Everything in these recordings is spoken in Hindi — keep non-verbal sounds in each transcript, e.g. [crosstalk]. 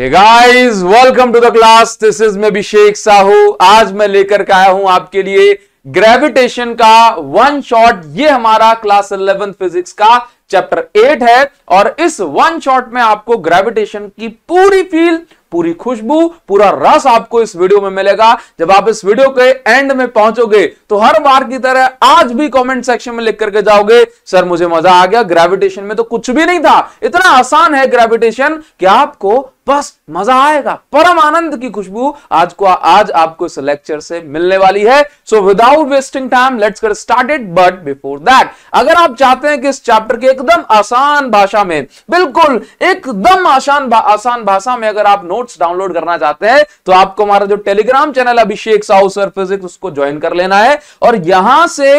Guys welcome to the class this is मैं अभिषेक साहू आज मैं लेकर के आया हूं आपके लिए ग्रेविटेशन का वन शॉट ये हमारा क्लास इलेवन फिजिक्स का चैप्टर एट है और इस वन शॉट में आपको ग्रेविटेशन की पूरी फील पूरी खुशबू पूरा रस आपको इस वीडियो में मिलेगा जब आप इस वीडियो के एंड में पहुंचोगे तो हर बार की तरह आज भी कमेंट सेक्शन में लिख करके जाओगे सर मुझे मजा आ गया ग्रेविटेशन में तो कुछ भी नहीं था इतना आसान है ग्रेविटेशन कि आपको बस मजा आएगा परम आनंद की खुशबू आज को आज आपको इस लेक्चर से मिलने वाली है so without wasting time let's get started but before that अगर आप चाहते हैं कि इस चैप्टर के एकदम आसान भाषा में बिल्कुल एकदम आसान आसान भाषा में अगर आप नोट्स डाउनलोड करना चाहते हैं तो आपको हमारा जो Telegram channel Abhishek Sahu sir physics उसको ज्वाइन कर लेना है और यहां से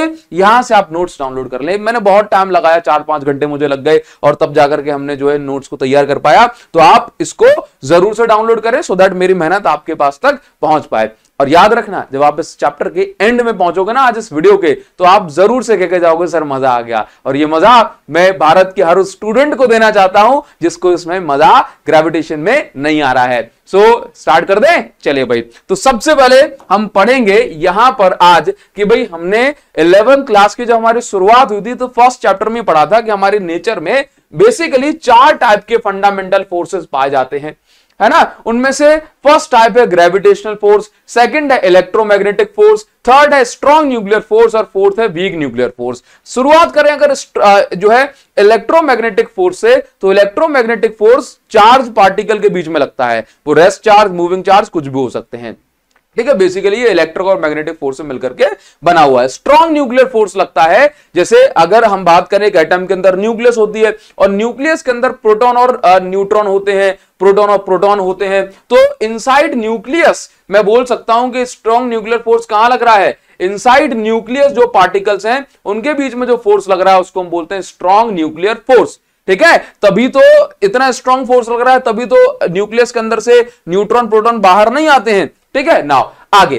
यहां से आप नोट्स डाउनलोड कर ले मैंने बहुत टाइम लगाया चार पांच घंटे मुझे लग गए और तब जाकर के हमने जो है नोट्स को तैयार कर पाया तो आप इसको जरूर से डाउनलोड करें सो दैट मेरी मेहनत आपके पास तक पहुंच पाए और याद रखना जब आप इस चैप्टर के एंड में पहुंचोगे ना आज इस वीडियो के तो आप जरूर से कहकर जाओगे सर मजा आ गया और ये मजा मैं भारत के हर स्टूडेंट को देना चाहता हूं जिसको इसमें मजा ग्रेविटेशन में नहीं आ रहा है सो so, स्टार्ट कर दें चलिए भाई तो सबसे पहले हम पढ़ेंगे यहां पर आज कि भाई हमने इलेवेंथ क्लास की जो हमारी शुरुआत हुई थी तो फर्स्ट चैप्टर में पढ़ा था कि हमारे नेचर में बेसिकली चार टाइप के फंडामेंटल फोर्सेस पाए जाते हैं है ना उनमें से फर्स्ट टाइप है ग्रेविटेशनल फोर्स सेकंड है इलेक्ट्रोमैग्नेटिक फोर्स थर्ड है स्ट्रॉन्ग न्यूक्लियर फोर्स और फोर्थ है वीक न्यूक्लियर फोर्स शुरुआत करें अगर जो है इलेक्ट्रोमैग्नेटिक फोर्स से तो इलेक्ट्रोमैग्नेटिक फोर्स चार्ज पार्टिकल के बीच में लगता है वो रेस्ट चार्ज मूविंग चार्ज कुछ भी हो सकते हैं ठीक है बेसिकली ये इलेक्ट्रिक और मैग्नेटिक फोर्स से मिलकर के बना हुआ है स्ट्रॉन्ग न्यूक्लियर फोर्स लगता है जैसे अगर हम बात करें एक एटम के अंदर न्यूक्लियस होती है और न्यूक्लियस के अंदर प्रोटॉन और न्यूट्रॉन होते हैं प्रोटॉन और प्रोटॉन होते हैं तो इनसाइड न्यूक्लियस मैं बोल सकता हूं कि स्ट्रॉन्ग न्यूक्लियर फोर्स कहां लग रहा है इनसाइड न्यूक्लियस जो पार्टिकल्स हैं उनके बीच में जो फोर्स लग रहा है उसको हम बोलते हैं स्ट्रॉन्ग न्यूक्लियर फोर्स ठीक है तभी तो इतना स्ट्रॉन्ग फोर्स लग रहा है तभी तो न्यूक्लियस के अंदर से न्यूट्रॉन प्रोटॉन बाहर नहीं आते हैं ठीक है नाउ आगे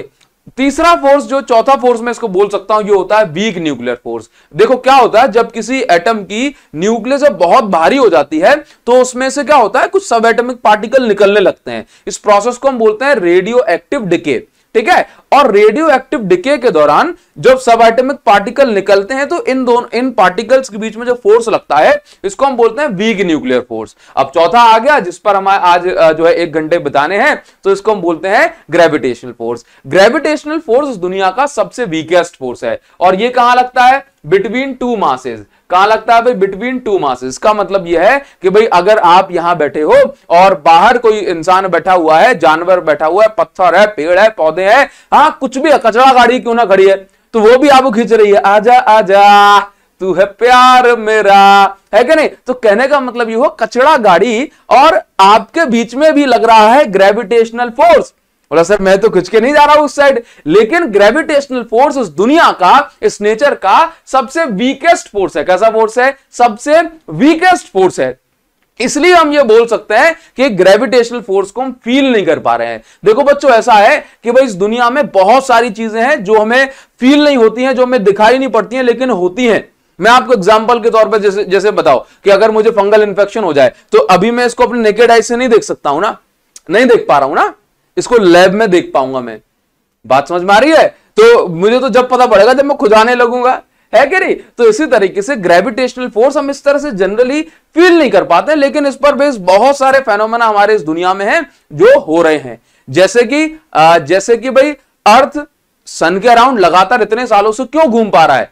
तीसरा फोर्स जो चौथा फोर्स मैं इसको बोल सकता हूं ये होता है वीक न्यूक्लियर फोर्स देखो क्या होता है जब किसी एटम की न्यूक्लियर जब बहुत भारी हो जाती है तो उसमें से क्या होता है कुछ सब एटमिक पार्टिकल निकलने लगते हैं इस प्रोसेस को हम बोलते हैं रेडियो एक्टिव डिके ठीक है और रेडियो एक्टिव डिके के दौरान जब सब एटमिक पार्टिकल निकलते हैं तो इन दोनों इन पार्टिकल्स के बीच में जो फोर्स लगता है इसको हम बोलते हैं वीक न्यूक्लियर फोर्स अब चौथा आ गया जिस पर हम आज जो है एक घंटे बिताने हैं तो इसको हम बोलते हैं ग्रेविटेशनल फोर्स ग्रेविटेशनल फोर्स दुनिया का सबसे वीकेस्ट फोर्स है और यह कहां लगता है बिटवीन टू मासेज कहा लगता है भाई बिटवीन टू मास का मतलब यह है कि भाई अगर आप यहां बैठे हो और बाहर कोई इंसान बैठा हुआ है जानवर बैठा हुआ है पत्थर है पेड़ है पौधे हैं हाँ कुछ भी कचरा गाड़ी क्यों ना खड़ी है तो वो भी आपको खींच रही है आजा आजा तू है प्यार मेरा है कि नहीं तो कहने का मतलब ये हो कचरा गाड़ी और आपके बीच में भी लग रहा है ग्रेविटेशनल फोर्स बोला सर मैं तो खिंच के नहीं जा रहा उस साइड लेकिन ग्रेविटेशनल फोर्स उस दुनिया का इस नेचर का सबसे वीकेस्ट फोर्स है कैसा फोर्स है सबसे वीकेस्ट फोर्स है इसलिए हम ये बोल सकते हैं कि ग्रेविटेशनल फोर्स को हम फील नहीं कर पा रहे हैं देखो बच्चों ऐसा है कि भाई इस दुनिया में बहुत सारी चीजें हैं जो हमें फील नहीं होती हैं जो हमें दिखाई नहीं पड़ती हैं लेकिन होती हैं मैं आपको एग्जांपल के तौर पर जैसे जैसे बताओ कि अगर मुझे फंगल इन्फेक्शन हो जाए तो अभी मैं इसको अपने नेकेड आई से नहीं देख सकता हूं ना नहीं देख पा रहा हूं ना इसको लैब में देख पाऊंगा मैं बात समझ में आ रही है तो मुझे तो जब पता पड़ेगा जब मैं खुजाने लगूंगा है कि नहीं तो इसी तरीके से ग्रेविटेशनल फोर्स हम इस तरह से जनरली फील नहीं कर पाते लेकिन इस पर बेस बहुत सारे फेनोमेना हमारे इस दुनिया में हैं जो हो रहे हैं जैसे कि जैसे कि भाई अर्थ सन के अराउंड लगातार इतने सालों से क्यों घूम पा रहा है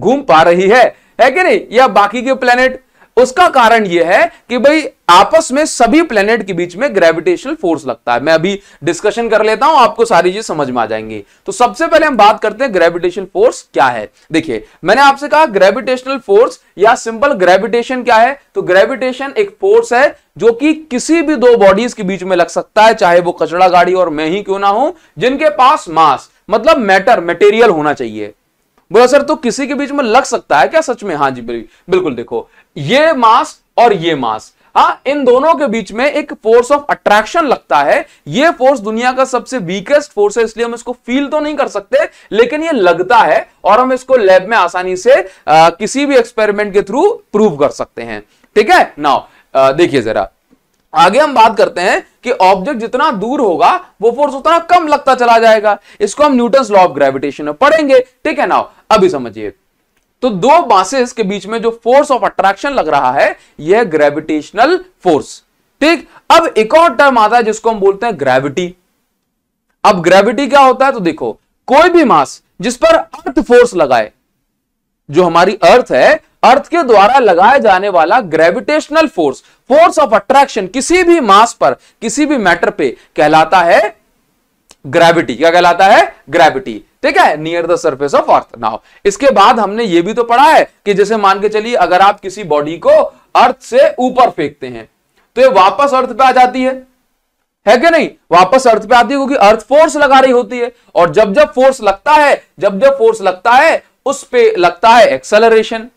घूम पा रही है है कि नहीं या बाकी के प्लेनेट उसका कारण यह है कि भाई आपस में सभी प्लेनेट के बीच में ग्रेविटेशनल फोर्स लगता है मैं अभी डिस्कशन कर लेता हूं आपको सारी चीज समझ में आ जाएंगी तो सबसे पहले हम बात करते हैं ग्रेविटेशनल फोर्स क्या है देखिए मैंने आपसे कहा ग्रेविटेशनल फोर्स या सिंपल ग्रेविटेशन क्या है तो ग्रेविटेशन एक फोर्स है जो कि किसी भी दो बॉडीज के बीच में लग सकता है चाहे वो कचड़ा गाड़ी और मैं ही क्यों ना हूं जिनके पास मास मतलब मैटर मटेरियल होना चाहिए बोला सर तो किसी के बीच में लग सकता है क्या सच में हाँ जी बिल्कुल देखो ये मास और ये मास हाँ इन दोनों के बीच में एक फोर्स ऑफ अट्रैक्शन लगता है ये फोर्स दुनिया का सबसे वीकेस्ट फोर्स है इसलिए हम इसको फील तो नहीं कर सकते लेकिन ये लगता है और हम इसको लैब में आसानी से आ, किसी भी एक्सपेरिमेंट के थ्रू प्रूव कर सकते हैं ठीक है ना देखिए जरा आगे हम बात करते हैं कि ऑब्जेक्ट जितना दूर होगा वो फोर्स उतना कम लगता चला जाएगा इसको हम न्यूटन लॉ ऑफ ग्रेविटेशन में पढ़ेंगे ठीक है ना अभी समझिए तो दो मासेस के बीच में जो फोर्स ऑफ अट्रैक्शन लग रहा है यह ग्रेविटेशनल फोर्स ठीक अब एक और टर्म आता है जिसको हम बोलते हैं ग्रेविटी अब ग्रेविटी क्या होता है तो देखो कोई भी मास जिस पर अर्थ फोर्स लगाए जो हमारी अर्थ है अर्थ के द्वारा लगाया जाने वाला gravitational force force of attraction किसी भी मास पर किसी भी मैटर पे कहलाता है ग्रेविटी क्या कहलाता है ग्रेविटी ठीक है near the surface of earth now इसके बाद हमने ये भी तो पढ़ा है कि जैसे मान के चलिए अगर आप किसी बॉडी को अर्थ से ऊपर फेंकते हैं तो ये वापस अर्थ पे आ जाती है है कि नहीं वापस अर्थ पे आती है क्योंकि अर्थ फोर्स लगा रही होती है और जब जब फोर्स लगता है जब जब फोर्स लगता है उस पे लगता है एक्सेलरेशन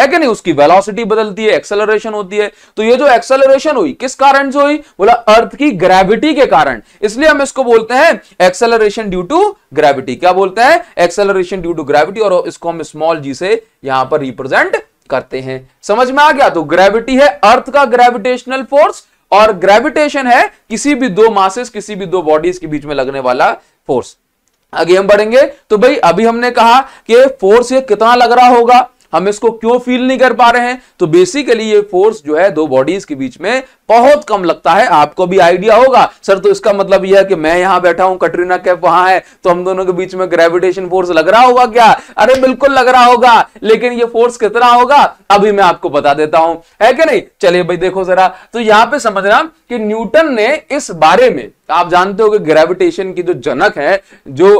है कि नहीं उसकी वेलोसिटी बदलती है एक्सेलरेशन होती है तो ये जो एक्सेलरेशन हुई किस कारण से हुई बोला अर्थ की ग्रेविटी के कारण इसलिए हम इसको बोलते हैं एक्सेलरेशन ड्यू टू ग्रेविटी क्या बोलते हैं एक्सेलरेशन ड्यू टू ग्रेविटी और इसको हम स्मॉल जी से यहां पर रिप्रेजेंट करते हैं समझ में आ गया तो ग्रेविटी है अर्थ का ग्रेविटेशनल फोर्स और ग्रेविटेशन है किसी भी दो मासेस किसी भी दो बॉडीज के बीच में लगने वाला फोर्स आगे हम बढ़ेंगे तो भाई अभी हमने कहा कि फोर्स ये कितना लग रहा होगा हम इसको क्यों फील नहीं कर पा रहे हैं तो बेसिकली ये फोर्स जो है दो बॉडीज के बीच में बहुत कम लगता है आपको भी आइडिया होगा सर तो इसका मतलब यह है कि मैं यहां बैठा हूं कटरीना कैफ वहां है तो हम दोनों के बीच में ग्रेविटेशन फोर्स लग रहा होगा क्या अरे बिल्कुल लग रहा होगा लेकिन ये फोर्स कितना होगा अभी मैं आपको बता देता हूं है कि नहीं चलिए भाई देखो जरा तो यहां पर समझना कि न्यूटन ने इस बारे में आप जानते हो कि ग्रेविटेशन की जो जनक है जो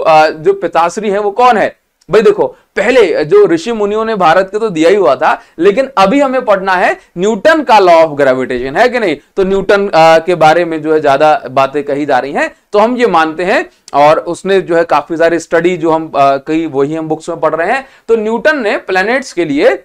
जो पिताश्री है वो कौन है भाई देखो पहले जो ऋषि मुनियों ने भारत के तो दिया ही हुआ था लेकिन अभी हमें पढ़ना है न्यूटन का लॉ ऑफ ग्रेविटेशन है कि नहीं तो न्यूटन आ, के बारे में जो है ज्यादा बातें कही जा रही हैं तो हम ये मानते हैं और उसने जो है काफी सारी स्टडी जो हम आ, कही वही हम बुक्स में पढ़ रहे हैं तो न्यूटन ने प्लैनेट्स के लिए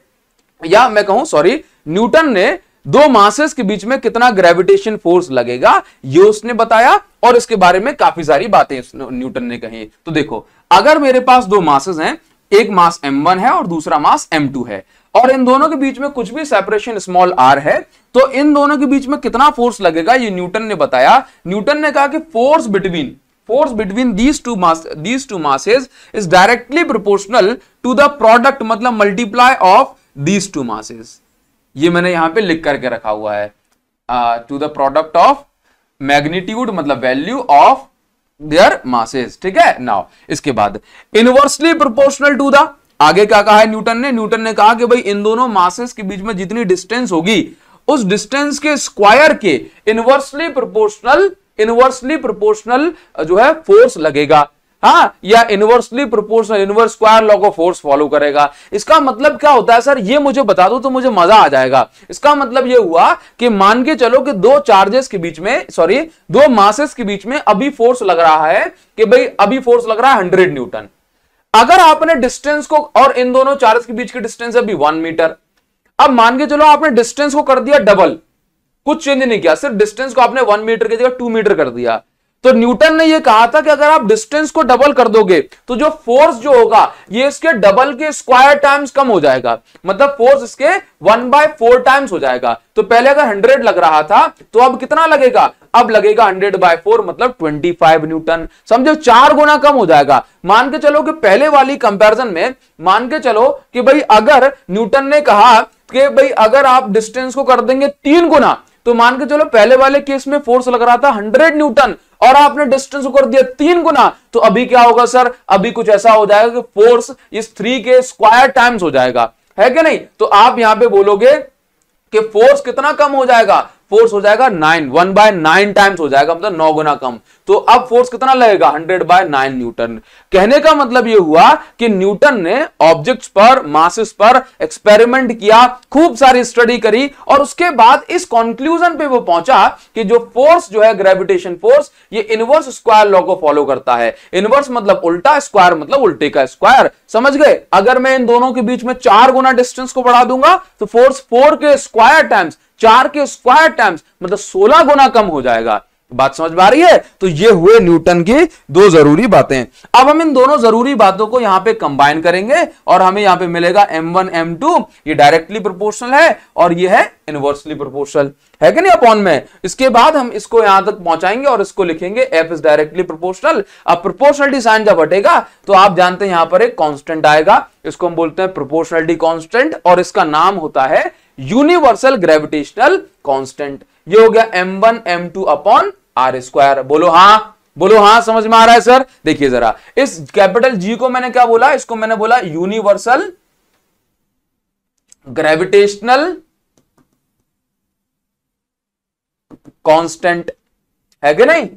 या मैं कहूं सॉरी न्यूटन ने दो मासेस के बीच में कितना ग्रेविटेशन फोर्स लगेगा ये उसने बताया और इसके बारे में काफी सारी बातें न्यूटन ने कही तो देखो अगर मेरे पास दो मासेस हैं एक मास m1 है और दूसरा मास m2 है और इन दोनों के बीच में कुछ भी सेपरेशन स्मॉल r है तो इन दोनों के बीच में कितना फोर्स लगेगा ये न्यूटन ने बताया न्यूटन ने कहा कि force between force between these two mass these two masses is directly proportional to the product मतलब multiply of these two masses ये मैंने यहां पे लिख करके रखा हुआ है to the product of magnitude मतलब वैल्यू ऑफ देयर मासेस ठीक है नाउ इसके बाद इनवर्सली प्रोपोर्शनल टू द आगे क्या कहा है न्यूटन ने न्यूटन ने कहा कि भाई इन दोनों मासेस के बीच में जितनी डिस्टेंस होगी उस डिस्टेंस के स्क्वायर के इनवर्सली प्रोपोर्शनल इनवर्सली प्रोपोर्शनल जो है फोर्स लगेगा हाँ या inversely proportional inverse square law of force follow करेगा इसका मतलब क्या होता है सर ये मुझे बता दो तो मुझे मजा आ जाएगा इसका मतलब ये हुआ कि मान के चलो कि दो चार्जेस के बीच में सॉरी दो मासेस के बीच में अभी फोर्स लग रहा है कि भाई अभी फोर्स लग रहा है हंड्रेड न्यूटन अगर आपने डिस्टेंस को और इन दोनों चार्ज के बीच की डिस्टेंस अभी वन मीटर अब मान के चलो आपने डिस्टेंस को कर दिया डबल कुछ चेंज नहीं किया सिर्फ डिस्टेंस को आपने वन मीटर की जगह टू मीटर कर दिया तो न्यूटन ने ये कहा था कि अगर आप डिस्टेंस को डबल कर दोगे तो जो फोर्स जो होगा ये इसके डबल के स्क्वायर टाइम्स कम हो जाएगा मतलब फोर्स इसके वन बाय फोर टाइम्स हो जाएगा तो पहले अगर हंड्रेड लग रहा था तो अब कितना लगेगा अब लगेगा हंड्रेड बाय फोर मतलब ट्वेंटी फाइव न्यूटन समझो चार गुना कम हो जाएगा मान के चलो कि पहले वाली कंपेरिजन में मान के चलो कि भाई अगर न्यूटन ने कहा कि भाई अगर आप डिस्टेंस को कर देंगे तीन गुना तो मान के चलो पहले वाले केस में फोर्स लग रहा था 100 न्यूटन और आपने डिस्टेंस कर दिया तीन गुना तो अभी क्या होगा सर अभी कुछ ऐसा हो जाएगा कि फोर्स इस थ्री के स्क्वायर टाइम्स हो जाएगा है कि नहीं तो आप यहां पे बोलोगे कि फोर्स कितना कम हो जाएगा फोर्स हो जाएगा nine one by nine times हो जाएगा मतलब नौ गुना कम तो अब फोर्स कितना लगेगा 100 बाय 9 न्यूटन कहने का मतलब यह हुआ कि न्यूटन ने ऑब्जेक्ट्स पर मासेस पर एक्सपेरिमेंट किया खूब सारी स्टडी करी और उसके बाद इस कंक्लूजन पे वो पहुंचा कि जो फोर्स जो है ग्रेविटेशन फोर्स ये इनवर्स स्क्वायर लॉ को फॉलो करता है इनवर्स मतलब उल्टा स्क्वायर मतलब उल्टे का स्क्वायर समझ गए अगर मैं इन दोनों के बीच में चार गुना डिस्टेंस को बढ़ा दूंगा तो फोर्स फोर के स्क्वायर टाइम्स चार के स्क्वायर टाइम्स मतलब सोलह गुना कम हो जाएगा बात समझ में आ रही है तो ये हुए न्यूटन की दो जरूरी बातें अब हम इन दोनों जरूरी बातों को यहां पे कंबाइन करेंगे और हमें यहां पे मिलेगा m1 m2 ये डायरेक्टली प्रोपोर्शनल है और ये है इनवर्सली प्रोपोर्शनल है कि नहीं अपॉन में इसके बाद हम इसको यहां तक पहुंचाएंगे और इसको लिखेंगे f इज डायरेक्टली प्रोपोर्शनल अब प्रोपोर्शनलिटी साइन जब हटेगा तो आप जानते हैं यहां पर एक कॉन्स्टेंट आएगा इसको हम बोलते हैं प्रोपोर्शनलिटी कॉन्स्टेंट और इसका नाम होता है यूनिवर्सल ग्रेविटेशनल कॉन्स्टेंट ये हो गया m one M two upon are square बोलो हाँ बोलो हाँ समझ में आ रहा है सर देखिए जरा इस कैपिटल जी को मैंने क्या बोला इसको मैंने बोला यूनिवर्सल ग्रेविटेशनल कांस्टेंट है कि नहीं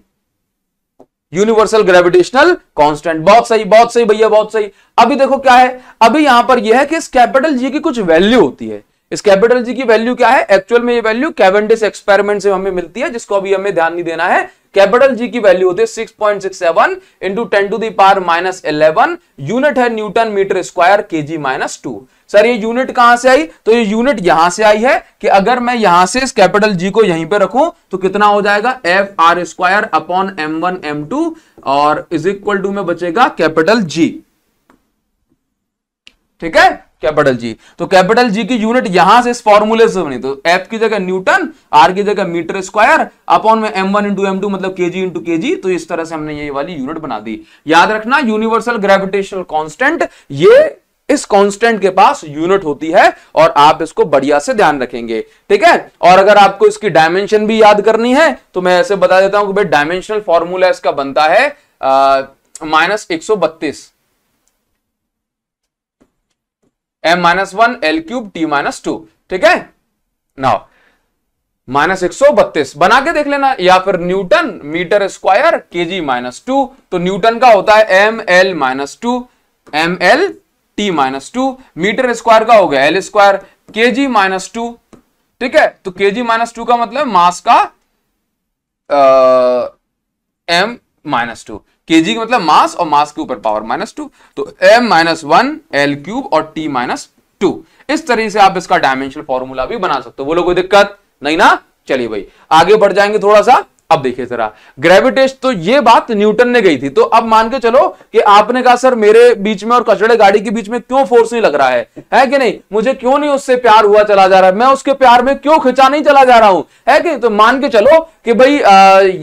यूनिवर्सल ग्रेविटेशनल कांस्टेंट बहुत सही बहुत सही भैया बहुत सही अभी देखो क्या है अभी यहां पर यह है कि इस कैपिटल जी की कुछ वैल्यू होती है इस कैपिटल जी की वैल्यू क्या है एक्चुअल में ये वैल्यू कैवेंडिस एक्सपेरिमेंट से हमें मिलती है जिसको अभी हमें ध्यान नहीं देना है कैपिटल जी की वैल्यू होती है 6.67 point six seven into ten to the power minus eleven unit है न्यूटन मीटर स्क्वायर के जी माइनस टू सर ये यूनिट कहां से आई तो ये यूनिट यहां से आई है कि अगर मैं यहां से इस कैपिटल जी को यहीं पे रखूं तो कितना हो जाएगा f r square upon m one M two और इज इक्वल टू में बचेगा कैपिटल जी ठीक है कैपिटल जी तो कैपिटल जी की यूनिट यहां से इस फॉर्मूले से बनी तो एफ की जगह न्यूटन आर की जगह मीटर स्क्वायर अपॉन में m one into m two मतलब के जी इंटू के जी तो इस तरह से हमने ये वाली यूनिट बना दी याद रखना यूनिवर्सल ग्रेविटेशनल कॉन्स्टेंट ये इस कांस्टेंट के पास यूनिट होती है और आप इसको बढ़िया से ध्यान रखेंगे ठीक है और अगर आपको इसकी डायमेंशन भी याद करनी है तो मैं ऐसे बता देता हूं कि भाई डायमेंशनल फॉर्मूला इसका बनता है माइनस एक सौ बत्तीस M minus one L cube T minus two ठीक है नाउ माइनस एक सौ बत्तीस बना के देख लेना या फिर न्यूटन मीटर स्क्वायर के जी माइनस टू तो न्यूटन का होता है M L minus two M L T minus two metre square का हो गया एल स्क्वायर के जी माइनस टू ठीक है तो के जी माइनस टू का मतलब मास का एम माइनस टू के जी मतलब मास और मास के ऊपर पावर माइनस टू तो M minus one L cube और टी माइनस टू इस तरीके से आप इसका डायमेंशनल फॉर्मूला भी बना सकते हो बोलो कोई दिक्कत नहीं ना चलिए भाई आगे बढ़ जाएंगे थोड़ा सा अब देखिए जरा ग्रेविटेश तो ये बात न्यूटन ने गई थी तो अब मान के चलो कि आपने कहा सर मेरे बीच में और कचड़े गाड़ी के बीच में क्यों फोर्स नहीं लग रहा है है कि नहीं मुझे क्यों नहीं उससे प्यार हुआ चला जा रहा है मैं उसके प्यार में क्यों खिंचा नहीं चला जा रहा हूं है कि तो मान के चलो कि भाई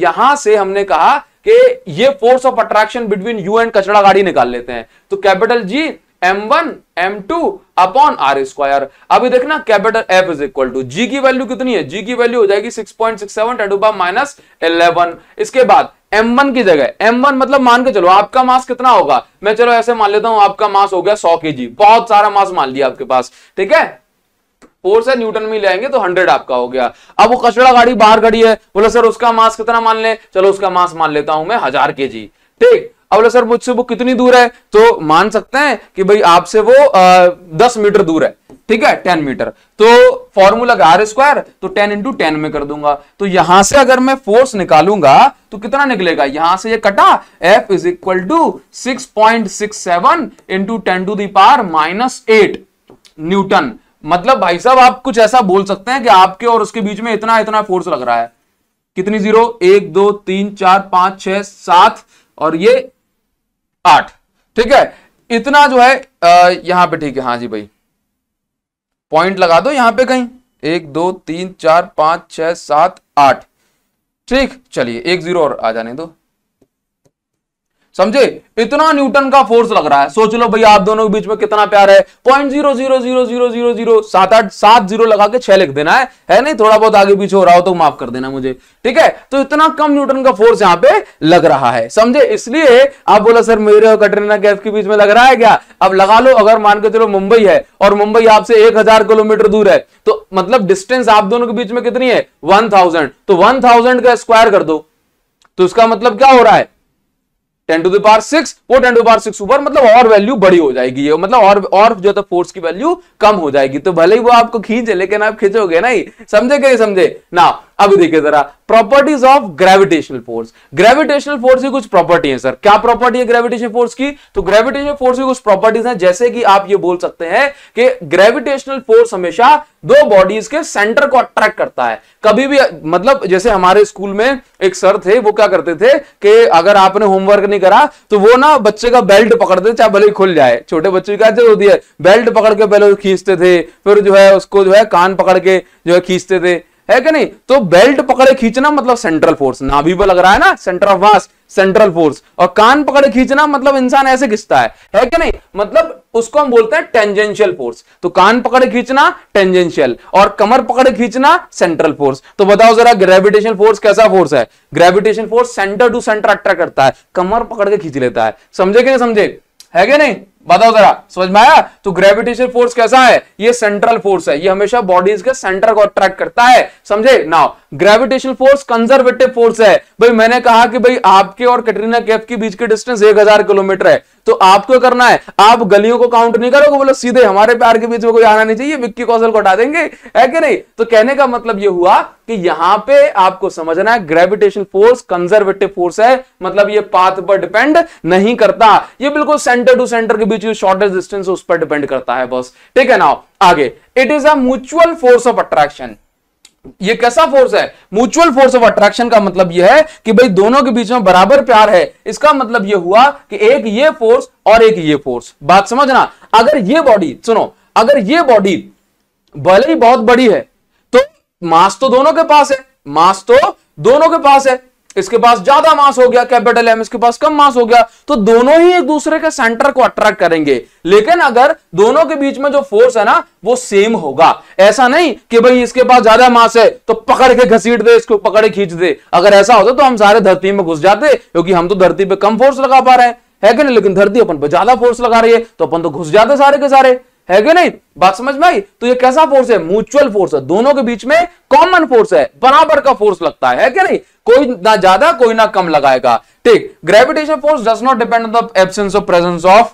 यहां से हमने कहा कि ये force of attraction between you and कचड़ा गाड़ी निकाल लेते हैं तो capital G M one M two upon are square अभी देखना capital F is equal to G की वैल्यू कितनी है जी की वैल्यू हो जाएगी six point six seven ten to minus eleven इसके बाद एम वन की जगह एम वन मतलब मान के चलो आपका मास कितना होगा मैं चलो ऐसे मान लेता हूं आपका मास हो गया सौ के जी बहुत सारा मास मान लिया आपके पास ठीक है फोर्स है न्यूटन में लेंगे तो हंड्रेड आपका हो गया अब वो कचड़ा गाड़ी बाहर खड़ी है बोला सर उसका मास कितना मान ले चलो उसका मास मान लेता हूं मैं हजार के जी ठीक अब बोला सर मुझसे वो कितनी दूर है तो मान सकते हैं कि भाई आपसे वो आ, दस मीटर दूर है ठीक है टेन मीटर तो फॉर्मूला आर स्क्वायर तो टेन इंटू टेन में कर दूंगा तो यहां से अगर मैं फोर्स निकालूंगा तो कितना निकलेगा यहां से ये यह कटा F is equal to six point six seven into ten to the power minus eight newton मतलब भाई साहब आप कुछ ऐसा बोल सकते हैं कि आपके और उसके बीच में इतना इतना फोर्स लग रहा है कितनी जीरो एक दो तीन चार पांच छह सात और ये आठ ठीक है इतना जो है यहां पे ठीक है हाँ जी भाई पॉइंट लगा दो यहां पे कहीं एक दो तीन चार पांच छह सात आठ ठीक चलिए एक जीरो और आ जाने दो समझे इतना न्यूटन का फोर्स लग रहा है सोच लो भैया आप दोनों के बीच में कितना प्यार है point zero zero zero zero zero zero सात आठ सात जीरो लगा के छह लिख देना है है नहीं थोड़ा बहुत आगे पीछे हो रहा हो तो माफ कर देना मुझे ठीक है तो इतना कम न्यूटन का फोर्स यहाँ पे लग रहा है समझे इसलिए आप बोला सर मेरे और कटरीना कैफ के बीच में लग रहा है क्या अब लगा लो अगर मान के चलो मुंबई है और मुंबई आपसे एक हजार किलोमीटर दूर है तो मतलब डिस्टेंस आप दोनों के बीच में कितनी है वन थाउजेंड तो वन थाउजेंड का स्क्वायर कर दो तो उसका मतलब क्या हो रहा है टेन टू दावर सिक्स वो टेन टू दावर सिक्स ऊपर मतलब और वैल्यू बड़ी हो जाएगी ये मतलब और और जो था फोर्स की वैल्यू कम हो जाएगी तो भले ही वो आपको खींचे लेकिन आप खींचोगे ही समझे कि समझे ना अभी देखिए जरा properties of gravitational force gravitational force की कुछ प्रॉपर्टी है सर क्या प्रॉपर्टी है ग्रेविटेशन फोर्स की तो ग्रेविटेशन फोर्स की कुछ प्रॉपर्टीज हैं जैसे कि आप ये बोल सकते हैं कि ग्रेविटेशनल फोर्स हमेशा दो बॉडीज के सेंटर को अट्रैक्ट करता है कभी भी मतलब जैसे हमारे स्कूल में एक सर थे वो क्या करते थे कि अगर आपने होमवर्क नहीं करा तो वो ना बच्चे का बेल्ट पकड़ते चाहे भले खुल जाए छोटे बच्चे की जो होती है बेल्ट पकड़ के पहले खींचते थे फिर जो है उसको जो है कान पकड़ के जो है खींचते थे है कि नहीं तो बेल्ट पकड़े खींचना मतलब सेंट्रल फोर्स नाभि पर लग रहा है ना centre of mass central force और कान पकड़े खींचना मतलब इंसान ऐसे खींचता है है कि नहीं मतलब उसको हम बोलते हैं टेंजेंशियल फोर्स तो कान पकड़े खींचना टेंजेंशियल और कमर पकड़े खींचना सेंट्रल फोर्स तो बताओ जरा ग्रेविटेशन फोर्स कैसा फोर्स है gravitation force centre to centre attract करता है कमर पकड़ के खींच लेता है समझे कि नहीं समझे है कि नहीं बताओ जरा समझ में आया तो ग्रेविटेशन फोर्स कैसा है ये सेंट्रल फोर्स है ये हमेशा बॉडीज के सेंटर को अट्रैक्ट करता है समझे now gravitation force conservative force है भाई मैंने कहा कि भाई आपके और कटरीना कैफ के बीच के डिस्टेंस एक हजार किलोमीटर है तो आपको करना है आप गलियों को काउंट नहीं करोगे बोलो सीधे हमारे प्यार के बीच में कोई आना नहीं चाहिए विक्की कौशल को हटा देंगे है कि नहीं तो कहने का मतलब ये हुआ कि यहां पे आपको समझना है ग्रेविटेशन फोर्स कंजर्वेटिव फोर्स है मतलब ये पाथ पर डिपेंड नहीं करता ये बिल्कुल सेंटर टू सेंटर के बीच क्योंकि जो शॉर्ट डिस्टेंस उस पर डिपेंड करता है बस ठीक है ना आगे it is a mutual force of attraction ये कैसा फोर्स है म्यूचुअल फोर्स ऑफ अट्रैक्शन का मतलब यह है कि भाई दोनों के बीच में बराबर प्यार है इसका मतलब यह हुआ कि एक ये फोर्स और एक ये फोर्स बात समझना अगर ये बॉडी सुनो अगर ये बॉडी भले ही बहुत बड़ी है तो मास तो दोनों के पास है मास तो दोनों के पास है इसके पास ज्यादा मास हो गया कैपिटल एम इसके पास कम मास हो गया तो दोनों ही एक दूसरे के सेंटर को अट्रैक्ट करेंगे लेकिन अगर दोनों के बीच में जो फोर्स है ना वो सेम होगा ऐसा नहीं कि भाई इसके पास ज्यादा मास है तो पकड़ के घसीट दे इसको पकड़ खींच दे अगर ऐसा होता तो हम सारे धरती में घुस जाते क्योंकि हम तो धरती पर कम फोर्स लगा पा रहे हैं है कि नहीं लेकिन धरती अपन पर ज्यादा फोर्स लगा रही है तो अपन तो घुस जाते सारे के सारे है कि नहीं बात समझ में आई तो ये कैसा फोर्स है म्यूचुअल फोर्स है दोनों के बीच में कॉमन फोर्स है बराबर का फोर्स लगता है, है कि नहीं कोई ना ज्यादा कोई ना कम लगाएगा ठीक gravitation force does not depend on the absence of presence of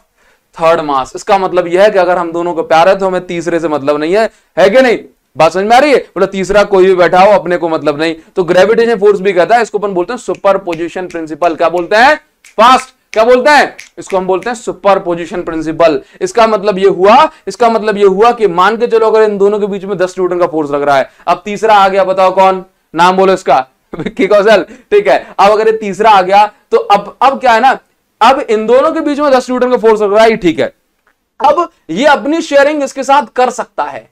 third mass इसका मतलब यह है कि अगर हम दोनों को प्यार है तो हमें तीसरे से मतलब नहीं है है कि नहीं बात समझ में आ रही है बोला तीसरा कोई भी बैठा हो अपने को मतलब नहीं तो ग्रेविटेशन फोर्स भी कहता है इसको अपन बोलते हैं सुपर पोजिशन प्रिंसिपल क्या बोलते हैं फास्ट क्या बोलते हैं इसको हम बोलते हैं सुपर पोजिशन प्रिंसिपल इसका मतलब ये हुआ इसका मतलब ये हुआ कि मान के चलो अगर इन दोनों के बीच में दस न्यूटन का फोर्स लग रहा है अब तीसरा आ गया बताओ कौन नाम बोलो इसका [laughs] विक्की कौशल ठीक है अब अगर ये तीसरा आ गया तो अब अब क्या है ना अब इन दोनों के बीच में दस न्यूटन का फोर्स लग रहा है ठीक है अब ये अपनी शेयरिंग इसके साथ कर सकता है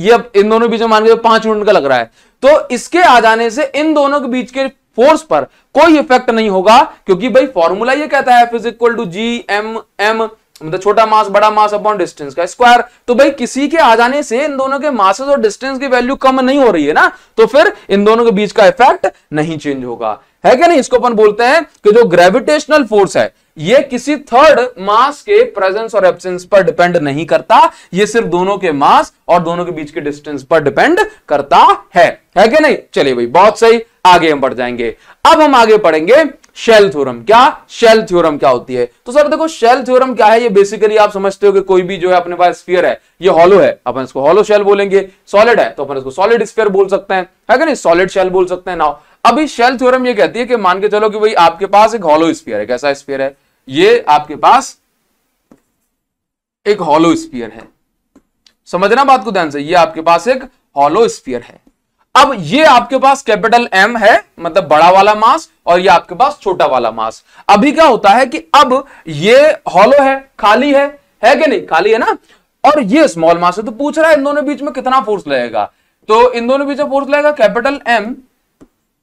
ये अब इन दोनों के बीच में मान के पांच न्यूटन का लग रहा है तो इसके आ जाने से इन दोनों के बीच के फोर्स पर कोई इफेक्ट नहीं होगा क्योंकि भाई फॉर्मूला ये कहता है F is equal to G M M मतलब छोटा मास बड़ा मास अपॉन डिस्टेंस का स्क्वायर तो भाई किसी के आ जाने से इन दोनों के मासेस और डिस्टेंस की वैल्यू कम नहीं हो रही है ना तो फिर इन दोनों के बीच का इफेक्ट नहीं चेंज होगा है क्या नहीं इसको अपन बोलते हैं कि जो ग्रेविटेशनल फोर्स है ये किसी थर्ड मास के प्रेजेंस और एब्सेंस पर डिपेंड नहीं करता ये सिर्फ दोनों के मास और दोनों के बीच के डिस्टेंस पर डिपेंड करता है है क्या नहीं चलिए भाई बहुत सही आगे हम बढ़ जाएंगे अब हम आगे पढ़ेंगे शेल थ्योरम क्या शेल थ्योरम क्या होती है तो सर देखो शेल थ्योरम क्या है ये बेसिकली आप समझते हो कि कोई भी जो है अपने पास स्फीयर है ये हॉलो है अपन इसको हॉलो शेल बोलेंगे सॉलिड है तो अपन इसको सॉलिड स्फीयर बोल सकते हैं है कि नहीं सॉलिड शेल बोल सकते हैं ना अभी शेल थ्योरम ये कहती है कि मान के चलो कि भाई आपके पास एक हॉलो स्फीयर है कैसा स्फीयर है ये आपके पास एक हॉलो स्फीयर है समझना बात को ध्यान से ये आपके पास एक हॉलो स्फीयर है अब ये आपके पास कैपिटल एम है मतलब बड़ा वाला मास और ये आपके पास छोटा वाला मास अभी क्या होता है कि अब ये हॉलो है खाली है है कि नहीं खाली है ना और ये स्मॉल मास है तो पूछ रहा है इन दोनों बीच में कितना फोर्स लगेगा तो इन दोनों बीच में फोर्स लगेगा capital M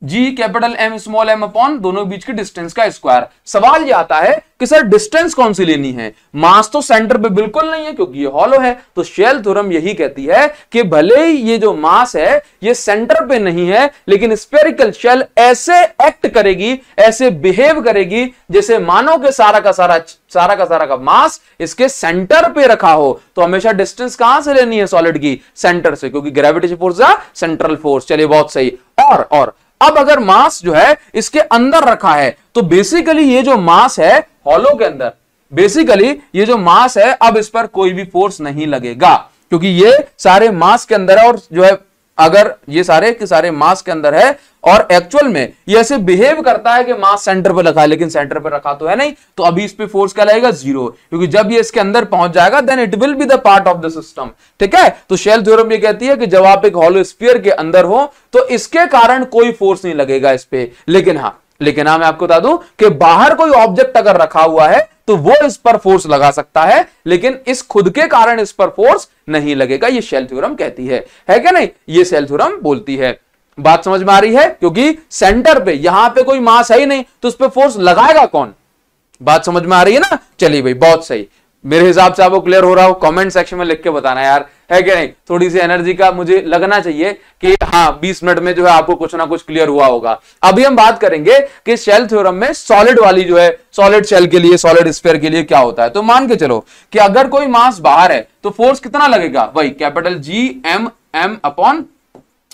G capital M small M upon दोनों बीच के डिस्टेंस का स्क्वायर सवाल ये आता है कि सर डिस्टेंस कौन सी लेनी है मास तो सेंटर पे बिल्कुल नहीं है क्योंकि ये हॉलो है तो शेल थ्योरम यही कहती है कि भले ही ये जो मास है ये सेंटर पे नहीं है लेकिन स्पेरिकल शेल ऐसे एक्ट करेगी ऐसे बिहेव करेगी जैसे मानो के सारा का सारा सारा का सारा का मास इसके सेंटर पे रखा हो तो हमेशा डिस्टेंस कहां से लेनी है सॉलिड की सेंटर से क्योंकि ग्रेविटेशन फोर्स सेंट्रल फोर्स चलिए बहुत सही और और अब अगर मास जो है इसके अंदर रखा है तो बेसिकली ये जो मास है हॉलो के अंदर बेसिकली ये जो मास है अब इस पर कोई भी फोर्स नहीं लगेगा क्योंकि ये सारे मास के अंदर है और जो है अगर ये सारे के सारे मास के अंदर है और एक्चुअल में ये ऐसे बिहेव करता है कि मास सेंटर पर रखा है लेकिन सेंटर पर रखा तो है नहीं तो अभी इस पे फोर्स क्या लगेगा जीरो क्योंकि जब ये इसके अंदर पहुंच जाएगा then it will be the part of the system ठीक है तो शेल थ्योरम ये कहती है कि जब आप एक हॉलो स्पीयर के अंदर हो तो इसके कारण कोई फोर्स नहीं लगेगा इस पर लेकिन हाँ लेकिन हाँ मैं आपको बता दूं कि बाहर कोई ऑब्जेक्ट अगर रखा हुआ है तो वो इस पर फोर्स लगा सकता है लेकिन इस खुद के कारण इस पर फोर्स नहीं लगेगा ये शेल थ्योरम कहती है है क्या नहीं ये शेल थ्योरम बोलती है बात समझ में आ रही है क्योंकि सेंटर पे यहां पे कोई मास है ही नहीं तो उस पर फोर्स लगाएगा कौन बात समझ में आ रही है ना चलिए भाई बहुत सही मेरे हिसाब से आपको क्लियर हो रहा हो कमेंट सेक्शन में लिख के बताना यार है कि नहीं थोड़ी सी एनर्जी का मुझे लगना चाहिए कि हाँ 20 मिनट में जो है आपको कुछ ना कुछ क्लियर हुआ होगा अभी हम बात करेंगे कि शेल थ्योरम में सॉलिड वाली जो है सॉलिड शेल के लिए सॉलिड स्पेयर के लिए क्या होता है तो मान के चलो कि अगर कोई मास बाहर है तो फोर्स कितना लगेगा वही capital G M M upon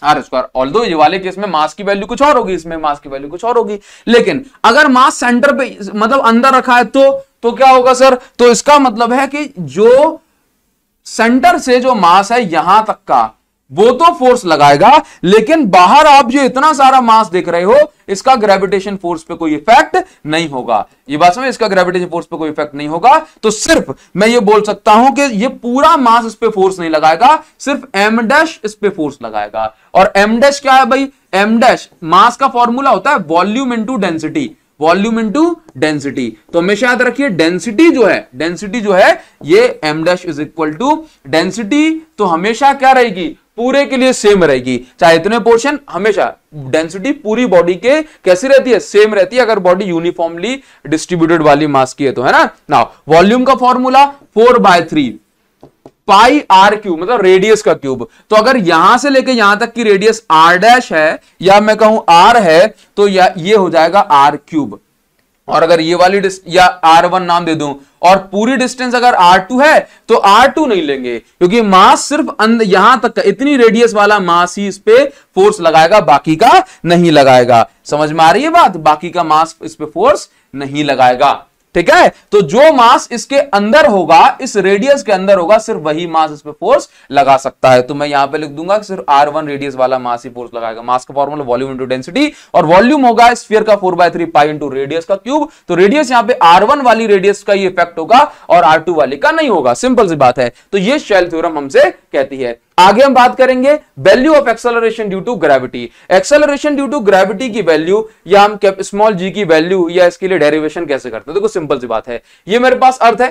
are square all दो ये वाले केस में मास की वैल्यू कुछ और होगी इसमें मास की वैल्यू कुछ और होगी लेकिन अगर मास सेंटर पे मतलब अंदर रखा है तो तो क्या होगा सर तो इसका मतलब है कि जो सेंटर से जो मास है यहां तक का वो तो फोर्स लगाएगा लेकिन बाहर आप जो इतना सारा मास देख रहे हो इसका ग्रेविटेशन फोर्स पे कोई इफेक्ट नहीं होगा ये बात समझ इसका ग्रेविटेशन फोर्स पे कोई इफेक्ट नहीं होगा तो सिर्फ मैं ये बोल सकता हूं कि ये पूरा मास इस पे फोर्स नहीं लगाएगा सिर्फ एम डैश इस पे फोर्स लगाएगा और एम डैश क्या है भाई एम डैश मास का फॉर्मूला होता है volume into density volume to density तो हमेशा याद रखिए डेंसिटी जो है डेंसिटी जो है ये M dash is equal to density तो हमेशा क्या रहेगी पूरे के लिए सेम रहेगी चाहे इतने पोर्शन हमेशा डेंसिटी पूरी बॉडी के कैसी रहती है सेम रहती है अगर बॉडी यूनिफॉर्मली डिस्ट्रीब्यूटेड वाली मास की है तो है ना ना वॉल्यूम का formula four by three pi R cube मतलब रेडियस का क्यूब तो अगर यहां से लेके यहां तक की रेडियस आर डैश है या मैं कहूं आर है तो ये हो जाएगा आर क्यूब और अगर ये वाली या आर वन नाम दे दूं और पूरी डिस्टेंस अगर आर टू है तो आर टू नहीं लेंगे क्योंकि मास सिर्फ अंदर यहां तक का इतनी रेडियस वाला मास ही इस पे फोर्स लगाएगा बाकी का नहीं लगाएगा समझ में आ रही है बात बाकी का मास इस पे फोर्स नहीं लगाएगा ठीक है तो जो मास इसके अंदर होगा इस रेडियस के अंदर होगा सिर्फ वही मास इस पर फोर्स लगा सकता है तो मैं यहां पे लिख दूंगा सिर्फ आर वन रेडियस वाला मास ही फोर्स लगाएगा मास का फॉर्मूला वॉल्यूम इंटू डेंसिटी और वॉल्यूम होगा स्फीयर का four by three pi into radius का क्यूब तो रेडियस यहां पर आर वन वाली रेडियस का ही इफेक्ट होगा और आर टू वाली का नहीं होगा सिंपल सी बात है तो यह शेल थ्योरम हमसे कहती है आगे हम बात करेंगे value of acceleration due to gravity acceleration due to gravity की वैल्यू या हम स्मॉल जी की वैल्यू या इसके लिए डेरिवेशन कैसे करते हैं देखो सिंपल सी बात है ये मेरे पास अर्थ है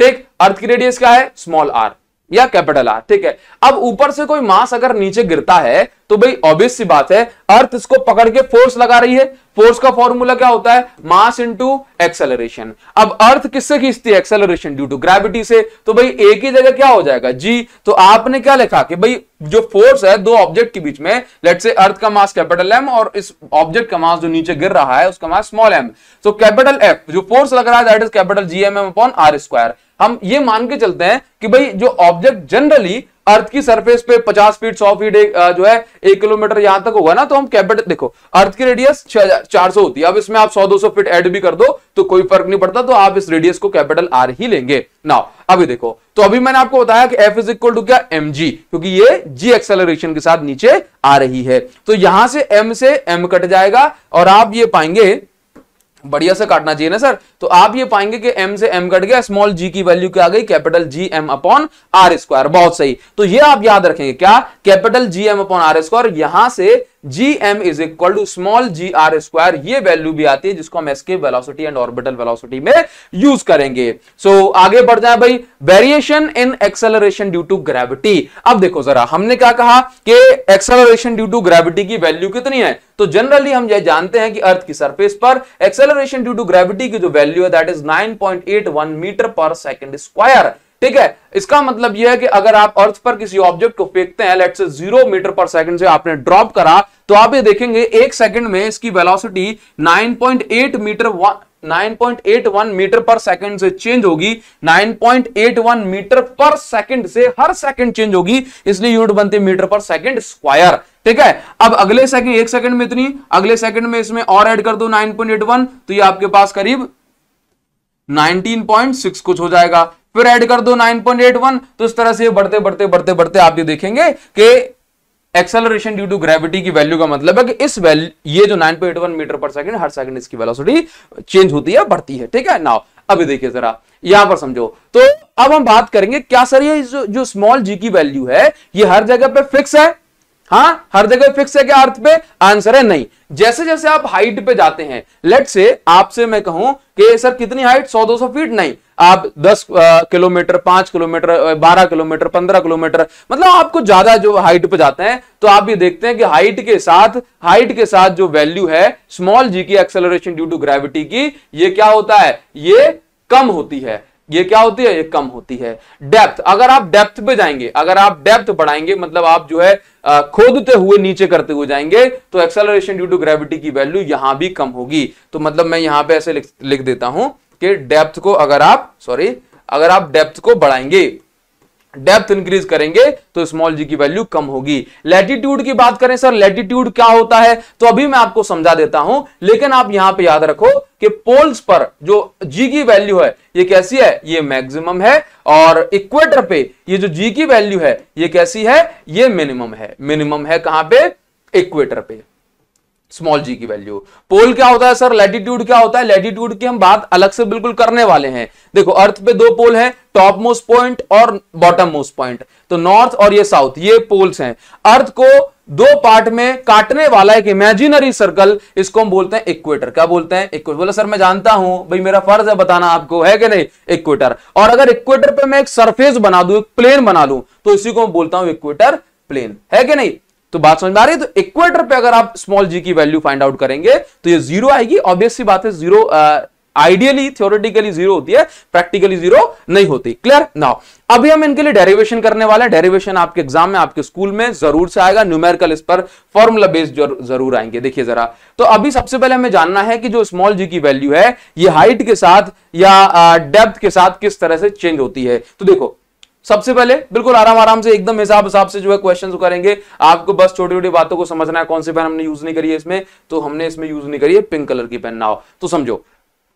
ठीक अर्थ की रेडियस क्या है स्मॉल आर या कैपिटल आर ठीक है अब ऊपर से कोई मास अगर नीचे गिरता है तो भाई ऑब्वियस सी बात है अर्थ इसको पकड़ के फोर्स लगा रही है फोर्स का फॉर्मूला क्या होता है मास इनटू एक्सेलरेशन अब अर्थ किससे खींचती है एक्सेलरेशन ड्यू टू ग्रेविटी से तो भाई एक ही जगह क्या हो जाएगा जी तो आपने क्या लिखा कि भाई जो फोर्स है दो ऑब्जेक्ट के बीच में लेट से अर्थ का मास कैपिटल एम और इस ऑब्जेक्ट का मास जो नीचे गिर रहा है उसका मास स्मॉल एम तो कैपिटल एफ जो फोर्स लग रहा है that is capital G M M upon are square हम ये मान के चलते हैं कि भाई जो ऑब्जेक्ट जनरली अर्थ की सरफेस पे 50 फीट 100 फीट एक, जो है एक किलोमीटर यहां तक होगा ना तो हम कैपिटल देखो अर्थ की रेडियस 400 होती है अब इसमें आप 100-200 फीट ऐड भी कर दो तो कोई फर्क नहीं पड़ता तो आप इस रेडियस को कैपिटल आर ही लेंगे ना अभी देखो तो अभी मैंने आपको बताया कि एफ इज इक्वल टू क्या एम जी क्योंकि ये जी एक्सेलरेशन के साथ नीचे आ रही है तो यहां से एम से एम कट जाएगा और आप ये पाएंगे बढ़िया से काटना चाहिए ना सर तो आप ये पाएंगे कि m से m कट गया स्मॉल g की वैल्यू क्या आ गई capital G M upon are square बहुत सही तो ये आप याद रखेंगे क्या capital G M upon are square यहां से G M is equal to small G R square ये वैल्यू भी आती है जिसको हम escape velocity and orbital velocity में यूज करेंगे सो so, आगे बढ़ जाए भाई variation in acceleration due to gravity अब देखो जरा हमने क्या कहा कि एक्सेलरेशन ड्यू टू ग्रेविटी की वैल्यू कितनी है तो जनरली हम यह जानते हैं कि अर्थ की सरफेस पर एक्सेलरेशन ड्यू टू ग्रेविटी की जो वैल्यू है that is one metre per second square ठीक है इसका मतलब यह है कि अगर आप अर्थ पर किसी ऑब्जेक्ट को फेंकते हैं लेट से जीरो मीटर पर सेकंड से आपने ड्रॉप करा तो आप ये देखेंगे एक सेकंड में इसकी velocity 9.8 metre 9.81 metre per second से चेंज होगी 9.81 मीटर पर सेकंड से हर सेकंड चेंज होगी इसलिए यूनिट बनती मीटर पर सेकंड स्क्वायर ठीक है अब अगले सेकंड एक सेकंड में इतनी अगले सेकंड में इसमें और एड कर दो नाइन तो ये आपके पास करीब 19.6 कुछ हो जाएगा फिर ऐड कर दो 9.81 तो इस तरह से ये बढ़ते बढ़ते बढ़ते बढ़ते आप ये देखेंगे कि एक्सेलरेशन ड्यू टू ग्रेविटी की वैल्यू का मतलब है कि इस वैल्यू ये जो 9.81 मीटर पर सेकंड हर सेकंड इसकी वेलोसिटी चेंज होती है बढ़ती है ठीक है नाउ अभी देखिए जरा यहां पर समझो तो अब हम बात करेंगे क्या सर ये जो स्मॉल जी की वैल्यू है ये हर जगह पे फिक्स है हाँ हर जगह फिक्स है क्या अर्थ पे आंसर है नहीं जैसे जैसे आप हाइट पे जाते हैं लेट से आपसे मैं कहूं कि सर कितनी हाइट 100-200 फीट नहीं आप 10 किलोमीटर 5 किलोमीटर 12 किलोमीटर 15 किलोमीटर मतलब आपको ज्यादा जो हाइट पे जाते हैं तो आप भी देखते हैं कि हाइट के साथ हाइट के साथ जो वैल्यू है स्मॉल जी की एक्सेलरेशन ड्यू टू ग्रेविटी की ये क्या होता है ये कम होती है ये क्या होती है ये कम होती है डेप्थ अगर आप डेप्थ पे जाएंगे अगर आप डेप्थ बढ़ाएंगे मतलब आप जो है खोदते हुए नीचे करते हुए जाएंगे तो एक्सेलरेशन ड्यू टू ग्रेविटी की वैल्यू यहां भी कम होगी तो मतलब मैं यहां पे ऐसे लिख, लिख देता हूं कि डेप्थ को अगर आप सॉरी अगर आप डेप्थ को बढ़ाएंगे डेप्थ इंक्रीज करेंगे तो स्मॉल जी की वैल्यू कम होगी लेटीट्यूड की बात करें सर लेटीट्यूड क्या होता है तो अभी मैं आपको समझा देता हूं लेकिन आप यहां पे याद रखो कि पोल्स पर जो जी की वैल्यू है ये कैसी है ये मैक्सिमम है और इक्वेटर पे ये जो जी की वैल्यू है ये कैसी है ये मिनिमम है मिनिमम है कहां पे इक्वेटर पे स्मॉल जी की वैल्यू पोल क्या होता है सर लैटिट्यूड क्या होता है लैटिट्यूड की हम बात अलग से बिल्कुल करने वाले हैं देखो अर्थ पे दो पोल है टॉप मोस्ट पॉइंट और बॉटम मोस्ट पॉइंट तो नॉर्थ और ये साउथ ये पोल्स हैं अर्थ को दो पार्ट में काटने वाला एक इमेजिनरी सर्कल इसको हम बोलते हैं इक्वेटर क्या बोलते हैं इक्वेटर बोला सर मैं जानता हूं भाई मेरा फर्ज है बताना आपको है कि नहीं इक्वेटर और अगर इक्वेटर पे मैं एक सरफेस बना दू एक प्लेन बना लू तो इसी को मैं बोलता हूं इक्वेटर प्लेन है कि नहीं तो बात समझ में आ रही है तो इक्वेटर पे अगर आप स्मॉल जी की वैल्यू फाइंड आउट करेंगे तो ये जीरो आएगी ऑब्वियसली बात है जीरो आइडियली थियोरेटिकली जीरो होती है प्रैक्टिकली जीरो नहीं होती क्लियर नाउ अभी हम इनके लिए डेरिवेशन करने वाले हैं डेरिवेशन आपके एग्जाम में आपके स्कूल में जरूर से आएगा न्यूमेरिकल इस पर फॉर्मुला बेस्ड जरूर आएंगे देखिए जरा तो अभी सबसे पहले हमें जानना है कि जो स्मॉल जी की वैल्यू है ये हाइट के साथ या डेप्थ के साथ किस तरह से चेंज होती है तो देखो सबसे पहले बिल्कुल आराम आराम से एकदम हिसाब हिसाब से जो है क्वेश्चन करेंगे आपको बस छोटी छोटी बातों को समझना है कौन सी पेन हमने यूज नहीं करी है इसमें तो हमने इसमें यूज नहीं करी है पिंक कलर की पेन ना हो तो समझो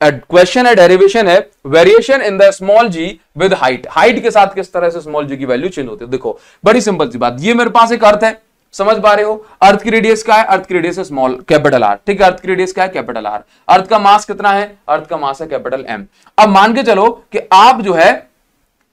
क्वेश्चन है डेरिवेशन है variation in the small G with height height के साथ किस तरह से स्मॉल जी की वैल्यू चेंज होती है देखो बड़ी सिंपल सी बात ये मेरे पास एक अर्थ है समझ पा रहे हो अर्थ की रेडियस का है अर्थ की रेडियस है स्मॉल कैपिटल आर ठीक है अर्थ की रेडियस का है कैपिटल आर अर्थ का मास कितना है अर्थ का मास है कैपिटल एम अब मान के चलो कि आप जो है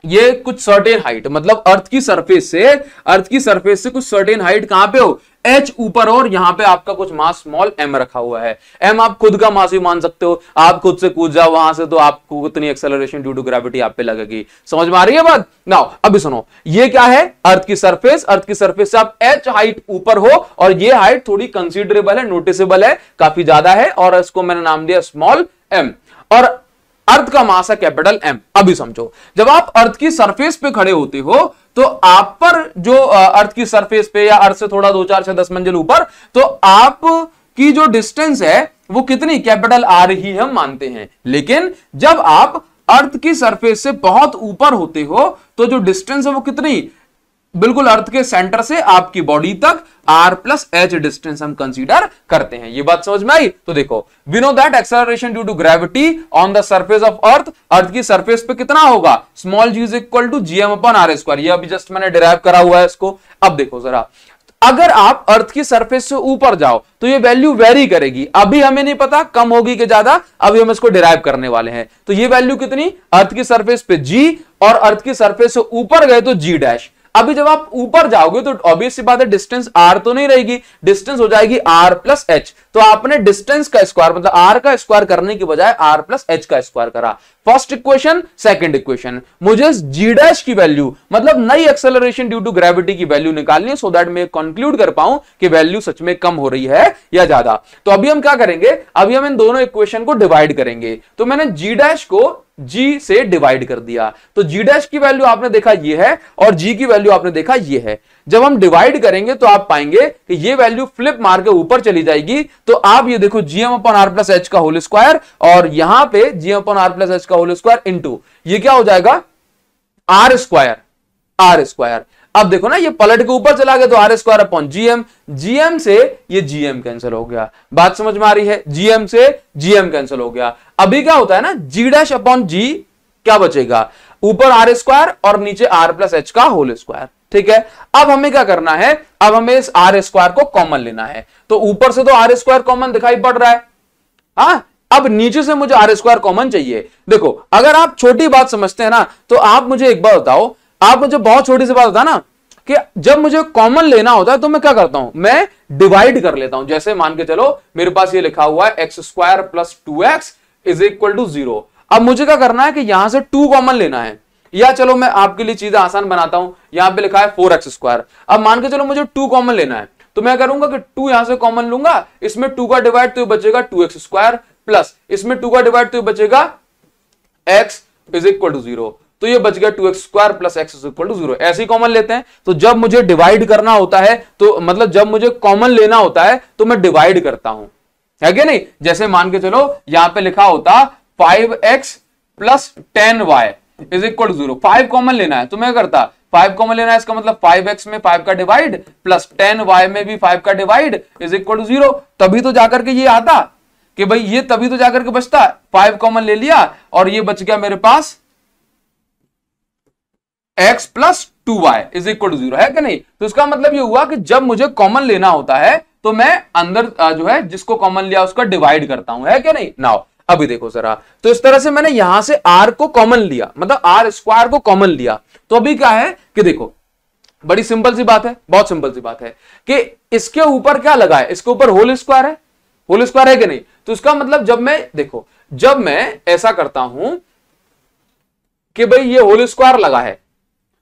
ये कुछ सर्टेन हाइट मतलब अर्थ की सरफेस से अर्थ की सरफेस से कुछ सर्टेन हाइट कहां पे हो एच ऊपर और यहां पे आपका कुछ मास स्मॉल एम रखा हुआ है एम आप खुद का मास भी मान सकते हो आप खुद से कूद जाओ वहां से तो आपको उतनी एक्सेलरेशन ड्यू टू ग्रेविटी आप पे लगेगी समझ में आ रही है बात नाउ अभी सुनो ये क्या है अर्थ की सरफेस अर्थ की सरफेस से आप एच हाइट ऊपर हो और ये हाइट थोड़ी कंसिडरेबल है नोटिसेबल है काफी ज्यादा है और इसको मैंने नाम दिया स्मॉल एम और अर्थ का मास है कैपिटल एम अभी समझो जब आप अर्थ की सरफेस पे खड़े होते हो तो आप पर जो अर्थ की सरफेस पे या अर्थ से थोड़ा दो चार छह दस मंजिल ऊपर तो आप की जो डिस्टेंस है वो कितनी कैपिटल आर ही हम मानते हैं लेकिन जब आप अर्थ की सरफेस से बहुत ऊपर होते हो तो जो डिस्टेंस है वो कितनी बिल्कुल अर्थ के सेंटर से आपकी बॉडी तक आर प्लस एच डिस्टेंस हम कंसीडर करते हैं ये बात समझ में आई तो देखो we know that acceleration due to gravity on the surface of earth earth की सरफेस पे कितना होगा small G is equal to M upon R square ये अभी जस्ट मैंने डिराइव करा हुआ है इसको अब देखो जरा अगर आप अर्थ की सरफेस से ऊपर जाओ तो ये वैल्यू वेरी करेगी अभी हमें नहीं पता कम होगी कि ज्यादा अभी हम इसको डिराइव करने वाले हैं तो ये वैल्यू कितनी अर्थ की सरफेस पे जी और अर्थ की सरफेस से ऊपर गए तो जी डैश अभी जब आप ऊपर जाओगे तो ऑब्वियस सी बात है डिस्टेंस आर तो नहीं रहेगी डिस्टेंस हो जाएगी आर प्लस एच तो आपने डिस्टेंस का स्क्वायर मतलब आर का स्क्वायर करने की बजाय आर प्लस एच का स्क्वायर करा फर्स्ट इक्वेशन सेकंड इक्वेशन मुझे जी डैश की वैल्यू मतलब नई एक्सेलरेशन ड्यू टू ग्रेविटी की वैल्यू निकालनी है सो दैट मैं कंक्लूड कर पाऊं कि वैल्यू सच में कम हो रही है या ज्यादा तो अभी हम क्या करेंगे अभी हम इन दोनों इक्वेशन को डिवाइड करेंगे तो मैंने जी डैश को जी से डिवाइड कर दिया तो जी डैश की वैल्यू आपने देखा ये है और जी की वैल्यू आपने देखा ये है जब हम डिवाइड करेंगे तो आप पाएंगे कि ये वैल्यू फ्लिप मार के ऊपर चली जाएगी तो आप ये देखो G M upon R plus H का होल स्क्वायर और यहां पे G M upon R plus H का होल स्क्वायर इनटू ये क्या हो जाएगा आर स्क्वायर आर स्क्वायर अब देखो ना ये पलट के ऊपर चला गया तो R square upon G M G M से ये जीएम कैंसिल हो गया बात समझ में आ रही है जीएम से जीएम कैंसिल हो गया अभी क्या होता है ना जी डैश अपॉन जी क्या बचेगा ऊपर आर स्क्वायर और नीचे आर प्लस एच का होल स्क्वायर ठीक है अब हमें क्या करना है अब हमें इस आर स्क्वायर को कॉमन लेना है तो ऊपर से तो आर स्क्वायर कॉमन दिखाई पड़ रहा है हा? अब नीचे से मुझे आर स्क्वायर कॉमन चाहिए देखो अगर आप छोटी बात समझते हैं ना तो आप मुझे एक बार बताओ आप मुझे बहुत छोटी सी बात बताओ ना कि जब मुझे कॉमन लेना होता है तो मैं क्या करता हूं मैं डिवाइड कर लेता हूं जैसे मान के चलो मेरे पास ये लिखा हुआ है x square plus two x is equal to zero अब मुझे क्या करना है कि यहां से टू कॉमन लेना है या चलो मैं आपके लिए चीजें आसान बनाता हूं यहां पे लिखा है फोर एक्स स्क्वायर अब मान के चलो मुझे टू कॉमन लेना है तो मैं करूंगा कि टू यहां से कॉमन लूंगा इसमें टू का डिवाइड तो बचेगा टू एक्स स्क्वायर प्लस इसमें टू का डिवाइड तो बचेगा x is equal to zero तो ये बच गया two x square plus x is equal to zero ऐसे ही कॉमन लेते हैं तो जब मुझे डिवाइड करना होता है तो मतलब जब मुझे कॉमन लेना होता है तो मैं डिवाइड करता हूं है क्या नहीं जैसे मान के चलो यहां पे लिखा होता five x plus ten y is equal to zero five common लेना है तो मैं करता फाइव कॉमन लेना है इसका मतलब फाइव एक्स में फाइव का डिवाइड प्लस टेन वाई में भी फाइव का divide is equal to zero तभी तो जाकर के ये आता कि भाई ये तभी तो जाकर के बचता फाइव कॉमन ले लिया और ये बच गया मेरे पास x plus two y is equal to zero है कि नहीं तो इसका मतलब ये हुआ कि जब मुझे कॉमन लेना होता है तो मैं अंदर जो है जिसको कॉमन लिया उसका डिवाइड करता हूं है क्या नहीं नाउ अभी देखो जरा तो इस तरह से मैंने यहां से आर को कॉमन लिया मतलब आर स्क्वायर को कॉमन लिया तो अभी क्या है कि देखो बड़ी सिंपल सी बात है बहुत सिंपल सी बात है कि इसके ऊपर क्या लगा है इसके ऊपर होल स्क्वायर है होल स्क्वायर है कि नहीं तो इसका मतलब जब मैं देखो जब मैं ऐसा करता हूं कि भाई ये होल स्क्वायर लगा है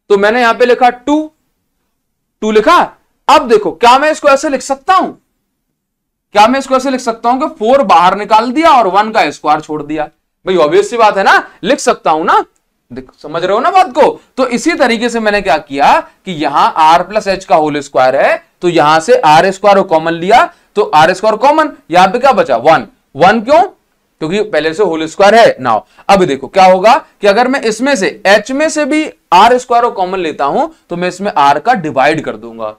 तो मैंने यहां पे लिखा टू टू लिखा अब देखो क्या मैं इसको ऐसे लिख सकता हूं क्या मैं इसको ऐसे लिख सकता हूं कि फोर बाहर निकाल दिया और वन का स्क्वायर छोड़ दिया भाई ऑब्वियस सी बात है ना लिख सकता हूं ना समझ रहे हो ना बात को तो इसी तरीके से मैंने क्या किया कि यहां आर प्लस एच का होल स्क्वायर है तो यहां से आर स्क्वायर कॉमन लिया तो आर स्क्वायर कॉमन यहां पर क्या बचा वन वन क्यों क्योंकि पहले से होल स्क्वायर है ना अब देखो क्या होगा कि अगर मैं इसमें से एच में से भी आर स्क्वायर कॉमन लेता हूं तो मैं इसमें आर का डिवाइड कर दूंगा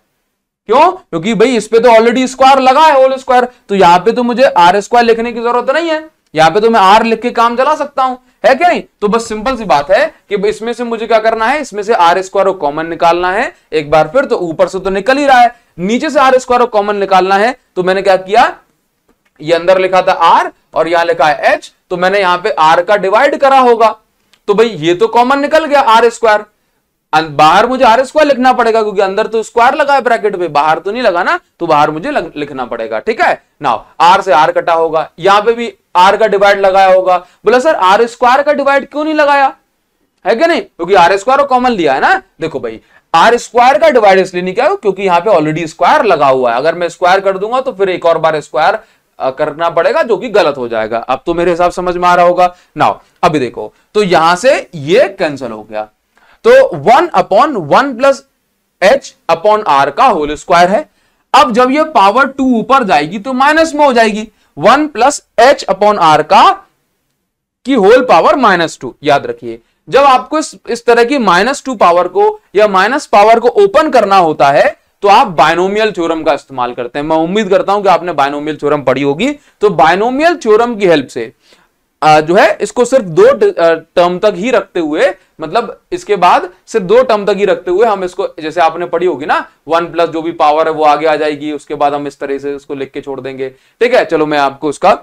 क्यों क्योंकि भाई इस पे तो ऑलरेडी स्क्वायर लगा है होल स्क्वायर तो यहाँ पे तो मुझे आर स्क्वायर लिखने की जरूरत नहीं है यहाँ पे तो मैं आर लिख के काम चला सकता हूं है क्या नहीं तो बस सिंपल सी बात है कि इसमें से मुझे क्या करना है इसमें से आर स्क्वायर को कॉमन निकालना है एक बार फिर तो ऊपर से तो निकल ही रहा है नीचे से आर स्क्वायर को कॉमन निकालना है तो मैंने क्या किया ये अंदर लिखा था आर और यहां लिखा है एच तो मैंने यहां पर आर का डिवाइड करा होगा तो भाई ये तो कॉमन निकल गया आर स्क्वायर बाहर मुझे आर स्क्वायर लिखना पड़ेगा क्योंकि अंदर तो स्क्वायर लगा है ब्रैकेट में बाहर तो नहीं लगा ना तो बाहर मुझे लग, लिखना पड़ेगा ठीक है नाउ आर से आर कटा होगा यहां पे भी आर का डिवाइड लगाया होगा बोला सर आर स्क्वायर का डिवाइड क्यों नहीं लगाया है क्या नहीं क्योंकि आर स्क्वायर कॉमन लिया है ना देखो भाई आर स्क्वायर का डिवाइड इसलिए नहीं किया क्योंकि यहाँ पे ऑलरेडी स्क्वायर लगा हुआ है अगर मैं स्क्वायर कर दूंगा तो फिर एक और बार स्क्वायर करना पड़ेगा जो कि गलत हो जाएगा अब तो मेरे हिसाब समझ में आ रहा होगा ना अभी देखो तो यहां से ये कैंसिल हो गया तो one upon one plus H upon R का होल स्क्वायर है अब जब ये पावर टू ऊपर जाएगी तो माइनस में हो जाएगी one plus H upon R का की होल पावर माइनस टू याद रखिए जब आपको इस, इस तरह की माइनस टू पावर को या माइनस पावर को ओपन करना होता है तो आप बायनोमियल थ्योरम का इस्तेमाल करते हैं मैं उम्मीद करता हूं कि आपने बायनोमियल थ्योरम पढ़ी होगी तो बायनोमियल थ्योरम की हेल्प से जो है इसको सिर्फ दो टर्म तक ही रखते हुए मतलब इसके बाद सिर्फ दो टर्म तक ही रखते हुए हम इसको जैसे आपने पढ़ी होगी ना वन प्लस जो भी पावर है वो आगे आ जाएगी उसके बाद हम इस तरह से इसको लिख के छोड़ देंगे ठीक है चलो मैं आपको उसका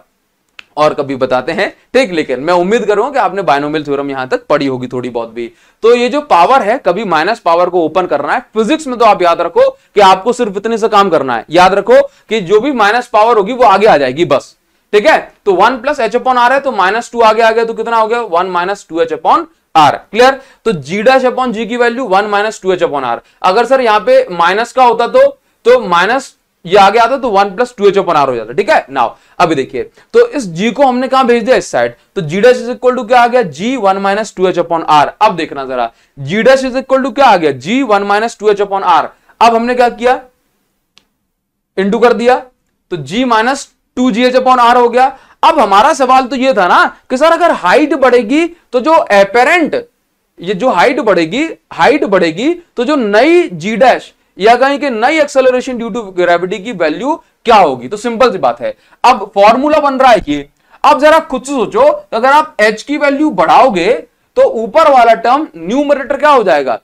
और कभी बताते हैं ठीक लेकिन मैं उम्मीद करूं कि आपने बायनोमियल थ्योरम यहां तक पढ़ी होगी थोड़ी बहुत भी तो ये जो पावर है कभी माइनस पावर को ओपन करना है फिजिक्स में तो आप याद रखो कि आपको सिर्फ इतने से काम करना है याद रखो कि जो भी माइनस पावर होगी वो आगे आ जाएगी बस ठीक है तो one plus H upon R है तो माइनस टू आगे आ गया तो कितना हो गया one minus two H upon R clear तो जी डैश अपॉन जी की value one minus two H upon R अगर सर यहां पे माइनस का होता तो तो माइनस ये आगे आता तो one plus two H upon R हो जाता ठीक है नाउ अभी देखिए तो इस जी को हमने कहा भेज दिया इस साइड तो G dash is equal to क्या आ गया G one minus two H upon R अब देखना जरा G dash is equal to क्या आ गया G one minus two H upon R अब हमने क्या किया इंटू कर दिया तो G minus two G H upon R हो गया अब हमारा सवाल तो ये था ना कि सर अगर हाइट बढ़ेगी तो जो एपेरेंट ये जो हाइट बढ़ेगी हाइट बढ़ेगी तो जो नई जी डैश या कहीं कि नई एक्सेलरेशन ड्यू टू ग्रेविटी की वैल्यू क्या होगी तो सिंपल सी बात है अब फॉर्मूला बन रहा है ये अब जरा खुद से सोचो तो अगर आप एच की वैल्यू बढ़ाओगे तो ऊपर वाला टर्म न्यूमरेटर क्या हो जाएगा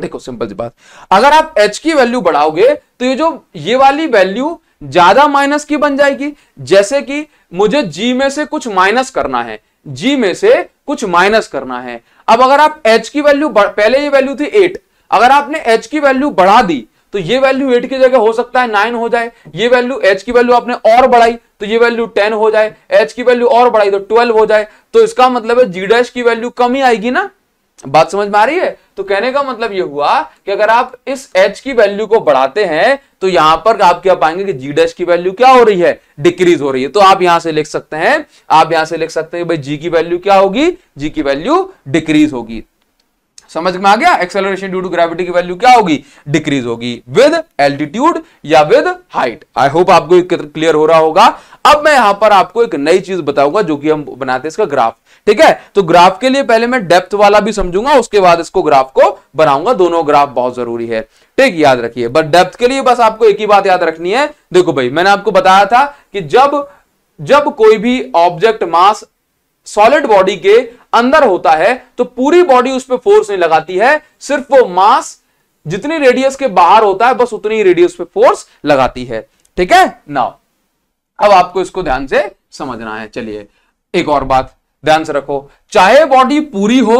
देखो सिंपल सी बात अगर आप एच की वैल्यू बढ़ाओगे तो ये जो ये वाली वैल्यू ज्यादा माइनस की बन जाएगी जैसे कि मुझे जी में से कुछ माइनस करना है जी में से कुछ माइनस करना है अब अगर आप एच की वैल्यू पहले ये वैल्यू थी एट अगर आपने एच की वैल्यू बढ़ा दी तो ये वैल्यू एट की जगह हो सकता है नाइन हो जाए ये वैल्यू एच की वैल्यू आपने और बढ़ाई तो ये वैल्यू टेन हो जाए एच की वैल्यू और बढ़ाई तो ट्वेल्व हो जाए तो इसका मतलब है जी डैश की वैल्यू कम ही आएगी ना बात समझ में आ रही है तो कहने का मतलब यह हुआ कि अगर आप इस एच की वैल्यू को बढ़ाते हैं तो यहां पर आप क्या पाएंगे कि जी डैश की वैल्यू क्या हो रही है डिक्रीज हो रही है तो आप यहां से लिख सकते हैं आप यहां से लिख सकते हैं भाई जी की वैल्यू क्या होगी जी की वैल्यू डिक्रीज होगी समझ में आ गया एक्सेलरेशन ड्यू टू ग्रेविटी की वैल्यू क्या होगी डिक्रीज होगी विद एल्टीट्यूड या विद हाइट आई होप आपको क्लियर हो रहा होगा अब मैं यहां पर आपको एक नई चीज बताऊंगा जो कि हम बनाते हैं इसका ग्राफ ठीक है तो ग्राफ के लिए पहले मैं डेप्थ वाला भी समझूंगा उसके बाद इसको ग्राफ को बनाऊंगा दोनों ग्राफ बहुत जरूरी है ठीक याद रखिए बट डेप्थ के लिए बस आपको एक ही बात याद रखनी है देखो भाई मैंने आपको बताया था कि जब जब कोई भी ऑब्जेक्ट मास सॉलिड बॉडी के अंदर होता है तो पूरी बॉडी उस पर फोर्स नहीं लगाती है सिर्फ वो मास जितनी रेडियस के बाहर होता है बस उतनी रेडियस पे फोर्स लगाती है ठीक है नाउ अब आपको इसको ध्यान से समझना है चलिए एक और बात ध्यान से रखो चाहे बॉडी पूरी हो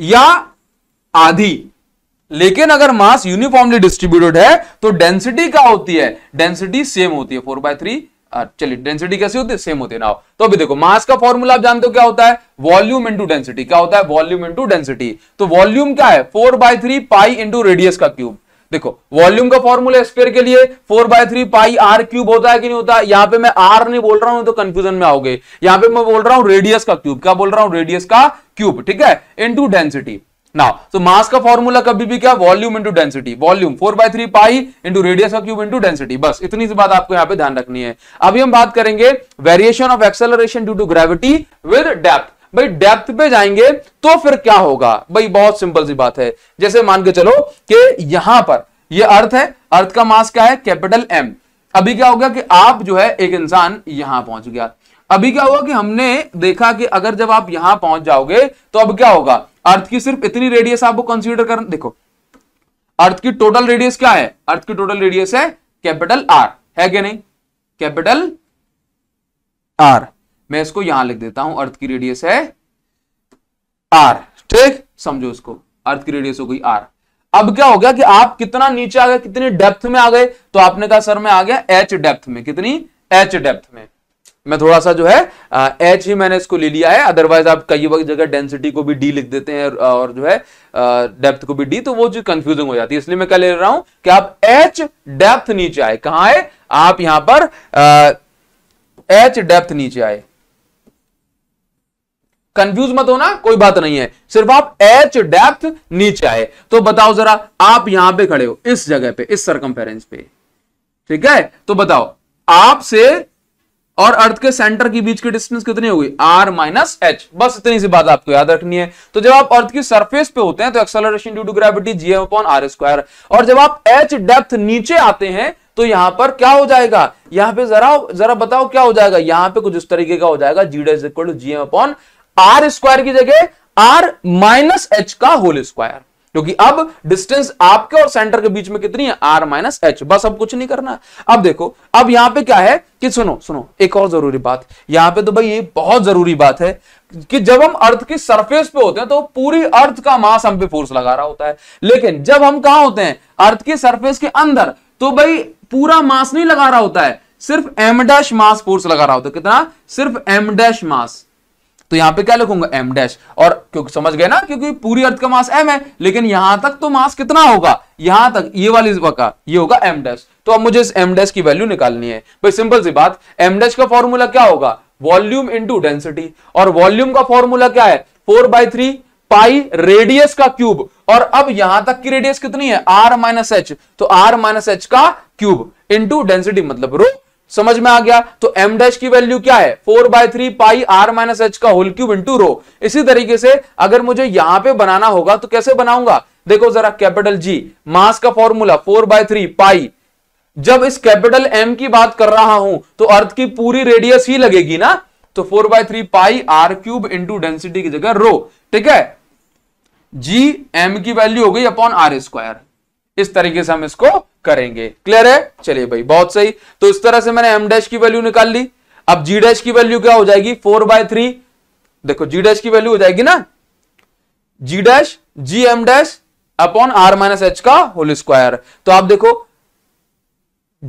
या आधी लेकिन अगर मास यूनिफॉर्मली डिस्ट्रीब्यूटेड है तो डेंसिटी क्या होती है डेंसिटी सेम होती है फोर बाय थ्री चलिए डेंसिटी कैसे होती है सेम होती है ना तो अभी देखो मास का फॉर्मूला आप जानते हो क्या होता है वॉल्यूम इंटू डेंसिटी क्या होता है वॉल्यूम इंटू डेंसिटी तो वॉल्यूम क्या है four by three pi into radius का क्यूब देखो वॉल्यूम का फॉर्मूला स्क्वेयर के लिए four by three pi R cube होता है कि नहीं होता यहां पे मैं आर नहीं बोल रहा हूं तो कंफ्यूजन में आओगे यहां पे मैं बोल रहा हूं रेडियस का क्यूब क्या बोल रहा हूं रेडियस का क्यूब ठीक है into density now so mass का फॉर्मूला कभी भी क्या volume into density volume four by three pi into radius of cube into density बस इतनी सी बात आपको यहां पे ध्यान रखनी है अभी हम बात करेंगे variation of acceleration due to gravity with depth भाई डेप्थ पे जाएंगे तो फिर क्या होगा भाई बहुत सिंपल सी बात है जैसे मान के चलो कि यहां पर ये अर्थ है अर्थ का मास क्या है कैपिटल एम अभी क्या हो गया कि आप जो है एक इंसान यहां पहुंच गया अभी क्या हुआ कि हमने देखा कि अगर जब आप यहां पहुंच जाओगे तो अब क्या होगा अर्थ की सिर्फ इतनी रेडियस आपको कंसीडर कर देखो अर्थ की टोटल रेडियस क्या है अर्थ की टोटल रेडियस है कैपिटल आर है क्या नहीं कैपिटल आर मैं इसको यहां लिख देता हूं अर्थ की रेडियस है आर ठीक समझो इसको अर्थ की रेडियस हो गई आर अब क्या हो गया कि आप कितना नीचे आ गए कितनी डेप्थ में आ गए तो आपने कहा सर मैं आ गया एच डेप्थ में कितनी एच डेप्थ में मैं थोड़ा सा जो है एच ही मैंने इसको ले लिया है अदरवाइज आप कई वक्त जगह डेंसिटी को भी डी लिख देते हैं और जो है डेप्थ को भी डी तो वो चीज कंफ्यूजिंग हो जाती है इसलिए मैं क्या ले रहा हूं कि आप एच डेप्थ नीचे आए कहा है आप यहां पर एच डेप्थ नीचे आए कंफ्यूज मत होना कोई बात नहीं है सिर्फ आप एच डेप्थ नीचे आए तो बताओ जरा आप यहां पे खड़े हो इस जगह पे इस सरकम पे ठीक है तो बताओ आपसे और अर्थ के सेंटर के बीच की डिस्टेंस कितनी होगी आर माइनस एच बस इतनी सी बात आपको याद रखनी है तो जब आप अर्थ की सरफेस पे होते हैं तो acceleration due to gravity G upon are square और जब आप एच डेप्थ नीचे आते हैं तो यहां पर क्या हो जाएगा यहां पे जरा जरा बताओ क्या हो जाएगा यहां पे कुछ इस तरीके का हो जाएगा G dash equal to G M upon are square की जगह आर माइनस एच का होल स्क्वायर क्योंकि अब डिस्टेंस आपके और सेंटर के बीच में कितनी है आर माइनस एच बस अब कुछ नहीं करना अब देखो अब यहां पे क्या है कि सुनो सुनो एक और जरूरी बात यहां पे तो भाई ये बहुत जरूरी बात है कि जब हम अर्थ की सरफेस पे होते हैं तो पूरी अर्थ का मास हम पे फोर्स लगा रहा होता है लेकिन जब हम कहा होते हैं अर्थ की सरफेस के अंदर तो भाई पूरा मास नहीं लगा रहा होता है सिर्फ एम डैश मास फोर्स लगा रहा होता है कितना सिर्फ एम डैश मास तो यहां पे क्या लिखूंगा एम डैश और क्योंकि समझ गए ना क्योंकि पूरी अर्थ का मास एम है लेकिन यहां तक तो मास कितना होगा यहां तक ये वाली का ये होगा एम डैश तो अब मुझे इस एम डैश की वैल्यू निकालनी है भाई सिंपल सी बात एम डैश का फॉर्मूला क्या होगा वॉल्यूम इंटू डेंसिटी और वॉल्यूम का फॉर्मूला क्या है four by three pi radius का क्यूब और अब यहां तक की रेडियस कितनी है आर माइनस एच तो आर माइनस एच का क्यूब इंटू डेंसिटी मतलब रो समझ में आ गया तो एम डैश की वैल्यू क्या है four by three pi R minus H का होल क्यूब इंटू रो इसी तरीके से अगर मुझे यहां पे बनाना होगा तो कैसे बनाऊंगा देखो जरा कैपिटल जी मास का formula four by three pi जब इस कैपिटल एम की बात कर रहा हूं तो अर्थ की पूरी रेडियस ही लगेगी ना तो four by three pi R cube into density की जगह रो ठीक है जी एम की वैल्यू हो गई अपॉन आर स्क्वायर इस तरीके से हम इसको करेंगे क्लियर है चलिए भाई बहुत सही तो इस तरह से मैंने एम डैश की वैल्यू निकाल ली अब जी डैश की वैल्यू क्या हो जाएगी फोर बाय थ्री देखो जी डैश की वैल्यू हो जाएगी ना G dash G M dash upon R minus H का होल स्क्वायर तो आप देखो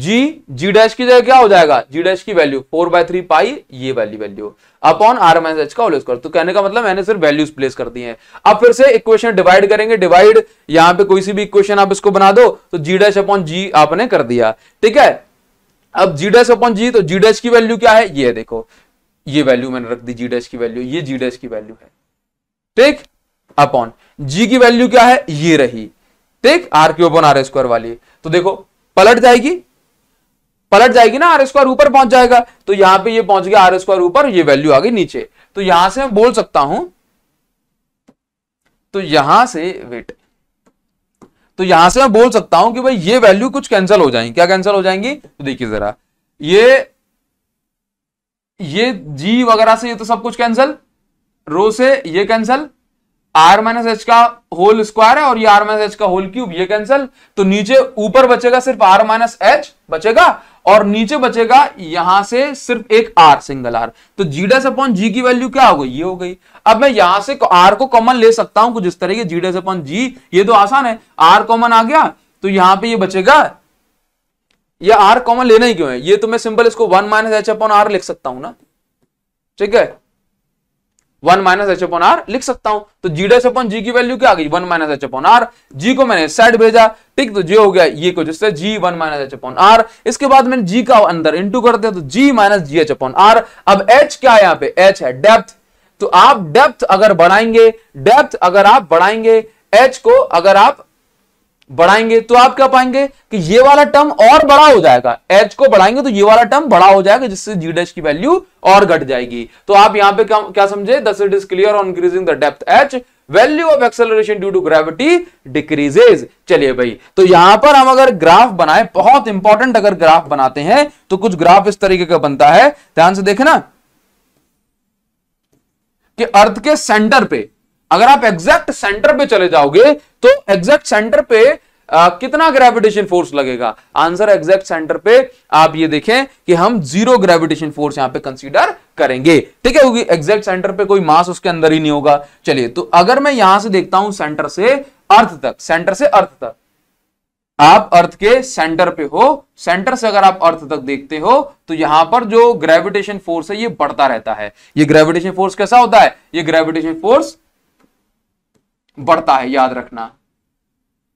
जी जी डैश की जगह क्या हो जाएगा जी डैश की value four by three pi ये वाली value upon R minus H का होल तो कहने का मतलब मैंने सिर्फ वैल्यूज प्लेस कर दी हैं अब फिर से इक्वेशन डिवाइड करेंगे डिवाइड यहां पे कोई सी भी इक्वेशन आप इसको बना दो तो जी डैश अपॉन जी आपने कर दिया ठीक है अब जी डैश अपॉन जी तो जी डैश की वैल्यू क्या है ये देखो ये वैल्यू मैंने रख दी जी डैश की वैल्यू ये जी डैश की वैल्यू है ठीक अपॉन जी की वैल्यू क्या है ये रही ठीक R cube upon are square वाली तो देखो पलट जाएगी पलट जाएगी ना आर स्क्वायर ऊपर पहुंच जाएगा तो यहां पे ये पहुंच गया आर स्क्वायर ऊपर ये वैल्यू आ गई नीचे तो यहां से मैं बोल सकता हूं तो यहां से वेट तो यहां से मैं बोल सकता हूं कि भाई ये वैल्यू कुछ कैंसिल हो जाएंगी क्या कैंसिल हो जाएंगी तो देखिए जरा ये ये जी वगैरह से ये तो सब कुछ कैंसिल रो से ये कैंसिल आर माइनस एच का होल स्क्वायर है और ये आर माइनस एच का होल क्यूब ये कैंसिल तो नीचे ऊपर बचेगा सिर्फ आर माइनस एच बचेगा और नीचे बचेगा यहां से सिर्फ एक आर सिंगल आर तो जीडस अपॉन जी की वैल्यू क्या हो गई ये हो गई अब मैं यहां से आर को कॉमन ले सकता हूं कुछ इस तरीके जीडस अपॉन जी ये तो आसान है आर कॉमन आ गया तो यहां पर यह बचेगा ये आर कॉमन लेना ही क्यों है ये तो मैं सिंपल इसको one minus H upon R लिख सकता हूं ना ठीक है one minus H upon R लिख सकता हूं तो जी डे अपन जी की वैल्यू क्या आ गई one minus H upon R G को मैंने साइड भेजा ठीक तो जे हो गया ये को जिससे G one minus H upon R इसके बाद मैंने जी का अंदर इंटू कर दिया तो G minus G H upon R अब एच क्या है यहाँ पे एच है डेप्थ तो आप डेप्थ अगर बढ़ाएंगे डेप्थ अगर आप बढ़ाएंगे एच को अगर आप बढ़ाएंगे तो आप क्या पाएंगे कि ये वाला टर्म और बड़ा हो जाएगा एच को बढ़ाएंगे तो ये वाला टर्म बड़ा हो जाएगा जिससे जी डैश की वैल्यू और घट जाएगी तो आप यहां पे क्या, क्या समझे thus it is clear on increasing the depth H value of acceleration due to gravity decreases चलिए भाई तो यहां पर हम अगर ग्राफ बनाए बहुत इंपॉर्टेंट अगर ग्राफ बनाते हैं तो कुछ ग्राफ इस तरीके का बनता है ध्यान से देखे ना कि अर्थ के सेंटर पे अगर आप एग्जैक्ट सेंटर पे चले जाओगे तो एग्जैक्ट सेंटर पे आ, कितना ग्रेविटेशन फोर्स लगेगा आंसर एग्जैक्ट सेंटर पे आप ये देखें कि हम जीरो ग्रेविटेशन फोर्स यहां पे कंसीडर करेंगे ठीक है एग्जैक्ट सेंटर पे कोई मास उसके अंदर ही नहीं होगा चलिए तो अगर मैं यहां से देखता हूं सेंटर से अर्थ तक सेंटर से अर्थ तक आप अर्थ के सेंटर पे हो सेंटर से अगर आप अर्थ तक देखते हो तो यहां पर जो ग्रेविटेशन फोर्स है ये बढ़ता रहता है ये ग्रेविटेशन फोर्स कैसा होता है ये ग्रेविटेशन फोर्स बढ़ता है याद रखना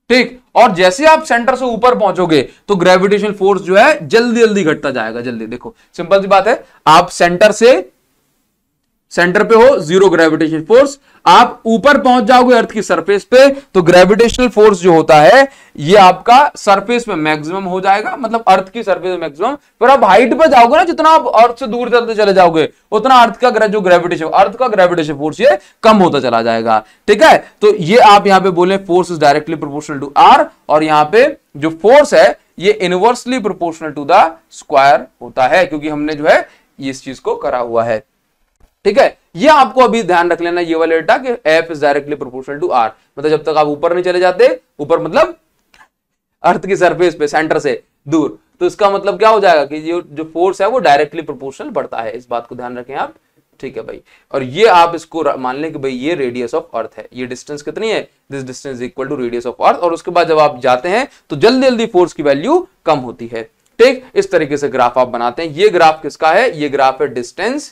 ठीक और जैसे आप सेंटर से ऊपर पहुंचोगे तो ग्रेविटेशन फोर्स जो है जल्दी जल्दी घटता जाएगा जल्दी देखो सिंपल सी बात है आप सेंटर से सेंटर पे हो जीरो ग्रेविटेशन फोर्स आप ऊपर पहुंच जाओगे अर्थ की सरफेस पे तो ग्रेविटेशनल फोर्स जो होता है ये आपका सरफेस पे मैक्सिमम हो जाएगा मतलब अर्थ की सरफेस मैक्सिमम पर आप हाइट पर जाओगे ना जितना आप अर्थ से दूर चलते चले जाओगे उतना अर्थ का जो ग्रेविटेशन अर्थ का ग्रेविटेशन फोर्स ये कम होता चला जाएगा ठीक है तो ये आप यहाँ पे बोले force is directly proportional to R और यहां पर जो फोर्स है ये inversely proportional to the square होता है क्योंकि हमने जो है इस चीज को करा हुआ है ठीक है ये आपको अभी ध्यान रख लेना ये वाले डेटा कि F is directly proportional to R मतलब जब तक आप ऊपर नहीं चले जाते ऊपर मतलब अर्थ की सरफेस पे सेंटर से दूर तो इसका मतलब क्या हो जाएगा कि जो जो फोर्स है वो डायरेक्टली प्रोपोर्शनल बढ़ता है इस बात को ध्यान रखें आप ठीक है भाई और ये आप इसको मान लें कि भाई ये रेडियस ऑफ अर्थ है ये डिस्टेंस कितनी है this distance equal to radius of earth और उसके बाद जब आप जाते हैं तो जल्दी जल्दी फोर्स की वैल्यू कम होती है ठीक इस तरीके से ग्राफ आप बनाते हैं ये ग्राफ किसका है ये ग्राफ है डिस्टेंस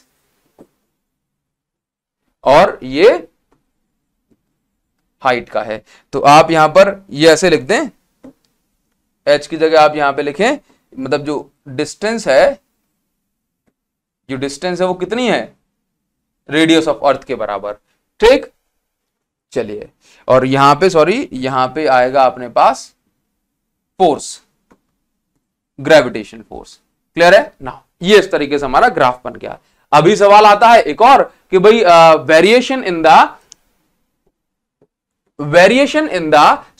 और ये हाइट का है तो आप यहां पर ये ऐसे लिख दें एच की जगह आप यहां पे लिखें मतलब जो डिस्टेंस है जो डिस्टेंस है वो कितनी है रेडियस ऑफ अर्थ के बराबर ठीक चलिए और यहां पे सॉरी यहां पे आएगा अपने पास फोर्स ग्रेविटेशन फोर्स क्लियर है ना ये इस तरीके से हमारा ग्राफ बन गया अभी सवाल आता है एक और कि भाई variation in the variation in the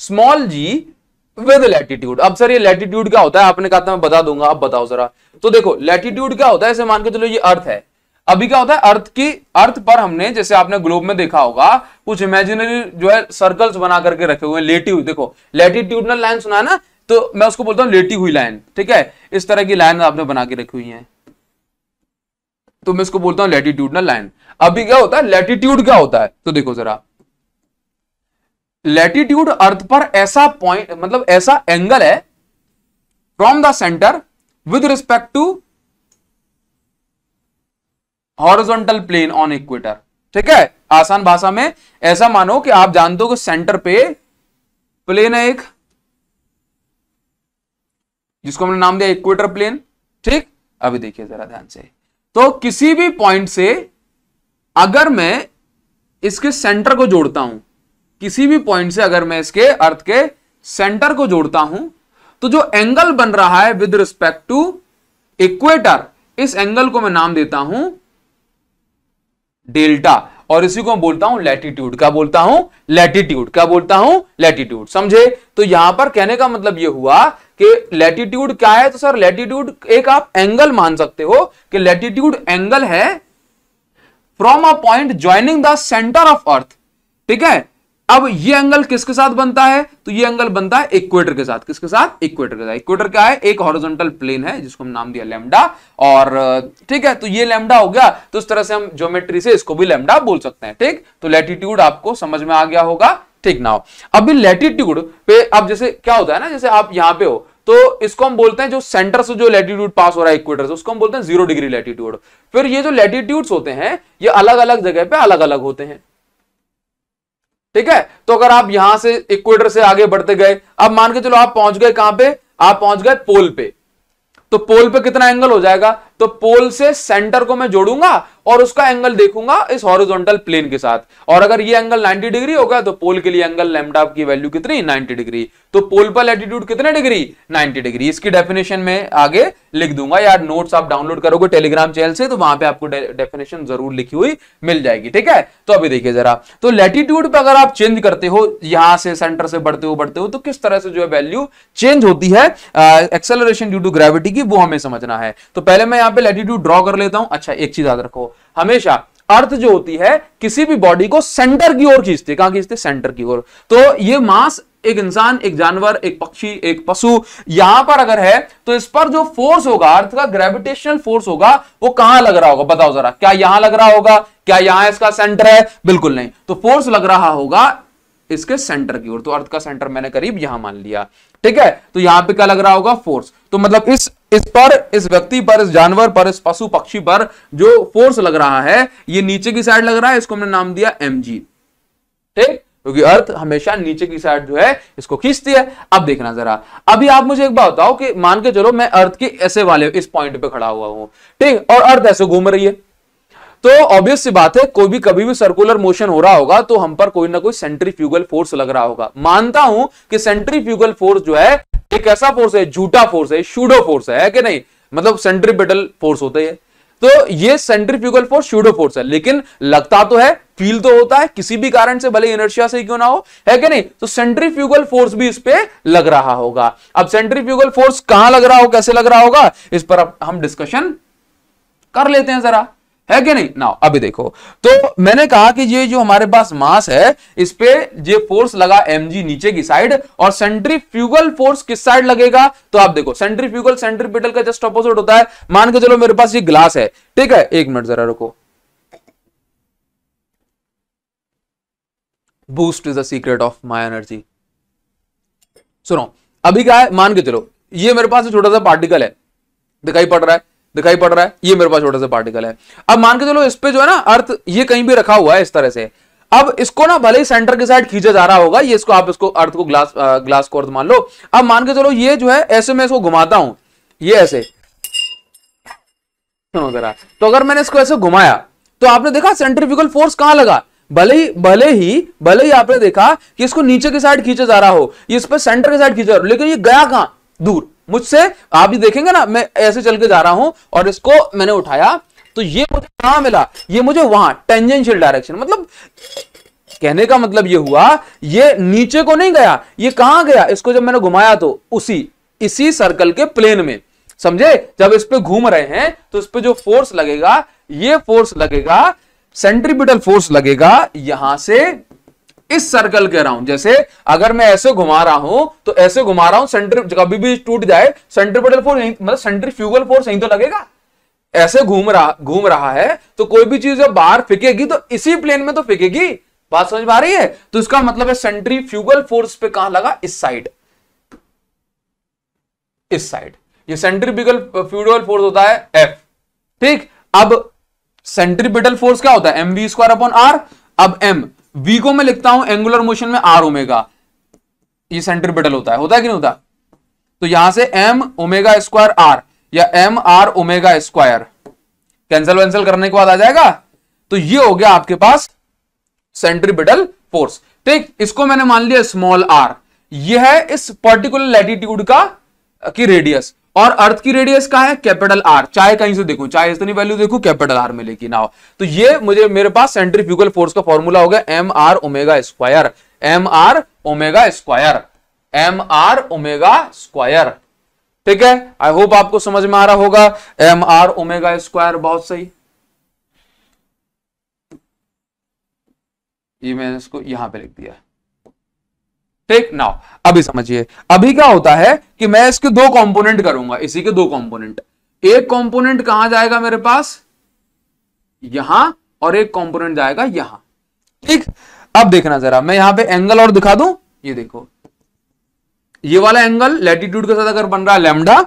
small G with latitude अब सर ये लैटिट्यूड क्या होता है आपने कहा था मैं बता दूंगा अब बताओ जरा तो देखो लैटिट्यूड क्या होता है ऐसे मान के चलो ये अर्थ है अभी क्या होता है अर्थ की अर्थ पर हमने जैसे आपने ग्लोब में देखा होगा कुछ इमेजिनरी जो है सर्कल्स बना करके रखे हुए लेटी हुई देखो लेटिट्यूडनल लाइन सुना है ना तो मैं उसको बोलता हूँ लेटी हुई लाइन ठीक है इस तरह की लाइन आपने बना के रखी हुई है तो मैं इसको बोलता हूं लेटीट्यूडनल लाइन अभी क्या होता है लेटीट्यूड क्या होता है तो देखो जरा लेटीट्यूड अर्थ पर ऐसा पॉइंट मतलब ऐसा एंगल है from the centre with respect to horizontal plane on equator ठीक है आसान भाषा में ऐसा मानो कि आप जानते हो कि सेंटर पे प्लेन है एक जिसको हमने नाम दिया इक्वेटर प्लेन ठीक अभी देखिए जरा ध्यान से तो किसी भी पॉइंट से अगर मैं इसके सेंटर को जोड़ता हूं किसी भी पॉइंट से अगर मैं इसके अर्थ के सेंटर को जोड़ता हूं तो जो एंगल बन रहा है विद रिस्पेक्ट टू इक्वेटर इस एंगल को मैं नाम देता हूं डेल्टा और इसी को मैं बोलता हूं लैटिट्यूड क्या बोलता हूं लैटिट्यूड क्या बोलता हूं लैटिट्यूड समझे तो यहां पर कहने का मतलब यह हुआ कि लेटीट्यूड क्या है तो सर लेटीट्यूड एक आप एंगल मान सकते हो कि लेटीट्यूड एंगल है from a point joining the centre of earth ठीक है अब ये एंगल किसके साथ बनता है तो ये एंगल बनता है इक्वेटर के साथ किसके साथ इक्वेटर के साथ इक्वेटर क्या है एक हॉरिजॉन्टल प्लेन है जिसको हम नाम दिया लेमडा और ठीक है तो ये लेमडा हो गया तो इस तरह से हम ज्योमेट्री से इसको भी लेमडा बोल सकते हैं ठीक तो लेटीट्यूड आपको समझ में आ गया होगा ठीक हो अभी लेटीट्यूड पे अब जैसे क्या होता है ना जैसे आप यहां पे हो तो इसको हम बोलते हैं जो सेंटर से जो लेटीट्यूड पास हो रहा है इक्वेटर से उसको हम बोलते हैं जीरो डिग्री लेटीट्यूड फिर ये जो लेटीट्यूड्स होते हैं ये अलग अलग जगह पे अलग अलग होते हैं ठीक है तो अगर आप यहां से इक्वेटर से आगे बढ़ते गए अब मान के चलो आप पहुंच गए कहां पे आप पहुंच गए पोल पे तो पोल पे कितना एंगल हो जाएगा तो पोल से सेंटर को मैं जोड़ूंगा और उसका एंगल देखूंगा इस हॉरिजॉन्टल प्लेन के साथ और अगर ये एंगल 90 डिग्री होगा तो पोल के लिए एंगल लेमडा की वैल्यू कितनी 90 डिग्री तो पोल पर एटीट्यूड कितने डिग्री 90 डिग्री इसकी डेफिनेशन में आगे लिख दूंगा यार नोट्स आप डाउनलोड करोगे टेलीग्राम चैनल से तो वहां पर आपको डेफिनेशन जरूर लिखी हुई मिल जाएगी ठीक है तो अभी देखिए जरा तो लेटीट्यूड पर अगर आप चेंज करते हो यहां से सेंटर से बढ़ते हो बढ़ते हो तो किस तरह से जो है वैल्यू चेंज होती है एक्सेलरेशन ड्यू टू ग्रेविटी की वो हमें समझना है तो पहले मैं यहां पे लेटीट्यूड ड्रॉ कर लेता हूं अच्छा एक चीज याद रखो हमेशा अर्थ जो होती है किसी भी बॉडी को सेंटर की ओर खींचते कहां खींचते सेंटर की ओर तो ये मास एक इंसान एक जानवर एक पक्षी एक पशु यहां पर अगर है तो इस पर जो फोर्स होगा अर्थ का ग्रेविटेशनल फोर्स होगा वो कहां लग रहा होगा बताओ जरा क्या यहां लग रहा होगा क्या यहां इसका सेंटर है बिल्कुल नहीं तो फोर्स लग रहा होगा इसके सेंटर की ओर तो अर्थ का सेंटर मैंने करीब यहां मान लिया ठीक है तो यहां पे क्या लग रहा होगा फोर्स तो मतलब इस इस पर इस व्यक्ति पर इस जानवर पर इस पशु पक्षी पर जो फोर्स लग रहा है ये नीचे की साइड लग रहा है इसको हमने नाम दिया एम जी ठीक क्योंकि अर्थ हमेशा नीचे की साइड जो है इसको खींचती है अब देखना जरा अभी आप मुझे एक बात बताओ कि मान के चलो मैं अर्थ के ऐसे वाले इस पॉइंट पे खड़ा हुआ हूं ठीक और अर्थ ऐसे घूम रही है तो ऑब्वियस सी बात है कोई भी कभी भी सर्कुलर मोशन हो रहा होगा तो हम पर कोई ना कोई सेंट्रीफ्यूगल फोर्स लग रहा होगा मानता हूं कि सेंट्रीफ्यूगल फोर्स जो है एक ऐसा फोर्स है झूठा फोर्स है शूडो फोर्स है, कि नहीं मतलब सेंट्रीपेटल फोर्स होते हैं तो ये सेंट्रीफ्यूगल फोर्स शूडो फोर्स है लेकिन लगता तो है फील तो होता है किसी भी कारण से भले इनर्शिया से क्यों ना हो है कि नहीं तो सेंट्रीफ्यूगल फोर्स भी इस पर लग रहा होगा अब सेंट्रीफ्यूगल फोर्स कहां लग रहा हो कैसे लग रहा होगा इस पर हम डिस्कशन कर लेते हैं जरा है कि नहीं ना अभी देखो तो मैंने कहा कि ये जो हमारे पास मास है इस पे ये फोर्स लगा एम नीचे की साइड और सेंट्रीफ्यूगल फोर्स किस साइड लगेगा तो आप देखो सेंट्रीफ्यूगल सेंट्रीपिटल का जस्ट अपोजिट होता है मान के चलो मेरे पास ये ग्लास है ठीक है एक मिनट जरा रुको boost is the secret of my energy सुनो अभी क्या है मान के चलो ये मेरे पास छोटा सा पार्टिकल है दिखाई पड़ रहा है दिखाई पड़ रहा है ये मेरे पास छोटा सा पार्टिकल है अब मान के चलो इस पे जो है ना अर्थ ये कहीं भी रखा हुआ है इस तरह से अब इसको ना भले ही सेंटर के साइड खींचा जा रहा होगा ये इसको आप इसको अर्थ को ग्लास आ, ग्लास को अर्थ मान लो अब मान के चलो ये जो है ऐसे में इसको घुमाता हूं ये ऐसे हाँ, तो अगर मैंने इसको ऐसे घुमाया तो आपने देखा सेंट्रिफिकल फोर्स कहां लगा भले ही भले ही भले ही आपने देखा कि इसको नीचे की साइड खींचा जा रहा हो इस पर सेंटर के साइड खींचा जा रहा हो लेकिन ये गया कहां दूर मुझसे आप भी देखेंगे ना मैं ऐसे चल के जा रहा हूं और इसको मैंने उठाया तो ये मुझे कहां मिला ये मुझे वहां टेंजेंशियल डायरेक्शन मतलब कहने का मतलब ये हुआ ये नीचे को नहीं गया ये कहां गया इसको जब मैंने घुमाया तो उसी इसी सर्कल के प्लेन में समझे जब इस पर घूम रहे हैं तो इस पर जो फोर्स लगेगा ये फोर्स लगेगा सेंट्रीपिटल फोर्स लगेगा यहां से इस सर्कल के अराउंड जैसे अगर मैं ऐसे घुमा रहा हूं तो ऐसे घुमा रहा हूं सेंटर कभी भी टूट जाए सेंट्रिपेटल फोर्स मतलब फ्यूगल फोर्स यहीं तो लगेगा ऐसे घूम रहा घूम रहा है तो कोई भी चीज जब बाहर फेंकेगी तो इसी प्लेन में तो फेंकेगी बात समझ पा रही है तो इसका मतलब है फ्यूगल फोर्स पे कहा लगा इस साइड इस साइड ये सेंट्रीपिकल फ्यूगल फोर्स होता है एफ ठीक अब सेंट्रीपिटल फोर्स क्या होता है M V square upon R अब एम वी को मैं लिखता हूं एंगुलर मोशन में आर ओमेगा ये सेंट्रीपिटल होता है होता है कि नहीं होता तो यहां से एम ओमेगा स्क्वायर आर या M R omega square cancel वैंसल करने के बाद आ जाएगा तो ये हो गया आपके पास सेंट्रीबिटल फोर्स ठीक इसको मैंने मान लिया स्मॉल आर यह है इस पर्टिकुलर लैटिट्यूड का की रेडियस और अर्थ की रेडियस का है कैपिटल आर चाहे कहीं से देखूं चाहे इतनी वैल्यू देखूं कैपिटल आर मिलेगी ना तो ये मुझे मेरे पास सेंट्रीफ्यूगल फोर्स का फॉर्मूला हो गया M R omega square M R omega square M R omega square ठीक है आई होप आपको समझ में आ रहा होगा एम आर ओमेगा स्क्वायर बहुत सही ये मैंने इसको यहां पे लिख दिया ठीक नाउ अभी समझिए अभी क्या होता है कि मैं इसके दो कंपोनेंट करूंगा इसी के दो कंपोनेंट एक कंपोनेंट कहां जाएगा मेरे पास यहां और एक कंपोनेंट जाएगा यहां ठीक अब देखना जरा मैं यहां पे एंगल और दिखा दूं ये देखो ये वाला एंगल लेटीट्यूड के साथ अगर बन रहा है लेमडा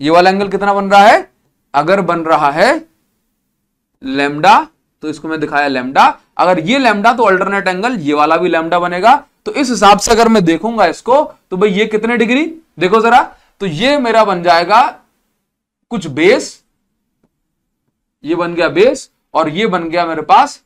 ये वाला एंगल कितना बन रहा है अगर बन रहा है लेमडा तो इसको मैं दिखाया लेमडा अगर ये लेमडा तो अल्टरनेट एंगल ये वाला भी लेमडा बनेगा तो इस हिसाब से अगर मैं देखूंगा इसको तो भाई ये कितने डिग्री देखो जरा तो ये मेरा बन जाएगा कुछ बेस ये बन गया बेस और ये बन गया मेरे पास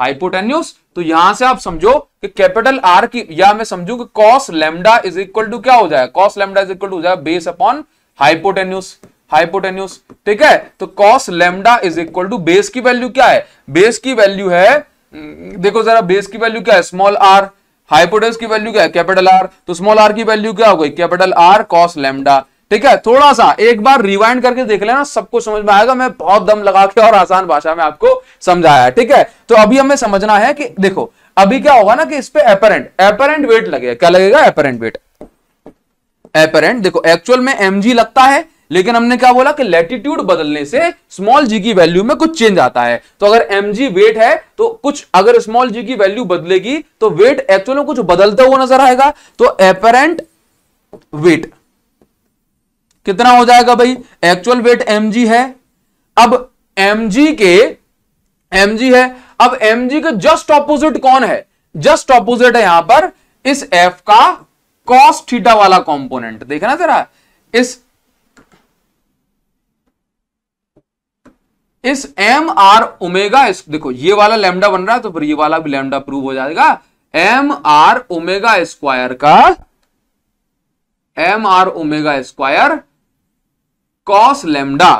हाइपोटेन्यूस तो यहां से आप समझो कि कैपिटल आर की या मैं समझू कि cos lambda is equal to क्या हो जाएगा cos lambda is equal to हो जाएगा बेस अपॉन हाइपोटेन्यूस हाइपोटेन्यूस ठीक है तो cos lambda is equal to base की वैल्यू क्या है बेस की वैल्यू है हम्म, देखो जरा बेस की वैल्यू क्या है स्मॉल आर हाइपोटेंस की वैल्यू क्या है कैपिटल आर तो स्मॉल आर की वैल्यू क्या हो गई कैपिटल आर कॉस लेमडा ठीक है थोड़ा सा एक बार रिवाइंड करके देख लेना सबको समझ में आएगा मैं बहुत दम लगा के और आसान भाषा में आपको समझाया है ठीक है तो अभी हमें समझना है कि देखो अभी क्या होगा ना कि इस पे अपेरेंट एपरेंट वेट लगेगा क्या लगेगा एपरेंट वेट एपरेंट देखो एक्चुअल में एमजी लगता है लेकिन हमने क्या बोला कि लेटीट्यूड बदलने से स्मॉल जी की वैल्यू में कुछ चेंज आता है तो अगर एम जी वेट है तो कुछ अगर स्मॉल जी की वैल्यू बदलेगी तो वेट एक्चुअल कुछ बदलता हुआ नजर आएगा तो एपेरेंट वेट कितना हो जाएगा भाई एक्चुअल वेट एम है अब एम के एम है अब एम के जस्ट ऑपोजिट कौन है जस्ट ऑपोजिट है यहां पर इस एफ का कॉस थीटा वाला कॉम्पोनेंट देखना जरा इस इस एम आर ओमेगा देखो ये वाला लेमडा बन रहा है तो फिर ये वाला भी लेमडा प्रूव हो जाएगा एम आर ओमेगा स्क्वायर का M R omega square cos lambda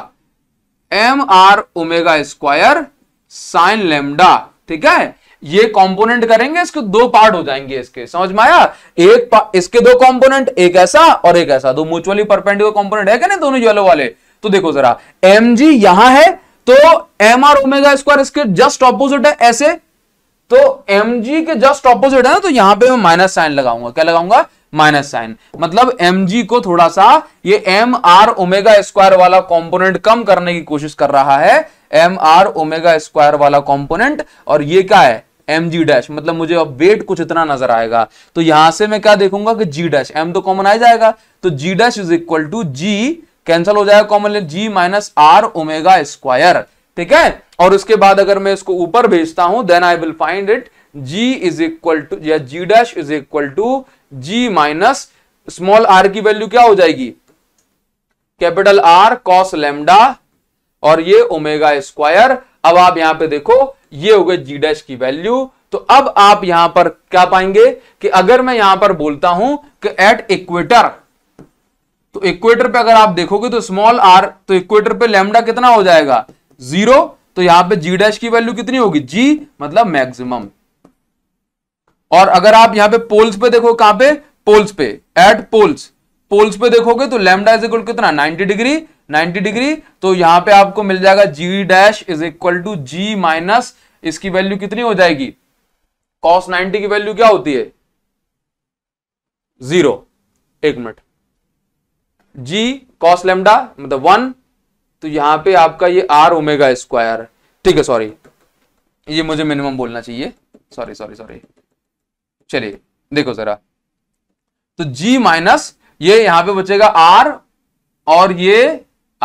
M R omega square sine lambda ठीक है ये कंपोनेंट करेंगे इसके दो पार्ट हो जाएंगे इसके समझ में आया एक इसके दो कंपोनेंट एक ऐसा और एक ऐसा दो म्यूचुअली परपेंडिकुलर कंपोनेंट है क्या नहीं दोनों येलो वाले तो देखो जरा एम जी यहां है तो एम आर ओमेगा स्क्वायर इसके जस्ट ऑपोजिट है ऐसे तो एम जी के जस्ट ऑपोजिट है ना तो यहां पे मैं माइनस साइन लगाऊंगा क्या लगाऊंगा माइनस साइन मतलब एम जी को थोड़ा सा ये एम आर ओमेगा स्क्वायर वाला कंपोनेंट कम करने की कोशिश कर रहा है एम आर ओमेगा स्क्वायर वाला कंपोनेंट और ये क्या है एम जी डैश मतलब मुझे अब वेट कुछ इतना नजर आएगा तो यहां से मैं क्या देखूंगा कि जी डैश एम तो कॉमन आ जाएगा तो G dash is equal to G cancel हो जाएगा common G minus R omega square ठीक है और उसके बाद अगर मैं इसको ऊपर भेजता हूं then I will find it G is equal to या G dash is equal to G minus small R की वैल्यू क्या हो जाएगी कैपिटल आर कॉस लेमडा और ये ओमेगा स्क्वायर अब आप यहां पे देखो ये हो गए जी डैश की वैल्यू तो अब आप यहां पर क्या पाएंगे कि अगर मैं यहां पर बोलता हूं कि एट इक्वेटर तो इक्वेटर पे अगर आप देखोगे तो स्मॉल आर तो इक्वेटर पे लेमडा कितना हो जाएगा जीरो तो यहां पे जी डैश की वैल्यू कितनी होगी जी मतलब मैक्सिमम और अगर आप यहां पे पोल्स पे देखो कहां पे पोल्स पे एट पोल्स पोल्स पे देखोगे तो लेमडा इज इक्वल कितना नाइनटी डिग्री नाइनटी डिग्री तो यहां पर आपको मिल जाएगा G dash is equal to G minus इसकी वैल्यू कितनी हो जाएगी कॉस नाइनटी की वैल्यू क्या होती है जीरो एक मिनट जी कॉस लेमडा मतलब वन तो यहां पे आपका ये आर ओमेगा स्क्वायर ठीक है सॉरी ये मुझे मिनिमम बोलना चाहिए सॉरी सॉरी सॉरी चलिए देखो जरा तो जी माइनस ये यहां पे बचेगा आर और ये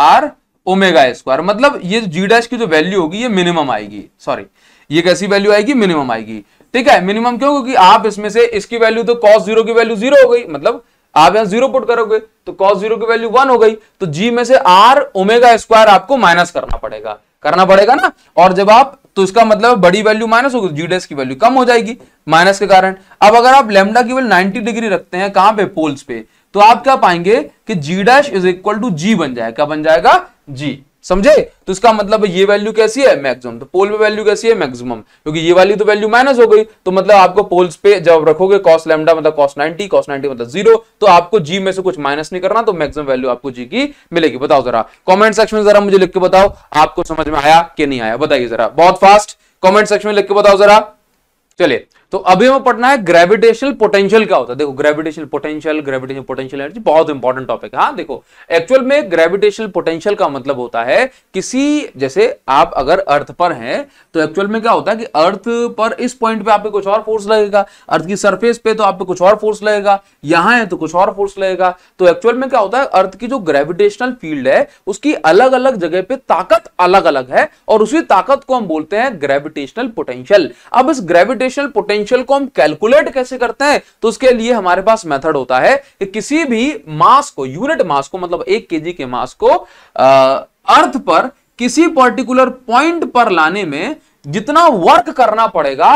आर ओमेगा स्क्वायर मतलब ये जी डैश की जो वैल्यू होगी ये मिनिमम आएगी सॉरी ये कैसी वैल्यू आएगी मिनिमम आएगी ठीक है मिनिमम क्यों क्योंकि आप इसमें से इसकी वैल्यू तो कॉस जीरो की वैल्यू जीरो हो गई मतलब आप यहां जीरो पुट करोगे तो कॉस जीरो की वैल्यू वन हो गई तो जी में से आर ओमेगा स्क्वायर आपको माइनस करना पड़ेगा करना पड़ेगा ना और जब आप तो इसका मतलब बड़ी वैल्यू माइनस होगी जी डैश की वैल्यू कम हो जाएगी माइनस के कारण अब अगर आप लेमडा की वैल्यू 90 डिग्री रखते हैं कहां पे पोल्स पे तो आप क्या पाएंगे कि G dash is equal to G बन जाएगा क्या बन जाएगा जी समझे तो इसका मतलब ये वैल्यू कैसी है मैक्सिमम तो पोल पे वैल्यू कैसी है मैक्सिमम क्योंकि ये वाली तो वैल्यू माइनस हो गई तो मतलब आपको पोल्स पे जब रखोगे कॉस लेमडा मतलब कॉस 90 कॉस 90 मतलब जीरो तो आपको जी में से कुछ माइनस नहीं करना तो मैक्सिमम वैल्यू आपको जी की मिलेगी बताओ जरा कॉमेंट सेक्शन में जरा मुझे लिख के बताओ आपको समझ में आया कि नहीं आया बताइए जरा बहुत फास्ट कॉमेंट सेक्शन में लिख के बताओ जरा चलिए तो अभी हमें पढ़ना है ग्रेविटेशनल पोटेंशियल क्या होता है देखो gravitational potential gravitation potential energy बहुत इंपॉर्टेंट टॉपिक है हाँ देखो एक्चुअल में ग्रेविटेशनल पोटेंशियल का मतलब होता है किसी जैसे आप अगर अर्थ पर हैं तो एक्चुअल में क्या होता है कि अर्थ पर इस पॉइंट पे आप कुछ और फोर्स लगेगा अर्थ की सरफेस पे तो आप कुछ और फोर्स लगेगा यहां है तो कुछ और फोर्स लगेगा तो एक्चुअल में क्या होता है अर्थ की जो ग्रेविटेशनल फील्ड है उसकी अलग अलग जगह पे ताकत अलग अलग है और उसी ताकत को हम बोलते हैं ग्रेविटेशनल पोटेंशियल अब इस ग्रेविटेशनल पोटेंशियल पोटेंशियल को हम कैलकुलेट कैसे करते हैं तो उसके लिए हमारे पास मेथड होता है कि किसी भी मास को यूनिट मास को मतलब एक के के मास को आ, अर्थ पर किसी पर्टिकुलर पॉइंट पर लाने में जितना वर्क करना पड़ेगा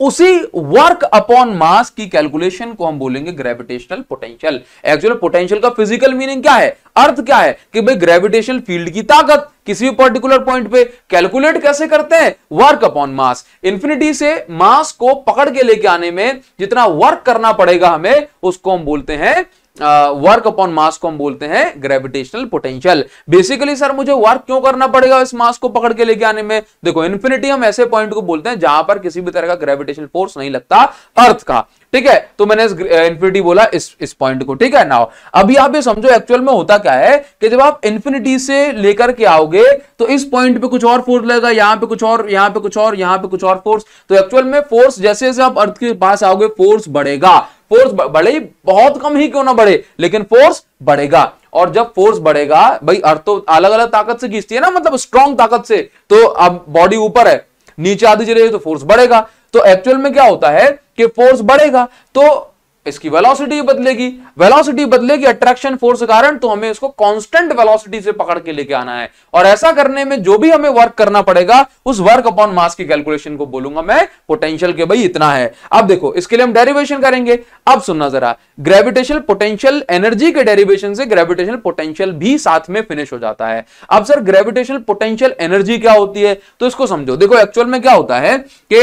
उसी वर्क अपॉन मास की कैलकुलेशन को हम बोलेंगे ग्रेविटेशनल पोटेंशियल एक्चुअली पोटेंशियल का फिजिकल मीनिंग क्या है अर्थ क्या है कि भाई ग्रेविटेशनल फील्ड की ताकत किसी भी पर्टिकुलर पॉइंट पे कैलकुलेट कैसे करते हैं वर्क अपॉन मास इंफिनिटी से मास को पकड़ के लेके आने में जितना वर्क करना पड़ेगा हमें उसको हम बोलते हैं वर्क अपॉन मास को हम बोलते हैं ग्रेविटेशनल पोटेंशियल बेसिकली सर मुझे वर्क क्यों करना पड़ेगा इस मास को पकड़ के लेके आने में देखो इन्फिनिटी हम ऐसे पॉइंट को बोलते हैं जहां पर किसी भी तरह का ग्रेविटेशनल फोर्स नहीं लगता अर्थ का ठीक है तो मैंने इन्फिनिटी बोला इस इस पॉइंट को ठीक है नाउ अभी आप ये समझो एक्चुअल में होता क्या है कि जब आप इन्फिनिटी से लेकर के आओगे तो इस पॉइंट पे कुछ और फोर्स लगेगा यहां पे कुछ और यहां पे कुछ और यहां पे कुछ और फोर्स तो एक्चुअल में फोर्स जैसे जैसे आप अर्थ के पास आओगे फोर्स बढ़ेगा फोर्स बढ़े बहुत कम ही क्यों ना बढ़े लेकिन फोर्स बढ़ेगा और जब फोर्स बढ़ेगा भाई अर्थ तो अलग अलग ताकत से खींचती है ना मतलब स्ट्रॉन्ग ताकत से तो अब बॉडी ऊपर है नीचे आधी चले तो फोर्स बढ़ेगा तो एक्चुअल में क्या होता है कि फोर्स बढ़ेगा तो इसकी वेलोसिटी बदलेगी वेलोसिटी बदलेगी अट्रैक्शन फोर्स कारण तो हमें इसको कांस्टेंट वेलोसिटी से पकड़ के लेके आना है और ऐसा करने में जो भी हमें वर्क करना पड़ेगा उस वर्क अपॉन मास की कैलकुलेशन को बोलूंगा मैं पोटेंशियल के भाई इतना है अब देखो इसके लिए हम डेरिवेशन करेंगे अब सुनना जरा ग्रेविटेशन पोटेंशियल एनर्जी के डेरिवेशन से ग्रेविटेशन पोटेंशियल भी साथ में फिनिश हो जाता है अब सर ग्रेविटेशन पोटेंशियल एनर्जी क्या होती है तो इसको समझो देखो एक्चुअल में क्या होता है कि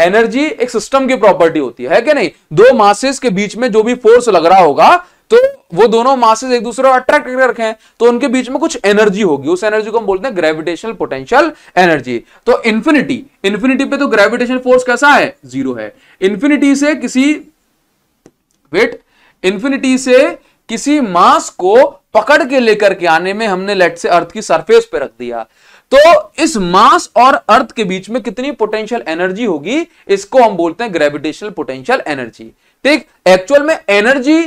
एनर्जी एक सिस्टम की प्रॉपर्टी होती है, है कि नहीं दो मासेस के बीच में जो भी फोर्स लग रहा होगा तो वो दोनों मासेस एक दूसरे को अट्रैक्ट करके रखे हैं तो उनके बीच में कुछ एनर्जी होगी उस एनर्जी को हम बोलते हैं ग्रेविटेशनल पोटेंशियल एनर्जी तो इन्फिनिटी इन्फिनिटी पे तो ग्रेविटेशन फोर्स कैसा है जीरो है इन्फिनिटी से किसी वेट इन्फिनिटी से किसी मास को पकड़ के लेकर के आने में हमने लेट से अर्थ की सरफेस पे रख दिया तो इस मास और अर्थ के बीच में कितनी पोटेंशियल एनर्जी होगी इसको हम बोलते हैं ग्रेविटेशनल पोटेंशियल एनर्जी ठीक एक्चुअल में एनर्जी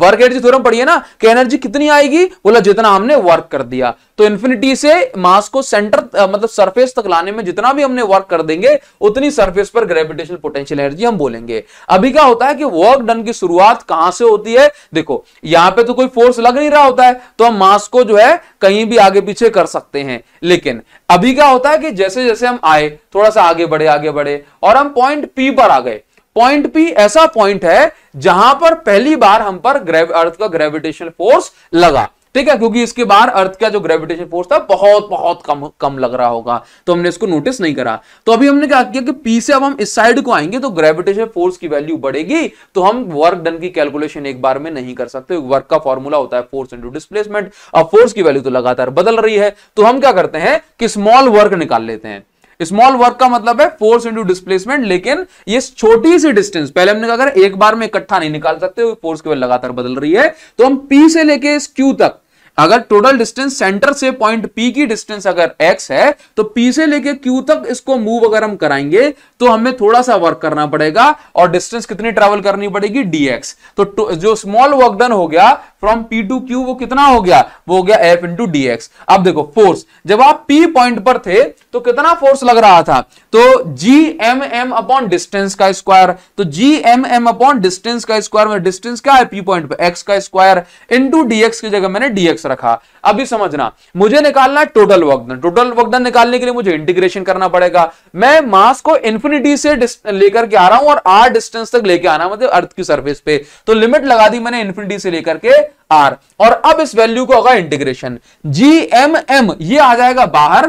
वर्क एनर्जी थ्योरम पढ़िए ना कि एनर्जी कितनी आएगी बोला जितना हमने वर्क कर दिया तो इन्फिनिटी से मास को सेंटर मतलब सरफेस तक लाने में जितना भी हमने वर्क कर देंगे उतनी सरफेस पर ग्रेविटेशनल पोटेंशियल एनर्जी हम बोलेंगे अभी क्या होता है कि वर्क डन की शुरुआत कहां से होती है देखो यहां पे तो कोई फोर्स लग नहीं रहा होता है तो हम मास को जो है कहीं भी आगे पीछे कर सकते हैं लेकिन अभी क्या होता है कि जैसे जैसे हम आए थोड़ा सा आगे बढ़े आगे बढ़े और हम पॉइंट पी पर आ गए पॉइंट पी ऐसा पॉइंट है जहां पर पहली बार हम पर अर्थ का ग्रेविटेशन फोर्स लगा ठीक है क्योंकि इसके बाहर अर्थ का जो ग्रेविटेशन फोर्स था बहुत बहुत कम कम लग रहा होगा तो हमने इसको नोटिस नहीं करा तो अभी हमने क्या किया कि पी से अब हम इस साइड को आएंगे तो ग्रेविटेशन फोर्स की वैल्यू बढ़ेगी तो हम वर्क डन की कैलकुलेशन एक बार में नहीं कर सकते वर्क का फॉर्मूला होता है फोर्स इंटू डिस्प्लेसमेंट अब फोर्स की वैल्यू तो लगातार बदल रही है तो हम क्या करते हैं कि स्मॉल वर्क निकाल लेते हैं स्मॉल वर्क का मतलब है फोर्स इंटू डिस्प्लेसमेंट लेकिन ये छोटी सी डिस्टेंस पहले हमने कहा अगर एक बार में इकट्ठा नहीं निकाल सकते फोर्स केवल लगातार बदल रही है तो हम पी से लेके इस क्यू तक अगर टोटल डिस्टेंस सेंटर से पॉइंट पी की डिस्टेंस अगर एक्स है तो पी से लेके क्यू तक इसको मूव अगर हम कराएंगे तो हमें थोड़ा सा वर्क करना पड़ेगा और डिस्टेंस कितनी ट्रेवल करनी पड़ेगी डीएक्स तो, तो जो स्मॉल वर्क डन हो गया फ्रॉम पी टू क्यू वो कितना हो गया वो हो गया एफ इंटू डी एक्स अब देखो फोर्स जब आप पी पॉइंट पर थे तो कितना फोर्स लग रहा था तो G M M upon distance का स्क्वायर तो G M M upon distance का स्क्वायर में डिस्टेंस क्या है पी पॉइंट पर एक्स का स्क्वायर इंटू डीएक्स की जगह मैंने डीएक्स रखा अभी समझना मुझे निकालना है टोटल वर्कडन टोटल वर्कडन निकालने के लिए मुझे इंटीग्रेशन करना पड़ेगा मैं मास को इंफिनिटी से लेकर के आ रहा हूं और आर डिस्टेंस तक लेके आना मतलब अर्थ की सर्फेस पे तो लिमिट लगा दी मैंने इंफिनिटी से लेकर के आर और अब इस वैल्यू को होगा इंटीग्रेशन जी एम एम ये आ जाएगा बाहर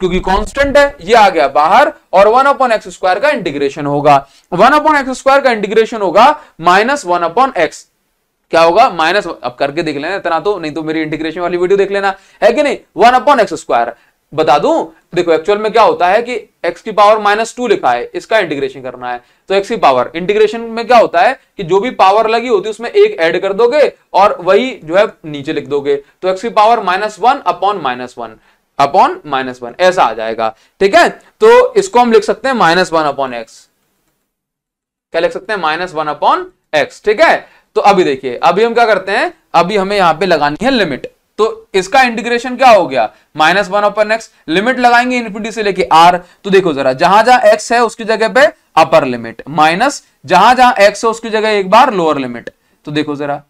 क्योंकि कांस्टेंट है ये आ गया बाहर और वन अपॉन एक्स स्क्वायर का इंटीग्रेशन होगा वन अपॉन एक्स स्क्वायर का इंटीग्रेशन होगा माइनस वन अपॉन एक्स क्या होगा माइनस अब करके देख लेना इतना तो नहीं तो मेरी इंटीग्रेशन वाली वीडियो देख लेना है कि नहीं वन अपॉन एक्स स्क्वायर बता दूं देखो एक्चुअल में क्या होता है कि x की पावर माइनस टू लिखा है इसका इंटीग्रेशन करना है तो x की पावर इंटीग्रेशन में क्या होता है कि जो भी पावर लगी होती है उसमें एक ऐड कर दोगे और वही जो है नीचे लिख दोगे तो x की power minus one upon minus one upon minus one ऐसा आ जाएगा ठीक है तो इसको हम लिख सकते हैं माइनस वन अपॉन एक्स क्या लिख सकते हैं माइनस वन अपॉन एक्स ठीक है तो अभी देखिए अभी हम क्या करते हैं अभी हमें यहां पर लगानी है लिमिट तो इसका इंटीग्रेशन क्या हो गया minus one upon X limit लगाएंगे इन्फिनिटी से लेके आर तो देखो जरा जहां जहां एक्स है उसकी जगह पे अपर लिमिट माइनस जहां जहां एक्स है उसकी जगह एक बार लोअर लिमिट तो देखो जरा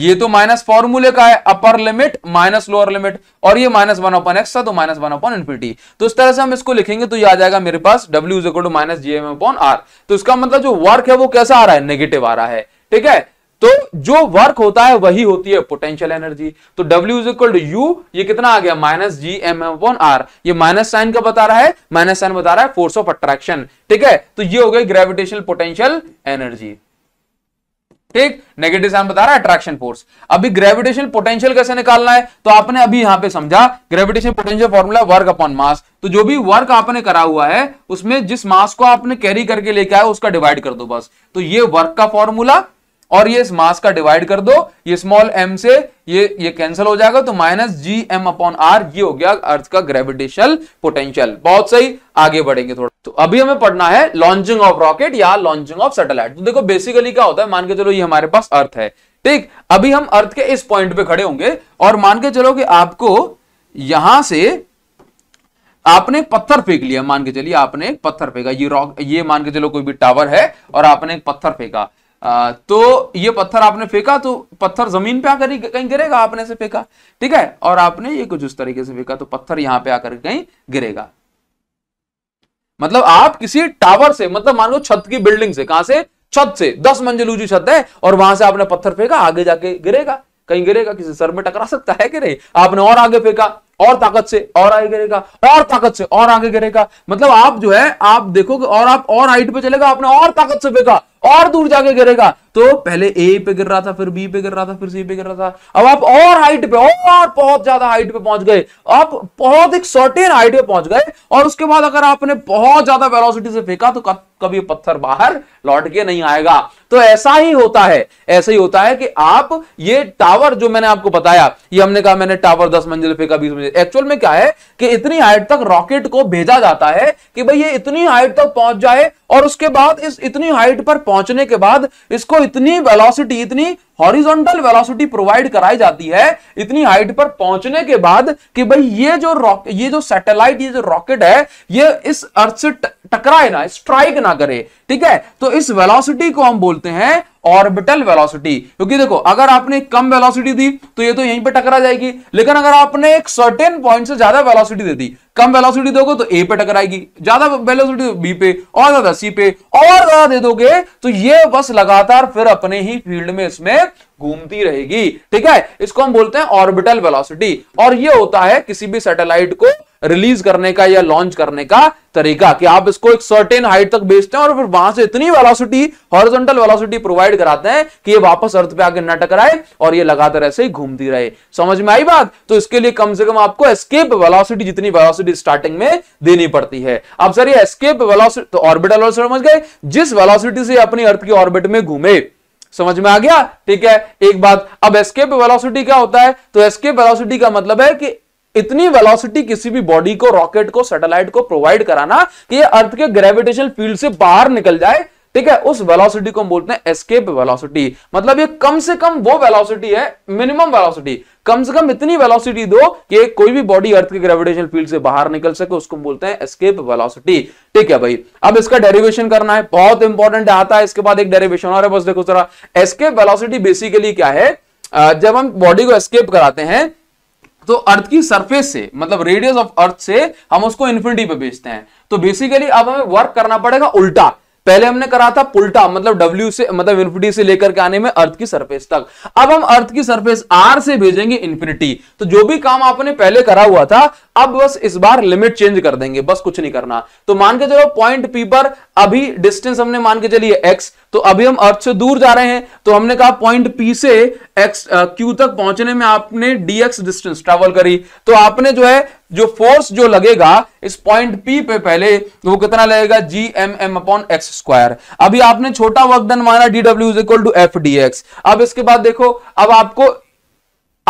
ये तो माइनस फॉर्मूले का है upper limit minus lower limit और ये माइनस वन अपॉन एक्स था तो माइनस वन अपॉन इन्फिनिटी तो इस तरह से हम इसको लिखेंगे तो ये आ जाएगा मेरे पास W is equal to minus G M upon R तो इसका मतलब जो वर्क है वो कैसा आ रहा है नेगेटिव आ रहा है ठीक है तो जो वर्क होता है वही होती है पोटेंशियल एनर्जी तो W is equal to U ये कितना आ गया minus G M M one R ये माइनस साइन का बता रहा है माइनस साइन बता रहा है फोर्स ऑफ अट्रैक्शन ठीक है तो ये हो गई ग्रेविटेशनल पोटेंशियल एनर्जी ठीक नेगेटिव साइन बता रहा है अट्रैक्शन फोर्स अभी ग्रेविटेशन पोटेंशियल कैसे निकालना है तो आपने अभी यहां पे समझा gravitation potential formula work upon mass तो जो भी वर्क आपने करा हुआ है उसमें जिस मास को आपने कैरी करके लेके आया उसका डिवाइड कर दो बस तो ये वर्क का फॉर्मूला और ये इस मास का डिवाइड कर दो ये स्मॉल एम से ये ये कैंसिल हो जाएगा तो minus G M upon R ये हो गया अर्थ का ग्रेविटेशनल पोटेंशियल बहुत सही आगे बढ़ेंगे थोड़ा तो अभी हमें पढ़ना है लॉन्चिंग ऑफ रॉकेट या लॉन्चिंग ऑफ सैटेलाइट तो देखो बेसिकली क्या होता है मान के चलो ये हमारे पास अर्थ है ठीक अभी हम अर्थ के इस पॉइंट पे खड़े होंगे और मान के चलो कि आपको यहां से आपने पत्थर फेंक लिया मान के चलिए आपने एक पत्थर फेंका ये रॉक ये मान के चलो कोई भी टावर है और आपने एक पत्थर फेंका आ, तो ये पत्थर आपने फेंका तो पत्थर जमीन पे आकर कहीं गिरेगा आपने से फेंका ठीक है और आपने ये कुछ उस तरीके से फेंका तो पत्थर यहां पे आकर कहीं गिरेगा मतलब आप किसी टावर से मतलब मान लो छत की बिल्डिंग से कहां से छत से दस मंजिल ऊंची छत है और वहां से आपने पत्थर फेंका आगे जाके गिरेगा कहीं गिरेगा किसी सर में टकरा सकता है कि नहीं आपने और आगे फेंका और ताकत से और आगे गिरेगा और ताकत से और आगे गिरेगा मतलब आप जो है आप देखोगे और आप और हाइट पे चलेगा आपने और ताकत से फेंका और दूर जाके गिरेगा तो पहले ए पे गिर रहा था फिर बी पे गिर रहा था फिर सी पे गिर रहा था अब आप और हाइट पे और बहुत ज्यादा हाइट पे पहुंच गए आप बहुत एक सर्टेन हाइट पे पहुंच गए और उसके बाद अगर आपने बहुत ज्यादा वेलोसिटी से फेंका तो कभी पत्थर बाहर लौट के नहीं आएगा तो ऐसा ही होता है ऐसा ही होता है कि आप ये टावर जो मैंने आपको बताया ये हमने कहा मैंने टावर दस मंजिल फेंका बीस मंजिल एक्चुअल में क्या है कि इतनी हाइट तक रॉकेट को भेजा जाता है कि भाई ये इतनी हाइट तक पहुंच जाए और उसके बाद इस इतनी हाइट पर पहुंचने के बाद इसको इतनी वेलोसिटी इतनी हॉरिजॉन्टल वेलोसिटी प्रोवाइड कराई जाती है इतनी हाइट पर पहुंचने के बाद कि भाई ये जो रॉक ये जो सैटेलाइट ये जो रॉकेट है ये इस अर्थ से टकराए ना स्ट्राइक ना करे ठीक है तो इस वेलोसिटी को हम बोलते हैं ऑर्बिटल वेलोसिटी क्योंकि देखो अगर आपने कम वेलोसिटी दी तो ये तो यहीं पे टकरा जाएगी लेकिन अगर आपने एक सर्टेन पॉइंट से ज्यादा वेलोसिटी दे दी कम वेलोसिटी दोगे तो ए पे टकराएगी ज्यादा वेलोसिटी बी पे और ज्यादा सी पे और ज्यादा दे दोगे तो ये बस लगातार फिर अपने ही फील्ड में इसमें घूमती रहेगी ठीक है इसको हम बोलते हैं ऑर्बिटल वेलोसिटी और ये होता है किसी भी सैटेलाइट को रिलीज करने का या लॉन्च करने का तरीका कि आप इसको एक सर्टेन हाइट तक भेजते हैं और फिर वहां से इतनी वेलोसिटी हॉरिजॉन्टल वेलोसिटी प्रोवाइड कराते हैं कि ये वापस अर्थ पे आके ना टकराए और ये लगातार ऐसे ही घूमती रहे समझ में आई बात तो इसके लिए कम से कम आपको एस्केप वेलोसिटी जितनी वेलोसिटी स्टार्टिंग में देनी पड़ती है अब सर ये एस्केप वेलोसिटी तो ऑर्बिटल समझ गए जिस वेलोसिटी से अपनी अर्थ की ऑर्बिट में घूमे समझ में आ गया ठीक है एक बात अब एस्केप वेलोसिटी क्या होता है तो एस्केप वेलोसिटी का मतलब है कि इतनी वेलोसिटी किसी भी बॉडी को रॉकेट को सैटेलाइट को प्रोवाइड कराना कि ये अर्थ के ग्रेविटेशन फील्ड से बाहर निकल जाए ठीक है उस वेलोसिटी को हम बोलते हैं एस्केप वेलोसिटी मतलब ये कम से कम वो वेलोसिटी है मिनिमम वेलोसिटी कम से कम इतनी वेलोसिटी दो कि कोई भी बॉडी अर्थ के ग्रेविटेशन फील्ड से बाहर निकल सके उसको हम बोलते हैं एस्केप वेलोसिटी ठीक है भाई अब इसका डेरिवेशन करना है बहुत इंपॉर्टेंट आता है इसके बाद एक डेरिवेशन और है बस देखो जरा एस्केप वेलोसिटी बेसिकली क्या है जब हम बॉडी को एस्केप कराते हैं तो अर्थ की सरफेस से मतलब रेडियस ऑफ अर्थ से हम उसको इन्फिनिटी पे भेजते हैं तो बेसिकली अब हमें वर्क करना पड़ेगा उल्टा पहले हमने करा था पुलटा मतलब डब्ल्यू से मतलब इन्फिनिटी से लेकर के आने में अर्थ की सरफेस तक अब हम अर्थ की सरफेस आर से भेजेंगे इन्फिनिटी तो जो भी काम आपने पहले करा हुआ था अब बस इस बार लिमिट चेंज कर देंगे बस कुछ नहीं करना तो मान के चलो पॉइंट P पर अभी डिस्टेंस हमने मान के चलिए एक्स तो अभी हम अर्थ से दूर जा रहे हैं तो हमने कहा पॉइंट पी से एक्स क्यू तक पहुंचने में आपने डीएक्स डिस्टेंस ट्रेवल करी तो आपने जो है जो फोर्स जो लगेगा इस पॉइंट पी पे पहले वो कितना लगेगा G M M upon X square अभी आपने छोटा वर्क डन माना D W is equal to F D X अब इसके बाद देखो अब आपको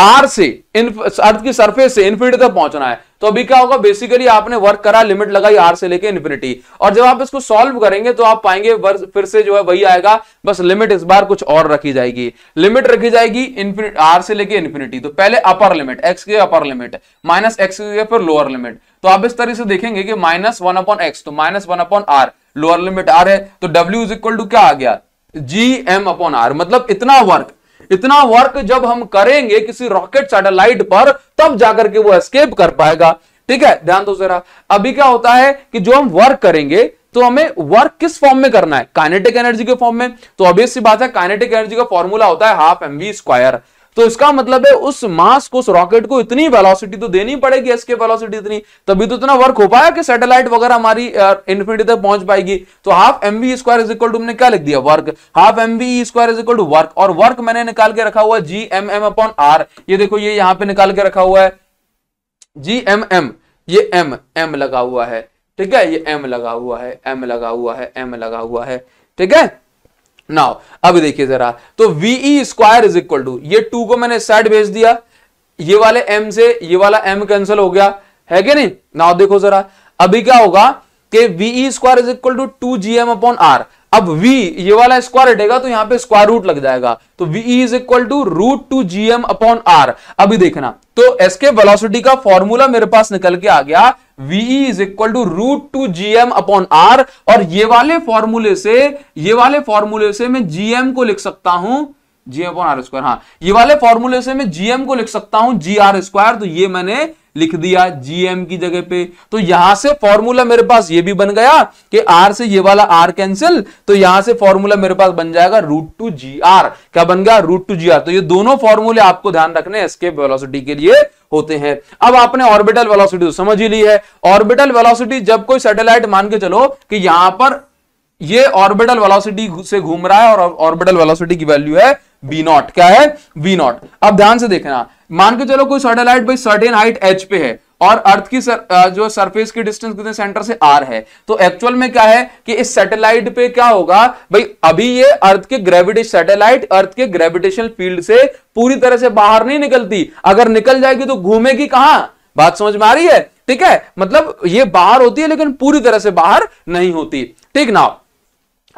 आर से अर्थ की सरफेस से इन्फिनिटी तक पहुंचना है तो अभी क्या होगा बेसिकली आपने वर्क करा लिमिट लगाई आर से लेके इन्फिनिटी और जब आप इसको सॉल्व करेंगे तो आप पाएंगे फिर से जो है वही आएगा बस लिमिट इस बार कुछ और रखी जाएगी लिमिट रखी जाएगी इन्फिनिट आर से लेके इन्फिनिटी तो पहले अपर लिमिट एक्स के अपर लिमिट माइनस एक्स के फिर लोअर लिमिट तो आप इस तरह से देखेंगे कि माइनस वन अपॉन एक्स तो minus one upon R lower limit R है तो डब्ल्यू इज इक्वल टू क्या आ गया जी एम अपॉन आर मतलब इतना वर्क इतना वर्क जब हम करेंगे किसी रॉकेट सैटेलाइट पर तब जाकर के वो एस्केप कर पाएगा ठीक है ध्यान दो जरा अभी क्या होता है कि जो हम वर्क करेंगे तो हमें वर्क किस फॉर्म में करना है काइनेटिक एनर्जी के फॉर्म में तो अभी सी बात है काइनेटिक एनर्जी का फॉर्मूला होता है हाफ एम वी स्क्वायर तो इसका मतलब है उस मास को उस रॉकेट को इतनी वेलोसिटी तो देनी पड़ेगी एस वेलोसिटी इतनी तभी तो इतना वर्क हो पाया कि सैटेलाइट वगैरह हमारी इन्फिनिटी तक पहुंच पाएगी तो half M B square is equal to हमने क्या लिख दिया work half M B square is equal to work और वर्क मैंने निकाल के रखा हुआ G M M upon R ये देखो ये यहां पर निकाल के रखा हुआ है जी एम एम ये एम एम लगा हुआ है ठीक है ये एम लगा हुआ है एम लगा हुआ है एम लगा हुआ है ठीक है नाउ अब देखिए जरा तो VE square is equal to two two को मैंने साइड भेज दिया ये वाले एम से ये वाला एम कैंसिल हो गया है क्या नहीं नाउ देखो जरा अभी क्या होगा कि VE square is equal to two G M upon R अब v ये वाला स्क्वायर हटेगा तो यहां पे स्क्वायर रूट लग जाएगा तो v is equal to root two G M upon R अभी देखना तो के वेलोसिटी का फॉर्मूला मेरे पास निकल के आ गया v is equal to root two G M upon R और ये वाले फॉर्मूले से ये वाले फॉर्मूले से मैं gm को लिख सकता हूं जी अपॉन आर स्क्वायर हाँ ये वाले फॉर्मूले से मैं जीएम को लिख सकता हूं जी आर स्क्वायर तो ये मैंने लिख दिया जीएम की जगह पे तो यहां से फॉर्मूला मेरे पास ये भी बन गया कि आर से ये वाला आर कैंसिल तो यहां से फॉर्मूला मेरे पास बन जाएगा रूट टू जी आर क्या बन गया रूट टू जी आर तो ये दोनों फॉर्मूले आपको ध्यान रखने एस्केप वेलोसिटी के लिए होते हैं अब आपने ऑर्बिटल वेलोसिटी तो समझ ही ली है ऑर्बिटल वेलोसिटी जब कोई सैटेलाइट मान के चलो कि यहां पर ये ऑर्बिटल वेलोसिटी से घूम रहा है और ऑर्बिटल वेलोसिटी की वैल्यू है बी नॉट क्या है बी नॉट अब ध्यान से देखना मान के चलो कोई सैटेलाइट भाई सर्टेन हाइट एच पे है और अर्थ की सर, जो सरफेस की डिस्टेंस कितने सेंटर से आर है तो एक्चुअल में क्या है कि इस सैटेलाइट पे क्या होगा भाई अभी ये अर्थ के ग्रेविटेशन सैटेलाइट अर्थ के ग्रेविटेशन फील्ड से पूरी तरह से बाहर नहीं निकलती अगर निकल जाएगी तो घूमेगी कहां बात समझ में आ रही है ठीक है मतलब ये बाहर होती है लेकिन पूरी तरह से बाहर नहीं होती ठीक ना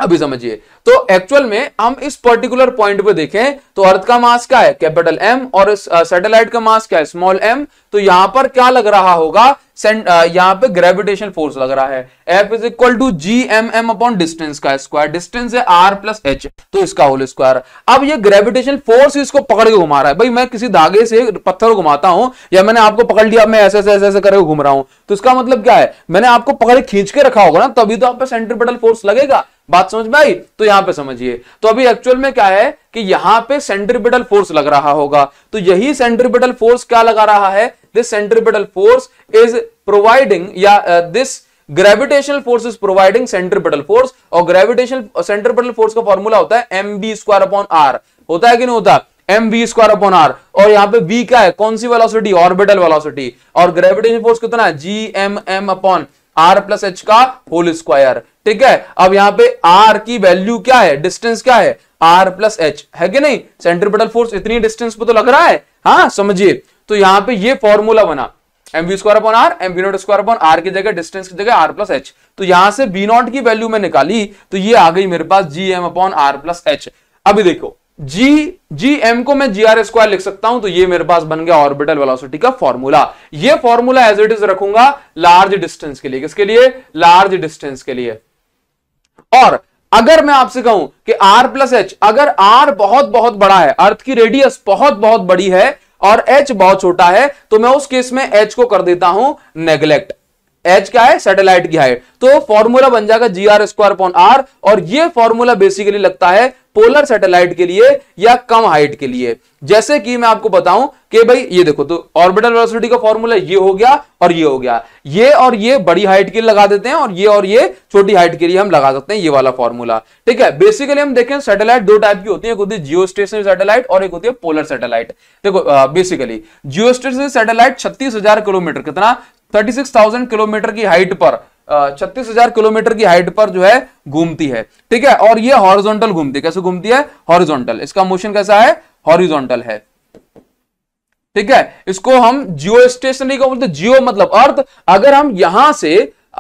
अभी समझिए तो एक्चुअल में हम इस पर्टिकुलर पॉइंट पे देखें तो अर्थ का मास क्या है कैपिटल एम और सैटेलाइट uh, का मास क्या है स्मॉल एम तो यहां पर क्या लग रहा होगा uh, यहां पे ग्रेविटेशन फोर्स लग रहा है F is equal to G M M upon distance का स्क्वायर डिस्टेंस है आर प्लस एच तो इसका होल स्क्वायर अब ये ग्रेविटेशन फोर्स इसको पकड़ के घुमा रहा है भाई मैं किसी धागे से पत्थर घुमाता हूं या मैंने आपको पकड़ लिया मैं ऐसे ऐसे ऐसे करके घूम रहा हूं तो इसका मतलब क्या है मैंने आपको पकड़ खींच के रखा होगा ना तभी तो आप पे सेंट्रीपेटल फोर्स लगेगा बात समझ भाई तो यहां पे समझिए तो अभी एक्चुअल में क्या है कि यहां पे सेंट्रीपिटल फोर्स लग रहा होगा तो यही सेंट्रीपिटल फोर्स क्या लगा रहा है this centripetal force is providing या this gravitational force is providing centripetal force और ग्रेविटेशनल सेंट्रीपिटल फोर्स का फॉर्मूला होता है M B square upon R होता है कि नहीं होता M B square upon R और यहां पे बी क्या है कौन सी वेलोसिटी ऑर्बिटल वेलोसिटी और ग्रेविटेशन फोर्स कितना है G M M upon R plus H का होल स्क्वायर ठीक है अब यहां पे आर की वैल्यू क्या है डिस्टेंस क्या है आर प्लस एच है कि नहीं सेंट्रीपिटल फोर्स इतनी डिस्टेंस पे तो लग रहा है हाँ समझिए तो यहां पे ये फॉर्मूला बना M V square upon R M V not square upon R की जगह डिस्टेंस की जगह आर प्लस एच तो यहां से बी नॉट की वैल्यू में निकाली तो ये आ गई मेरे पास G M upon R plus H अभी देखो जी जी एम को मैं जी आर स्क्वायर लिख सकता हूं तो ये मेरे पास बन गया ऑर्बिटल वेलोसिटी का फॉर्मूला ये फॉर्मूला एज इट इज रखूंगा लार्ज डिस्टेंस के लिए किसके लिए लार्ज डिस्टेंस के लिए और अगर मैं आपसे कहूं कि r प्लस एच अगर r बहुत बहुत बड़ा है अर्थ की रेडियस बहुत बहुत बड़ी है और h बहुत छोटा है तो मैं उस केस में h को कर देता हूं नेग्लेक्ट एच क्या है सैटेलाइट की हाइट तो फॉर्मूला बन जाएगा G R square upon R और ये फॉर्मूला बेसिकली लगता है पोलर सैटेलाइट के लिए या कम हाइट के लिए जैसे कि मैं आपको बताऊं कि भाई ये देखो तो ऑर्बिटल वेलोसिटी का फॉर्मूला ये हो गया और ये हो गया ये और ये बड़ी हाइट के लिए लगा देते हैं और ये और ये छोटी हाइट के लिए हम लगा सकते हैं ये वाला फॉर्मूला ठीक है बेसिकली हम देखें सैटेलाइट दो टाइप की होती है एक होती है जियो स्टेशनरी सैटेलाइट और एक होती है पोलर सैटेलाइट देखो बेसिकली जियो स्टेशनरी सैटेलाइट छत्तीस किलोमीटर कितना थाउजेंड किलोमीटर की हाइट पर छत्तीस हजार किलोमीटर की हाइट पर जो है घूमती है ठीक है और ये हॉरिजॉन्टल घूमती है कैसे घूमती है हॉरिजॉन्टल इसका मोशन कैसा है हॉरिजॉन्टल है ठीक है इसको हम जियो स्टेशनरी को बोलते जियो मतलब अर्थ अगर हम यहां से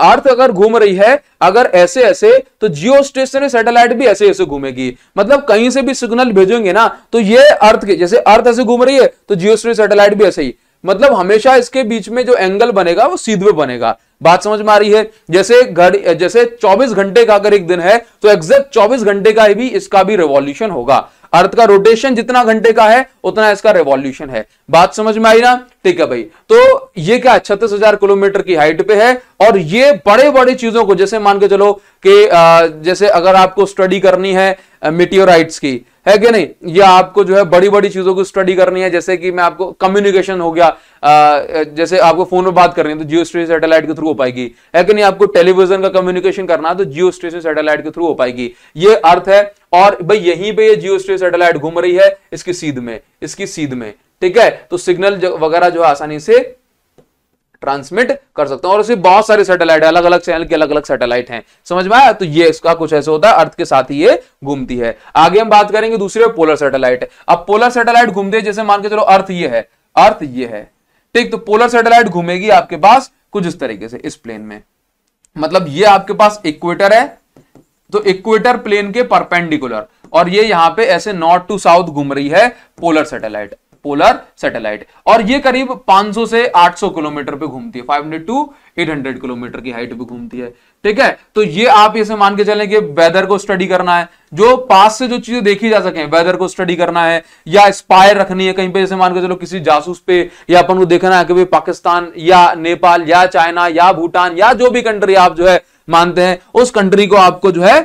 अर्थ अगर घूम रही है अगर ऐसे ऐसे तो जियो स्टेशनरी सैटेलाइट भी ऐसे ऐसे घूमेगी मतलब कहीं से भी सिग्नल भेजेंगे ना तो ये अर्थ के जैसे अर्थ ऐसे घूम रही है तो जियो स्टेशनरी सैटेलाइट भी ऐसे ही मतलब हमेशा इसके बीच में जो एंगल बनेगा वो सीधे बनेगा बात समझ में आ रही है जैसे घड़ी जैसे 24 घंटे का अगर एक दिन है तो एग्जैक्ट 24 घंटे का भी इसका भी रेवॉल्यूशन होगा अर्थ का रोटेशन जितना घंटे का है उतना इसका रेवॉल्यूशन है बात समझ में आई ना ठीक है भाई तो ये क्या छत्तीस हजार किलोमीटर की हाइट पे है और ये बड़े बड़े चीजों को जैसे मान के चलो कि जैसे अगर आपको स्टडी करनी है मिट्योराइट्स की है कि नहीं ये आपको जो है बड़ी बड़ी चीजों को स्टडी करनी है जैसे कि मैं आपको कम्युनिकेशन हो गया आ, जैसे आपको फोन में बात करनी है तो जियो स्टेशन सेटेलाइट के थ्रू हो पाएगी है कि नहीं आपको टेलीविजन का कम्युनिकेशन करना है तो जियो स्टेशन सेटेलाइट के थ्रू हो पाएगी ये अर्थ है और भाई यहीं पे ये जियो स्टेशन सेटेलाइट घूम रही है इसकी सीध में इसकी सीध में ठीक है तो सिग्नल वगैरह जो है आसानी से ट्रांसमिट कर सकता हूं और उसे बहुत सारे सैटेलाइट अलग अलग चैनल के अलग अलग सैटेलाइट हैं समझ में आया तो ये इसका कुछ ऐसे होता है अर्थ के साथ ही ये घूमती है आगे हम बात करेंगे दूसरे पोलर सैटेलाइट अब पोलर सैटेलाइट घूमते हैं जैसे मान के चलो अर्थ ये है अर्थ ये है ठीक तो पोलर सैटेलाइट घूमेगी आपके पास कुछ इस तरीके से इस प्लेन में मतलब ये आपके पास इक्वेटर है तो इक्वेटर प्लेन के परपेंडिकुलर और ये यहां पे ऐसे नॉर्थ टू साउथ घूम रही है पोलर सैटेलाइट पोलर सैटेलाइट और ये करीब 500 से 800 किलोमीटर पे घूमती है 500 टू 800 किलोमीटर की हाइट पे घूमती है ठीक है तो ये आप इसे मान के चलें कि वेदर को स्टडी करना है जो पास से जो चीजें देखी जा सके वेदर को स्टडी करना है या स्पायर रखनी है कहीं पे जैसे मान के चलो किसी जासूस पे या अपन को देखना है कि भाई पाकिस्तान या नेपाल या चाइना या भूटान या जो भी कंट्री आप जो है मानते हैं उस कंट्री को आपको जो है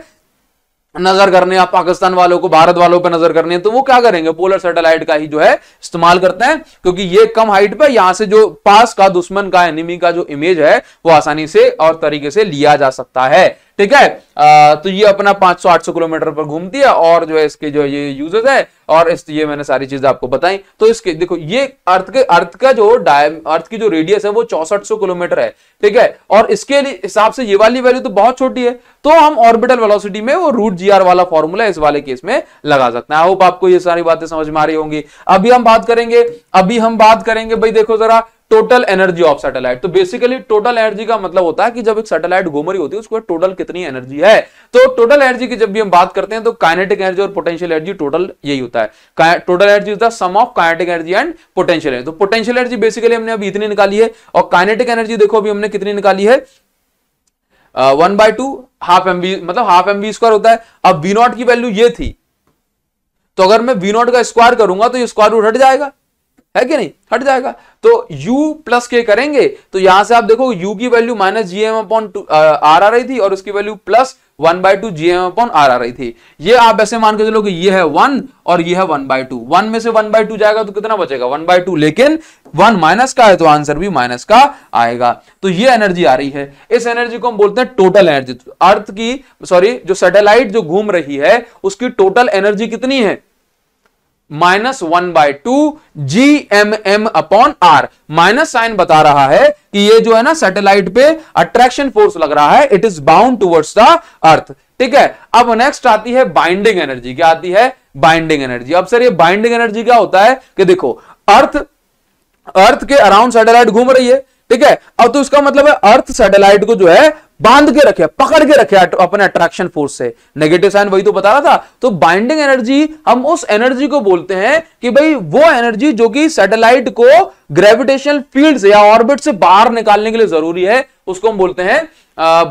नजर करने आप पाकिस्तान वालों को भारत वालों पर नजर करनी है तो वो क्या करेंगे पोलर सैटेलाइट का ही जो है इस्तेमाल करते हैं क्योंकि ये कम हाइट पर यहां से जो पास का दुश्मन का एनिमी का जो इमेज है वो आसानी से और तरीके से लिया जा सकता है ठीक है आ, तो ये अपना 500 800 किलोमीटर पर घूमती है और जो है इसके जो ये यूजेस है और इस ये मैंने सारी चीजें आपको बताई तो इसके देखो ये अर्थ के अर्थ का जो डायम अर्थ की जो रेडियस है वो चौसठ किलोमीटर है ठीक है और इसके हिसाब से ये वाली वैल्यू तो बहुत छोटी है तो हम ऑर्बिटल वेलोसिटी में वो रूट जी वाला फॉर्मूला इस वाले केस में लगा सकते हैं आई होप आपको ये सारी बातें समझ में आ रही होंगी अभी हम बात करेंगे अभी हम बात करेंगे भाई देखो जरा टोटल एनर्जी ऑफ सैटेलाइट तो बेसिकली टोटल एनर्जी का मतलब होता है कि जब एक सैटेलाइट रही होती है उसको टोटल कितनी एनर्जी है तो टोटल एनर्जी की जब भी हम बात करते हैं तो काइनेटिक एनर्जी और पोटेंशियल एनर्जी टोटल यही होता है टोटल एनर्जी होता है sum of kinetic energy and potential energy तो पोटेंशियल एनर्जी बेसिकली हमने अभी इतनी निकाली है और काइनेटिक एनर्जी देखो अभी हमने कितनी निकाली है one by two half M मतलब हाफ एम स्क्वायर होता है अब वी नॉट की वैल्यू ये थी तो अगर मैं वी नॉट का स्क्वायर करूंगा तो ये स्क्वायर रूट हट जाएगा है कि नहीं हट जाएगा तो u प्लस के करेंगे तो यहां से आप देखो u की value minus G M upon two R आ रही थी और उसकी value plus one by two G M upon R आ रही थी ये आप ऐसे मान के चलो कि ये है वन और ये है वन बाय टू वन में से वन बाय टू जाएगा तो कितना बचेगा वन बाय टू लेकिन वन माइनस का है तो आंसर भी माइनस का आएगा तो ये एनर्जी आ रही है इस एनर्जी को हम बोलते हैं टोटल एनर्जी अर्थ की सॉरी जो सैटेलाइट जो घूम रही है उसकी टोटल एनर्जी कितनी है minus one by two G M M upon R minus sign बता रहा है कि ये जो है ना सैटेलाइट पे अट्रैक्शन फोर्स लग रहा है it is bound towards the earth ठीक है अब नेक्स्ट आती है बाइंडिंग एनर्जी क्या आती है बाइंडिंग एनर्जी अब सर ये बाइंडिंग एनर्जी क्या होता है कि देखो अर्थ अर्थ के अराउंड सैटेलाइट घूम रही है ठीक है अब तो इसका मतलब है अर्थ सैटेलाइट को जो है बांध के रखे पकड़ के रखे अपने अट्रैक्शन फोर्स से नेगेटिव साइन वही तो बता रहा था तो बाइंडिंग एनर्जी हम उस एनर्जी को बोलते हैं कि भाई वो एनर्जी जो कि सैटेलाइट को ग्रेविटेशनल फील्ड से या ऑर्बिट से बाहर निकालने के लिए जरूरी है उसको हम बोलते हैं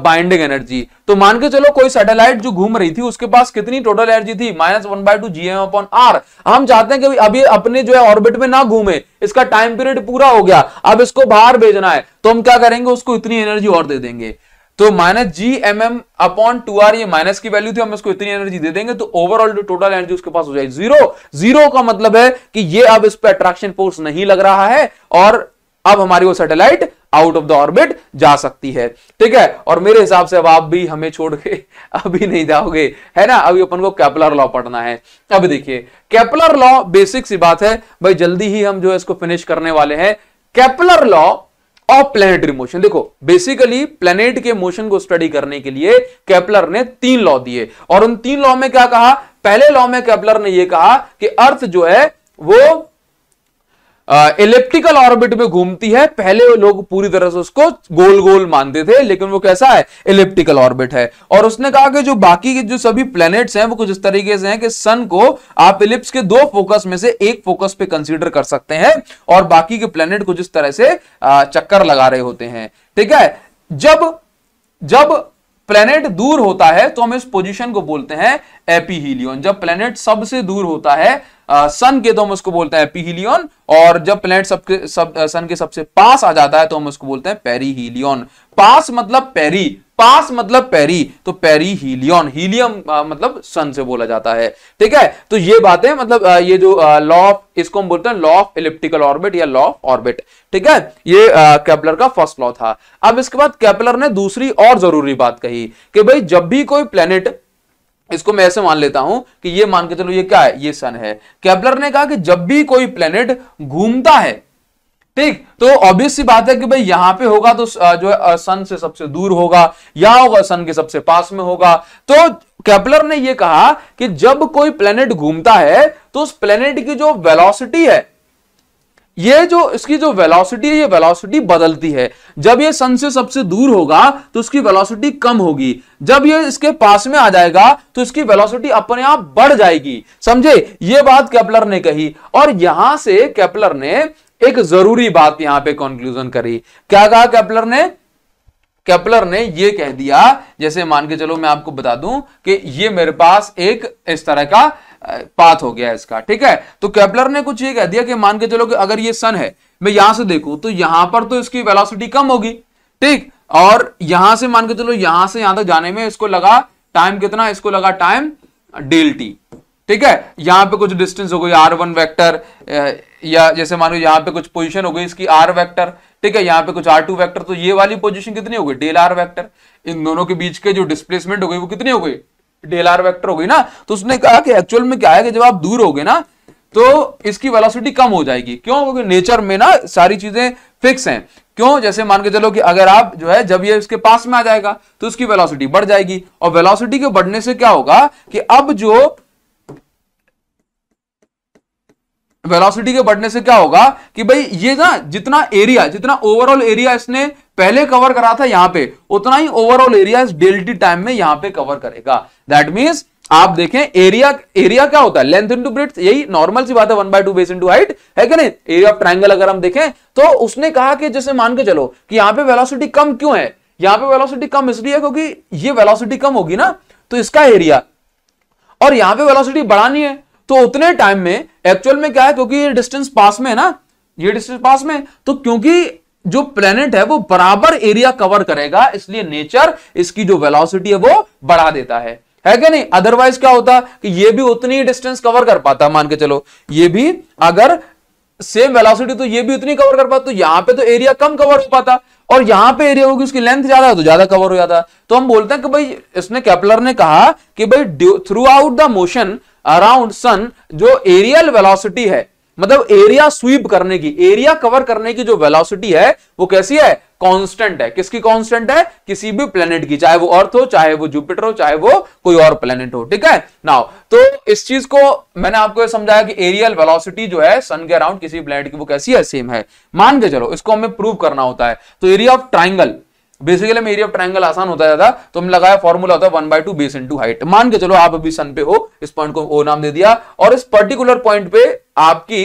बाइंडिंग एनर्जी तो मान के चलो कोई सैटेलाइट जो घूम रही थी उसके पास कितनी टोटल एनर्जी थी minus one by two G M upon R हम चाहते हैं कि अभी अपने जो है ऑर्बिट में ना घूमे इसका टाइम पीरियड पूरा हो गया अब इसको बाहर भेजना है तो हम क्या करेंगे उसको इतनी एनर्जी और दे देंगे तो minus G M M upon two R ये माइनस की वैल्यू थी हम इसको इतनी एनर्जी दे देंगे तो ओवरऑल जो टोटल एनर्जी उसके पास हो जाएगी जीरो जीरो का मतलब है कि ये अब इस पर अट्रैक्शन फोर्स नहीं लग रहा है और अब हमारी वो satellite out of the orbit जा सकती है ठीक है और मेरे हिसाब से अब आप भी हमें छोड़ के [laughs] अभी नहीं जाओगे है ना अभी अपन को कैपलर लॉ पढ़ना है अब देखिए कैपलर लॉ बेसिक सी बात है भाई जल्दी ही हम जो है इसको फिनिश करने वाले हैं Kepler law of planetary motion देखो बेसिकली प्लेनेट के मोशन को स्टडी करने के लिए कैपलर ने तीन लॉ दिए और उन तीन लॉ में क्या कहा पहले लॉ में कैपलर ने यह कहा कि अर्थ जो है वो इलेप्टिकल ऑर्बिट में घूमती है पहले लोग पूरी तरह से उसको गोल गोल मानते थे लेकिन वो कैसा है इलेप्टिकल ऑर्बिट है और उसने कहा कि जो बाकी के जो सभी प्लैनेट्स हैं वो कुछ इस तरीके से हैं कि सन को आप इलिप्स के दो फोकस में से एक फोकस पे कंसीडर कर सकते हैं और बाकी के प्लेनेट कुछ इस तरह से चक्कर लगा रहे होते हैं ठीक है जब जब प्लेनेट दूर होता है तो हम इस पोजीशन को बोलते हैं एपीहीलियन जब प्लेनेट सबसे दूर होता है सन के तो हम उसको बोलते हैं पीहिलियन और जब प्लेनेट सबके सब सन के सबसे पास आ जाता है तो हम उसको बोलते हैं पेरीहिलियन पास मतलब पेरी पास मतलब पेरी तो पेरी हीलियन हीलियम मतलब सन से बोला जाता है ठीक है तो ये बातें मतलब ये जो लॉ ऑफ इसको हम बोलते हैं लॉ ऑफ इलिप्टिकल ऑर्बिट या लॉ ऑफ ऑर्बिट ठीक है ये कैपलर का फर्स्ट लॉ था अब इसके बाद कैपलर ने दूसरी और जरूरी बात कही कि भाई जब भी कोई प्लेनेट इसको मैं ऐसे मान लेता हूं कि ये मान के चलो ये क्या है ये सन है केपलर ने कहा कि जब भी कोई प्लेनेट घूमता है ठीक तो ऑब्वियस सी बात है कि भाई यहां पे होगा तो जो है सन से सबसे दूर होगा यहां होगा सन के सबसे पास में होगा तो कैपलर ने यह कहा कि जब कोई प्लेनेट घूमता है तो उस प्लेनेट की जो वेलोसिटी है ये जो इसकी जो वेलोसिटी है ये वेलोसिटी बदलती है जब ये सन से सबसे दूर होगा तो उसकी वेलोसिटी कम होगी जब ये इसके पास में आ जाएगा तो इसकी वेलोसिटी अपने आप बढ़ जाएगी समझे ये बात कैपलर ने कही और यहां से कैपलर ने एक जरूरी बात यहां पे कंक्लूजन करी क्या कहा कैपलर ने कैपलर ने यह कह दिया जैसे मान के चलो मैं आपको बता दूं कि ये मेरे पास एक इस तरह का पाथ हो गया इसका ठीक है तो कैपलर ने कुछ ये कह दिया कि मान के चलो कि अगर ये सन है मैं यहां से देखूं तो यहां पर तो इसकी वेलोसिटी कम होगी ठीक और यहां से मान के चलो यहां से यहां तक जाने में इसको लगा टाइम कितना इसको लगा टाइम डेल टी ठीक है यहां पे कुछ डिस्टेंस हो गई आर वन वैक्टर या जैसे मान लो यहां पे कुछ पोजीशन हो गई इसकी आर वेक्टर ठीक है यहां पे कुछ आर टू वैक्टर तो ये वाली पोजीशन कितनी हो गई डेल आर वैक्टर इन दोनों के बीच के जो डिस्प्लेसमेंट हो गई वो कितनी हो गई डेल आर वेक्टर हो गई ना तो उसने कहा कि एक्चुअल में क्या है कि जब आप दूर हो गए ना तो इसकी वेलोसिटी कम हो जाएगी क्यों क्योंकि नेचर में ना सारी चीजें फिक्स हैं क्यों जैसे मान के चलो कि अगर आप जो है जब ये इसके पास में आ जाएगा तो उसकी वेलोसिटी बढ़ जाएगी और वेलोसिटी के बढ़ने से क्या होगा कि अब जो वेलोसिटी के बढ़ने से क्या होगा कि भाई ये ना जितना एरिया जितना ओवरऑल एरिया इसने पहले कवर करा था यहां पे उतना ही ओवरऑल एरिया इस डेल्टी टाइम में यहां पे कवर करेगा दैट मीन्स आप देखें एरिया एरिया क्या होता है लेंथ इनटू ब्रेथ यही नॉर्मल सी बात है one by two base into height है क्या नहीं एरिया ऑफ ट्राइंगल अगर हम देखें तो उसने कहा कि जैसे मान के चलो कि यहां पे वेलोसिटी कम क्यों है यहां पे वेलोसिटी कम इसलिए क्योंकि ये वेलोसिटी कम होगी ना तो इसका एरिया और यहां पर वेलोसिटी बढ़ानी है तो उतने टाइम में एक्चुअल में क्या है क्योंकि ये डिस्टेंस पास में है ना ये डिस्टेंस पास में तो क्योंकि जो प्लेनेट है वो बराबर एरिया कवर करेगा इसलिए नेचर इसकी जो वेलोसिटी है वो बढ़ा देता है है कि नहीं अदरवाइज क्या होता कि ये भी उतनी डिस्टेंस कवर कर पाता मान के चलो ये भी अगर सेम वेलोसिटी तो ये भी उतनी कवर कर पाता तो यहां पे तो एरिया कम कवर हो पाता और यहां पे एरिया होगी उसकी लेंथ ज्यादा हो तो ज्यादा कवर हो जाता तो हम बोलते हैं कि भाई इसने कैपलर ने कहा कि भाई throughout the motion around sun जो एरियल वेलोसिटी है मतलब एरिया स्वीप करने की एरिया कवर करने की जो वेलोसिटी है वो कैसी है कांस्टेंट है किसकी कांस्टेंट है किसी भी प्लेनेट की चाहे वो अर्थ हो चाहे वो जुपिटर हो चाहे वो कोई और प्लेनेट हो ठीक है नाउ तो इस चीज को मैंने आपको समझाया कि एरियल वेलोसिटी जो है सन के अराउंड किसी प्लेनेट की वो कैसी है सेम है मान के चलो इसको हमें प्रूव करना होता है तो एरिया ऑफ ट्राइंगल बेसिकली में एरिया ऑफ ट्राइंगल आसान होता है ज्यादा तो हम लगाया फॉर्मूला होता है one by two base into height मान के चलो आप अभी सन पे हो इस पॉइंट को ओ नाम दे दिया और इस पर्टिकुलर पॉइंट पे आपकी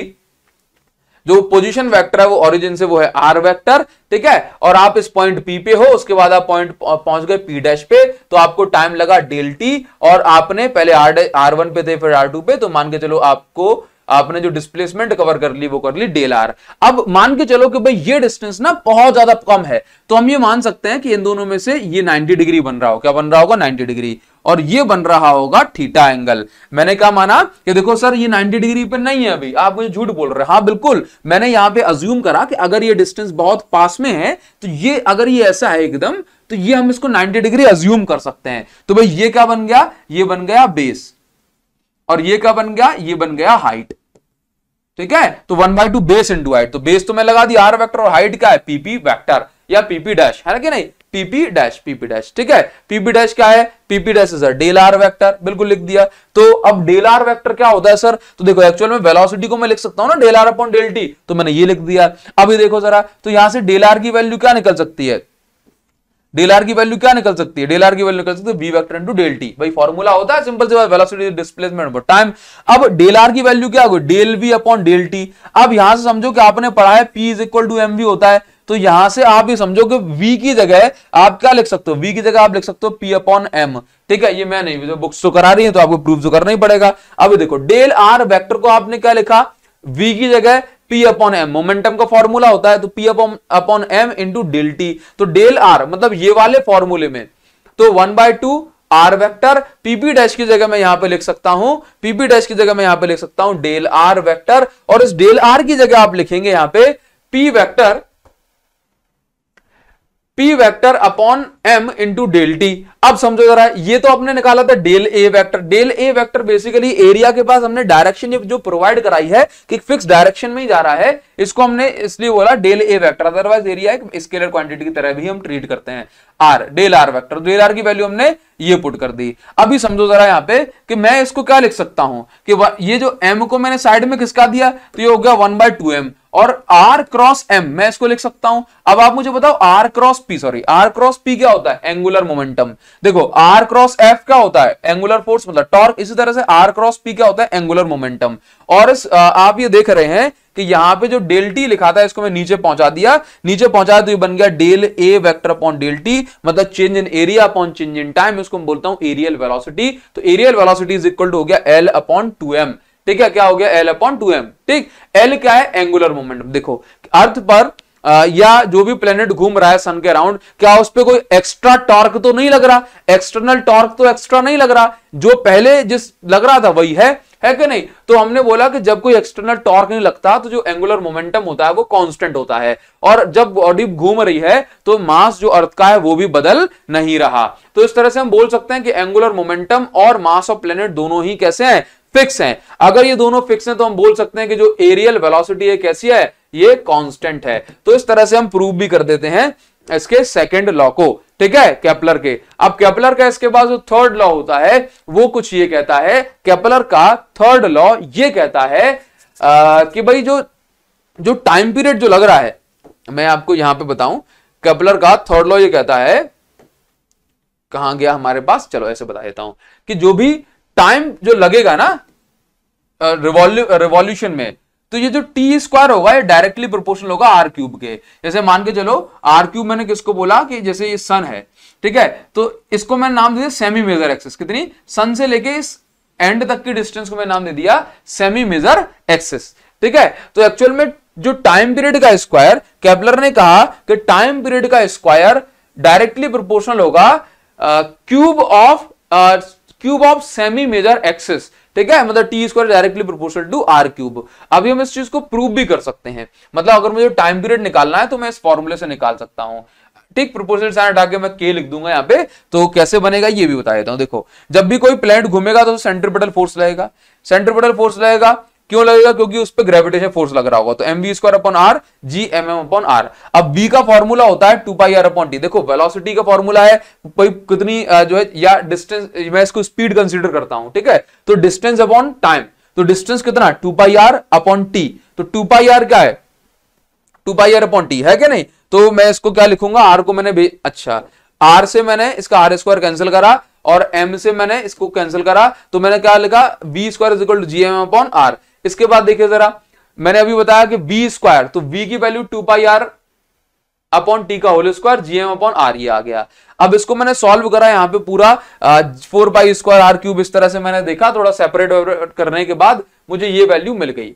जो पोजीशन वेक्टर है वो ओरिजिन से वो है आर वेक्टर ठीक है और आप इस पॉइंट पी पे हो उसके बाद आप पॉइंट पहुंच गए पी डैश पे तो आपको टाइम लगा डेल्टी और आपने पहले आर आर वन पे थे फिर आर टू पे तो मान के चलो आपको आपने जो डिस्प्लेसमेंट कवर कर ली वो कर ली डेल आर अब मान के चलो कि भाई ये डिस्टेंस ना बहुत ज्यादा कम है तो हम ये मान सकते हैं कि इन दोनों में से ये 90 डिग्री बन रहा हो क्या बन रहा होगा 90 डिग्री और ये बन रहा होगा थीटा एंगल मैंने क्या माना कि देखो सर ये 90 डिग्री पे नहीं है अभी आप मुझे झूठ बोल रहे हाँ बिल्कुल मैंने यहां पर अज्यूम करा कि अगर ये डिस्टेंस बहुत पास में है तो ये अगर ये ऐसा है एकदम तो ये हम इसको नाइनटी डिग्री अज्यूम कर सकते हैं तो भाई ये क्या बन गया ये बन गया बेस और ये क्या बन गया ये बन गया हाइट ठीक है तो one by two base into height तो बेस तो मैं लगा दिया आर वेक्टर और हाइट क्या है पीपी वेक्टर या पीपी डैश है ना कि नहीं पीपी डैश पीपी डैश ठीक है पीपी डैश क्या है PP dash sir del R vector बिल्कुल लिख दिया तो अब डेल आर वेक्टर क्या होता है सर तो देखो एक्चुअल में वेलोसिटी को मैं लिख सकता हूं ना del R upon del T तो मैंने ये लिख दिया अभी देखो जरा तो यहां से डेल आर की वैल्यू क्या निकल सकती है डेल आर की वैल्यू क्या निकल सकती है डेल आर की वैल्यू निकल सकती है B vector into del T भाई फॉर्मूला होता है सिंपल से बात वेलोसिटी डिस्प्लेसमेंट पर टाइम अब डेल आर की वैल्यू क्या होगी del V upon del T अब यहां से समझो कि आपने पढ़ा है P is equal to M V होता है तो यहां से आप ये समझो कि v की जगह आप क्या लिख सकते हो v की जगह आप लिख सकते हो p अपॉन एम ठीक है ये मैं नहीं जो बुक्स तो करा रही है तो आपको प्रूफ तो करना ही पड़ेगा अब देखो डेल r वेक्टर को आपने क्या लिखा v की जगह पी अपॉन एम मोमेंटम का फॉर्मूला होता है तो P upon upon M into del T तो डेल आर मतलब ये वाले फॉर्मूले में तो one by two R vector PP dash की जगह मैं यहां पे लिख सकता हूं पीपी डैश की जगह मैं यहां पे लिख सकता हूं डेल आर वेक्टर और इस डेल आर की जगह आप लिखेंगे यहां पे P vector P vector upon M into del T अब समझो जरा ये तो आपने निकाला था del A vector del A vector basically area के पास हमने डायरेक्शन जो प्रोवाइड कराई है कि फिक्स डायरेक्शन में ही जा रहा है इसको हमने इसलिए बोला del A vector otherwise area एक स्केलर क्वांटिटी की तरह भी हम ट्रीट करते हैं R del R vector del R की वैल्यू हमने ये पुट कर दी अभी समझो जरा यहाँ पे कि मैं इसको क्या लिख सकता हूं कि ये जो एम को मैंने साइड में किसका दिया तो ये हो गया वन बाय टू एम और आर क्रॉस एम मैं इसको लिख सकता हूं अब आप मुझे बताओ R cross P sorry R cross P क्या होता है एंगुलर मोमेंटम देखो आर क्रॉस एफ क्या होता है एंगुलर फोर्स मतलब टॉर्क इसी तरह से R क्रॉस पी क्या होता है एंगुलर मोमेंटम और इस आप ये देख रहे हैं कि यहां पे जो डेल टी लिखा था इसको मैं नीचे पहुंचा दिया नीचे पहुंचा तो ये बन गया del A vector upon del T मतलब change in area upon change in time इसको मैं बोलता हूं एरियल वेलोसिटी तो areal velocity is equal to हो गया एल अपॉन टू एम ठीक है क्या हो गया एल अपॉन टू एम ठीक एल क्या है एंगुलर मोमेंटम देखो अर्थ पर आ, या जो भी प्लेनेट घूम रहा है सन के अराउंड क्या उस पर कोई एक्स्ट्रा टॉर्क तो नहीं लग रहा एक्सटर्नल टॉर्क तो एक्स्ट्रा नहीं लग रहा जो पहले जिस लग रहा था वही है है कि नहीं तो हमने बोला कि जब कोई एक्सटर्नल टॉर्क नहीं लगता तो जो एंगुलर मोमेंटम होता है वो कांस्टेंट होता है और जब बॉडी घूम रही है तो मास जो अर्थ का है वो भी बदल नहीं रहा तो इस तरह से हम बोल सकते हैं कि एंगुलर मोमेंटम और मास ऑफ प्लेनेट दोनों ही कैसे हैं फिक्स हैं अगर ये दोनों फिक्स हैं तो हम बोल सकते हैं कि जो एरियल वेलोसिटी है कैसी है ये कांस्टेंट है तो इस तरह से हम प्रूव भी कर देते हैं इसके सेकंड लॉ को ठीक है कैपलर के अब कैपलर का इसके बाद जो थर्ड लॉ होता है वो कुछ ये कहता है कैपलर का थर्ड लॉ ये कहता है आ, कि भाई जो जो टाइम पीरियड जो लग रहा है मैं आपको यहां पर बताऊं कैपलर का थर्ड लॉ ये कहता है कहा गया हमारे पास चलो ऐसे बता देता हूं कि जो भी टाइम जो लगेगा ना रिवॉल्यूशन में तो ये जो टी स्क्वायर होगा ये डायरेक्टली प्रोपोर्शनल होगा आर क्यूब के जैसे मान के चलो आर क्यूब मैंने किसको बोला कि जैसे ये सन है ठीक है तो इसको मैंने नाम दे दिया सेमी मेजर एक्सेस कितनी सन से लेके इस एंड तक की डिस्टेंस को मैं नाम दे दिया सेमी मेजर एक्सेस ठीक है तो एक्चुअल में जो टाइम पीरियड का स्क्वायर कैपलर ने कहा कि टाइम पीरियड का स्क्वायर डायरेक्टली प्रोपोर्शनल होगा cube of cube of semi major axis ठीक है मतलब T square directly proportional to R cube अभी हम इस चीज को प्रूव भी कर सकते हैं मतलब अगर मुझे टाइम पीरियड निकालना है तो मैं इस फॉर्मूले से निकाल सकता हूं ठीक प्रोपोर्शनल साइन हटा के मैं के लिख दूंगा यहाँ पे तो कैसे बनेगा ये भी बता देता हूँ देखो जब भी कोई प्लेनेट घूमेगा तो सेंट्रीपिटल फोर्स लगेगा सेंट्रीपिटल फोर्स लगेगा क्यों लगेगा क्योंकि उस पर ग्रेविटेशन फोर्स लग रहा होगा तो M V square upon R G M M upon R अब बी का फॉर्मूला होता है two pi R upon T देखो वेलोसिटी का फॉर्मूला है कितनी जो है या डिस्टेंस मैं इसको स्पीड कंसिडर करता हूं ठीक है तो डिस्टेंस अपॉन टाइम तो डिस्टेंस कितना two pi R upon T तो टू पाई आर क्या है two pi R upon T है क्या नहीं तो मैं इसको क्या लिखूंगा आर को मैंने अच्छा आर से मैंने इसका आर स्क्वायर कैंसिल करा और एम से मैंने इसको कैंसिल करा तो मैंने क्या लिखा B square is equal to G M upon R इसके बाद देखिए जरा मैंने अभी बताया कि वी स्क्वायर तो वी की value two pi R upon T का whole square GM upon R ये आ गया अब इसको मैंने सॉल्व करा यहाँ पे पूरा four by square R cube इस तरह से मैंने देखा थोड़ा सेपरेट करने के बाद मुझे ये वैल्यू मिल गई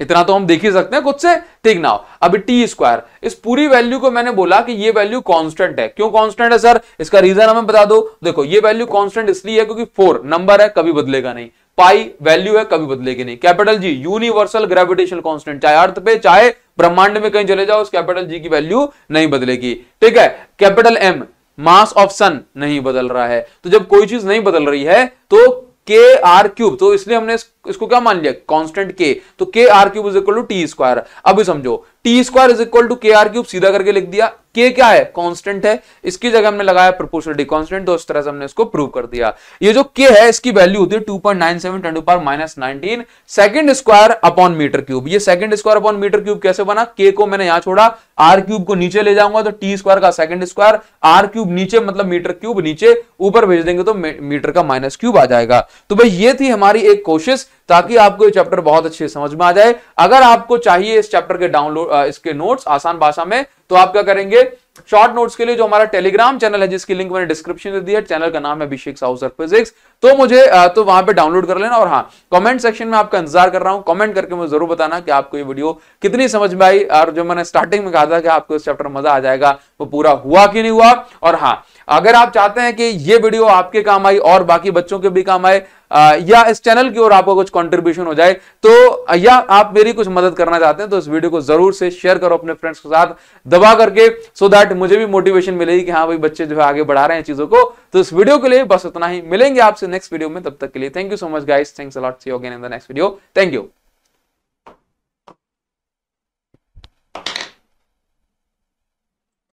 इतना तो हम देख ही सकते हैं खुद से ठीक ना अभी टी स्क्वायर इस पूरी वैल्यू को मैंने बोला कि ये वैल्यू कांस्टेंट है क्यों कांस्टेंट है सर इसका रीजन हमें बता दो देखो ये वैल्यू कांस्टेंट इसलिए है क्योंकि फोर नंबर है कभी बदलेगा नहीं पाई वैल्यू है कभी बदलेगी नहीं capital G universal gravitation constant चाहे अर्थ पे चाहे ब्रह्मांड में कहीं चले जाओ उस कैपिटल जी की वैल्यू नहीं बदलेगी ठीक है capital M mass of sun नहीं बदल रहा है तो जब कोई चीज नहीं बदल रही है तो के आर क्यूब तो इसलिए हमने इसको क्या मान लिया कांस्टेंट के तो K R cube is equal to T square अभी समझो T square is equal to K R cube सीधा करके लिख दिया के क्या है कांस्टेंट है इसकी जगह हमने लगाया प्रोपोर्शनलिटी कांस्टेंट तो इस तरह से हमने इसको प्रूव कर दिया ये जो के है इसकी वैल्यू होती है 2.97 point nine seven ten power minus nineteen second square upon metre cube ये second square upon metre cube कैसे बना के को मैंने यहां छोड़ा आर क्यूब को नीचे ले जाऊंगा तो टी स्क्वायर का सेकंड स्क्वायर आर क्यूब नीचे मतलब मीटर क्यूब नीचे ऊपर भेज देंगे तो मीटर का माइनस क्यूब आ जाएगा तो भाई ये थी हमारी एक कोशिश ताकि आपको ये चैप्टर बहुत अच्छे से समझ में आ जाए अगर आपको चाहिए इस चैप्टर के डाउनलोड इसके नोट्स आसान भाषा में तो आप क्या करेंगे शॉर्ट नोट्स के लिए जो हमारा टेलीग्राम चैनल है जिसकी लिंक मैंने डिस्क्रिप्शन में दी है चैनल का नाम है अभिषेक साउस फिजिक्स तो मुझे तो वहां पे डाउनलोड कर लेना और हाँ कमेंट सेक्शन में आपका इंतजार कर रहा हूँ कमेंट करके मुझे जरूर बताना कि आपको ये वीडियो कितनी समझ में आई और जो मैंने स्टार्टिंग में कहा था कि आपको इस चैप्टर मजा आ जाएगा वो पूरा हुआ कि नहीं हुआ और हाँ अगर आप चाहते हैं कि ये वीडियो आपके काम आई और बाकी बच्चों के भी काम आए या इस चैनल की ओर आपको कुछ कंट्रीब्यूशन हो जाए तो या आप मेरी कुछ मदद करना चाहते हैं तो इस वीडियो को जरूर से शेयर करो अपने फ्रेंड्स के साथ दबा करके सो so दैट मुझे भी मोटिवेशन मिलेगी कि हाँ भाई बच्चे जो है आगे बढ़ा रहे हैं चीजों को तो इस वीडियो के लिए बस उतना ही मिलेंगे आपसे नेक्स्ट वीडियो में तब तक के लिए thank you so much guys thanks a lot see again in the next video thank you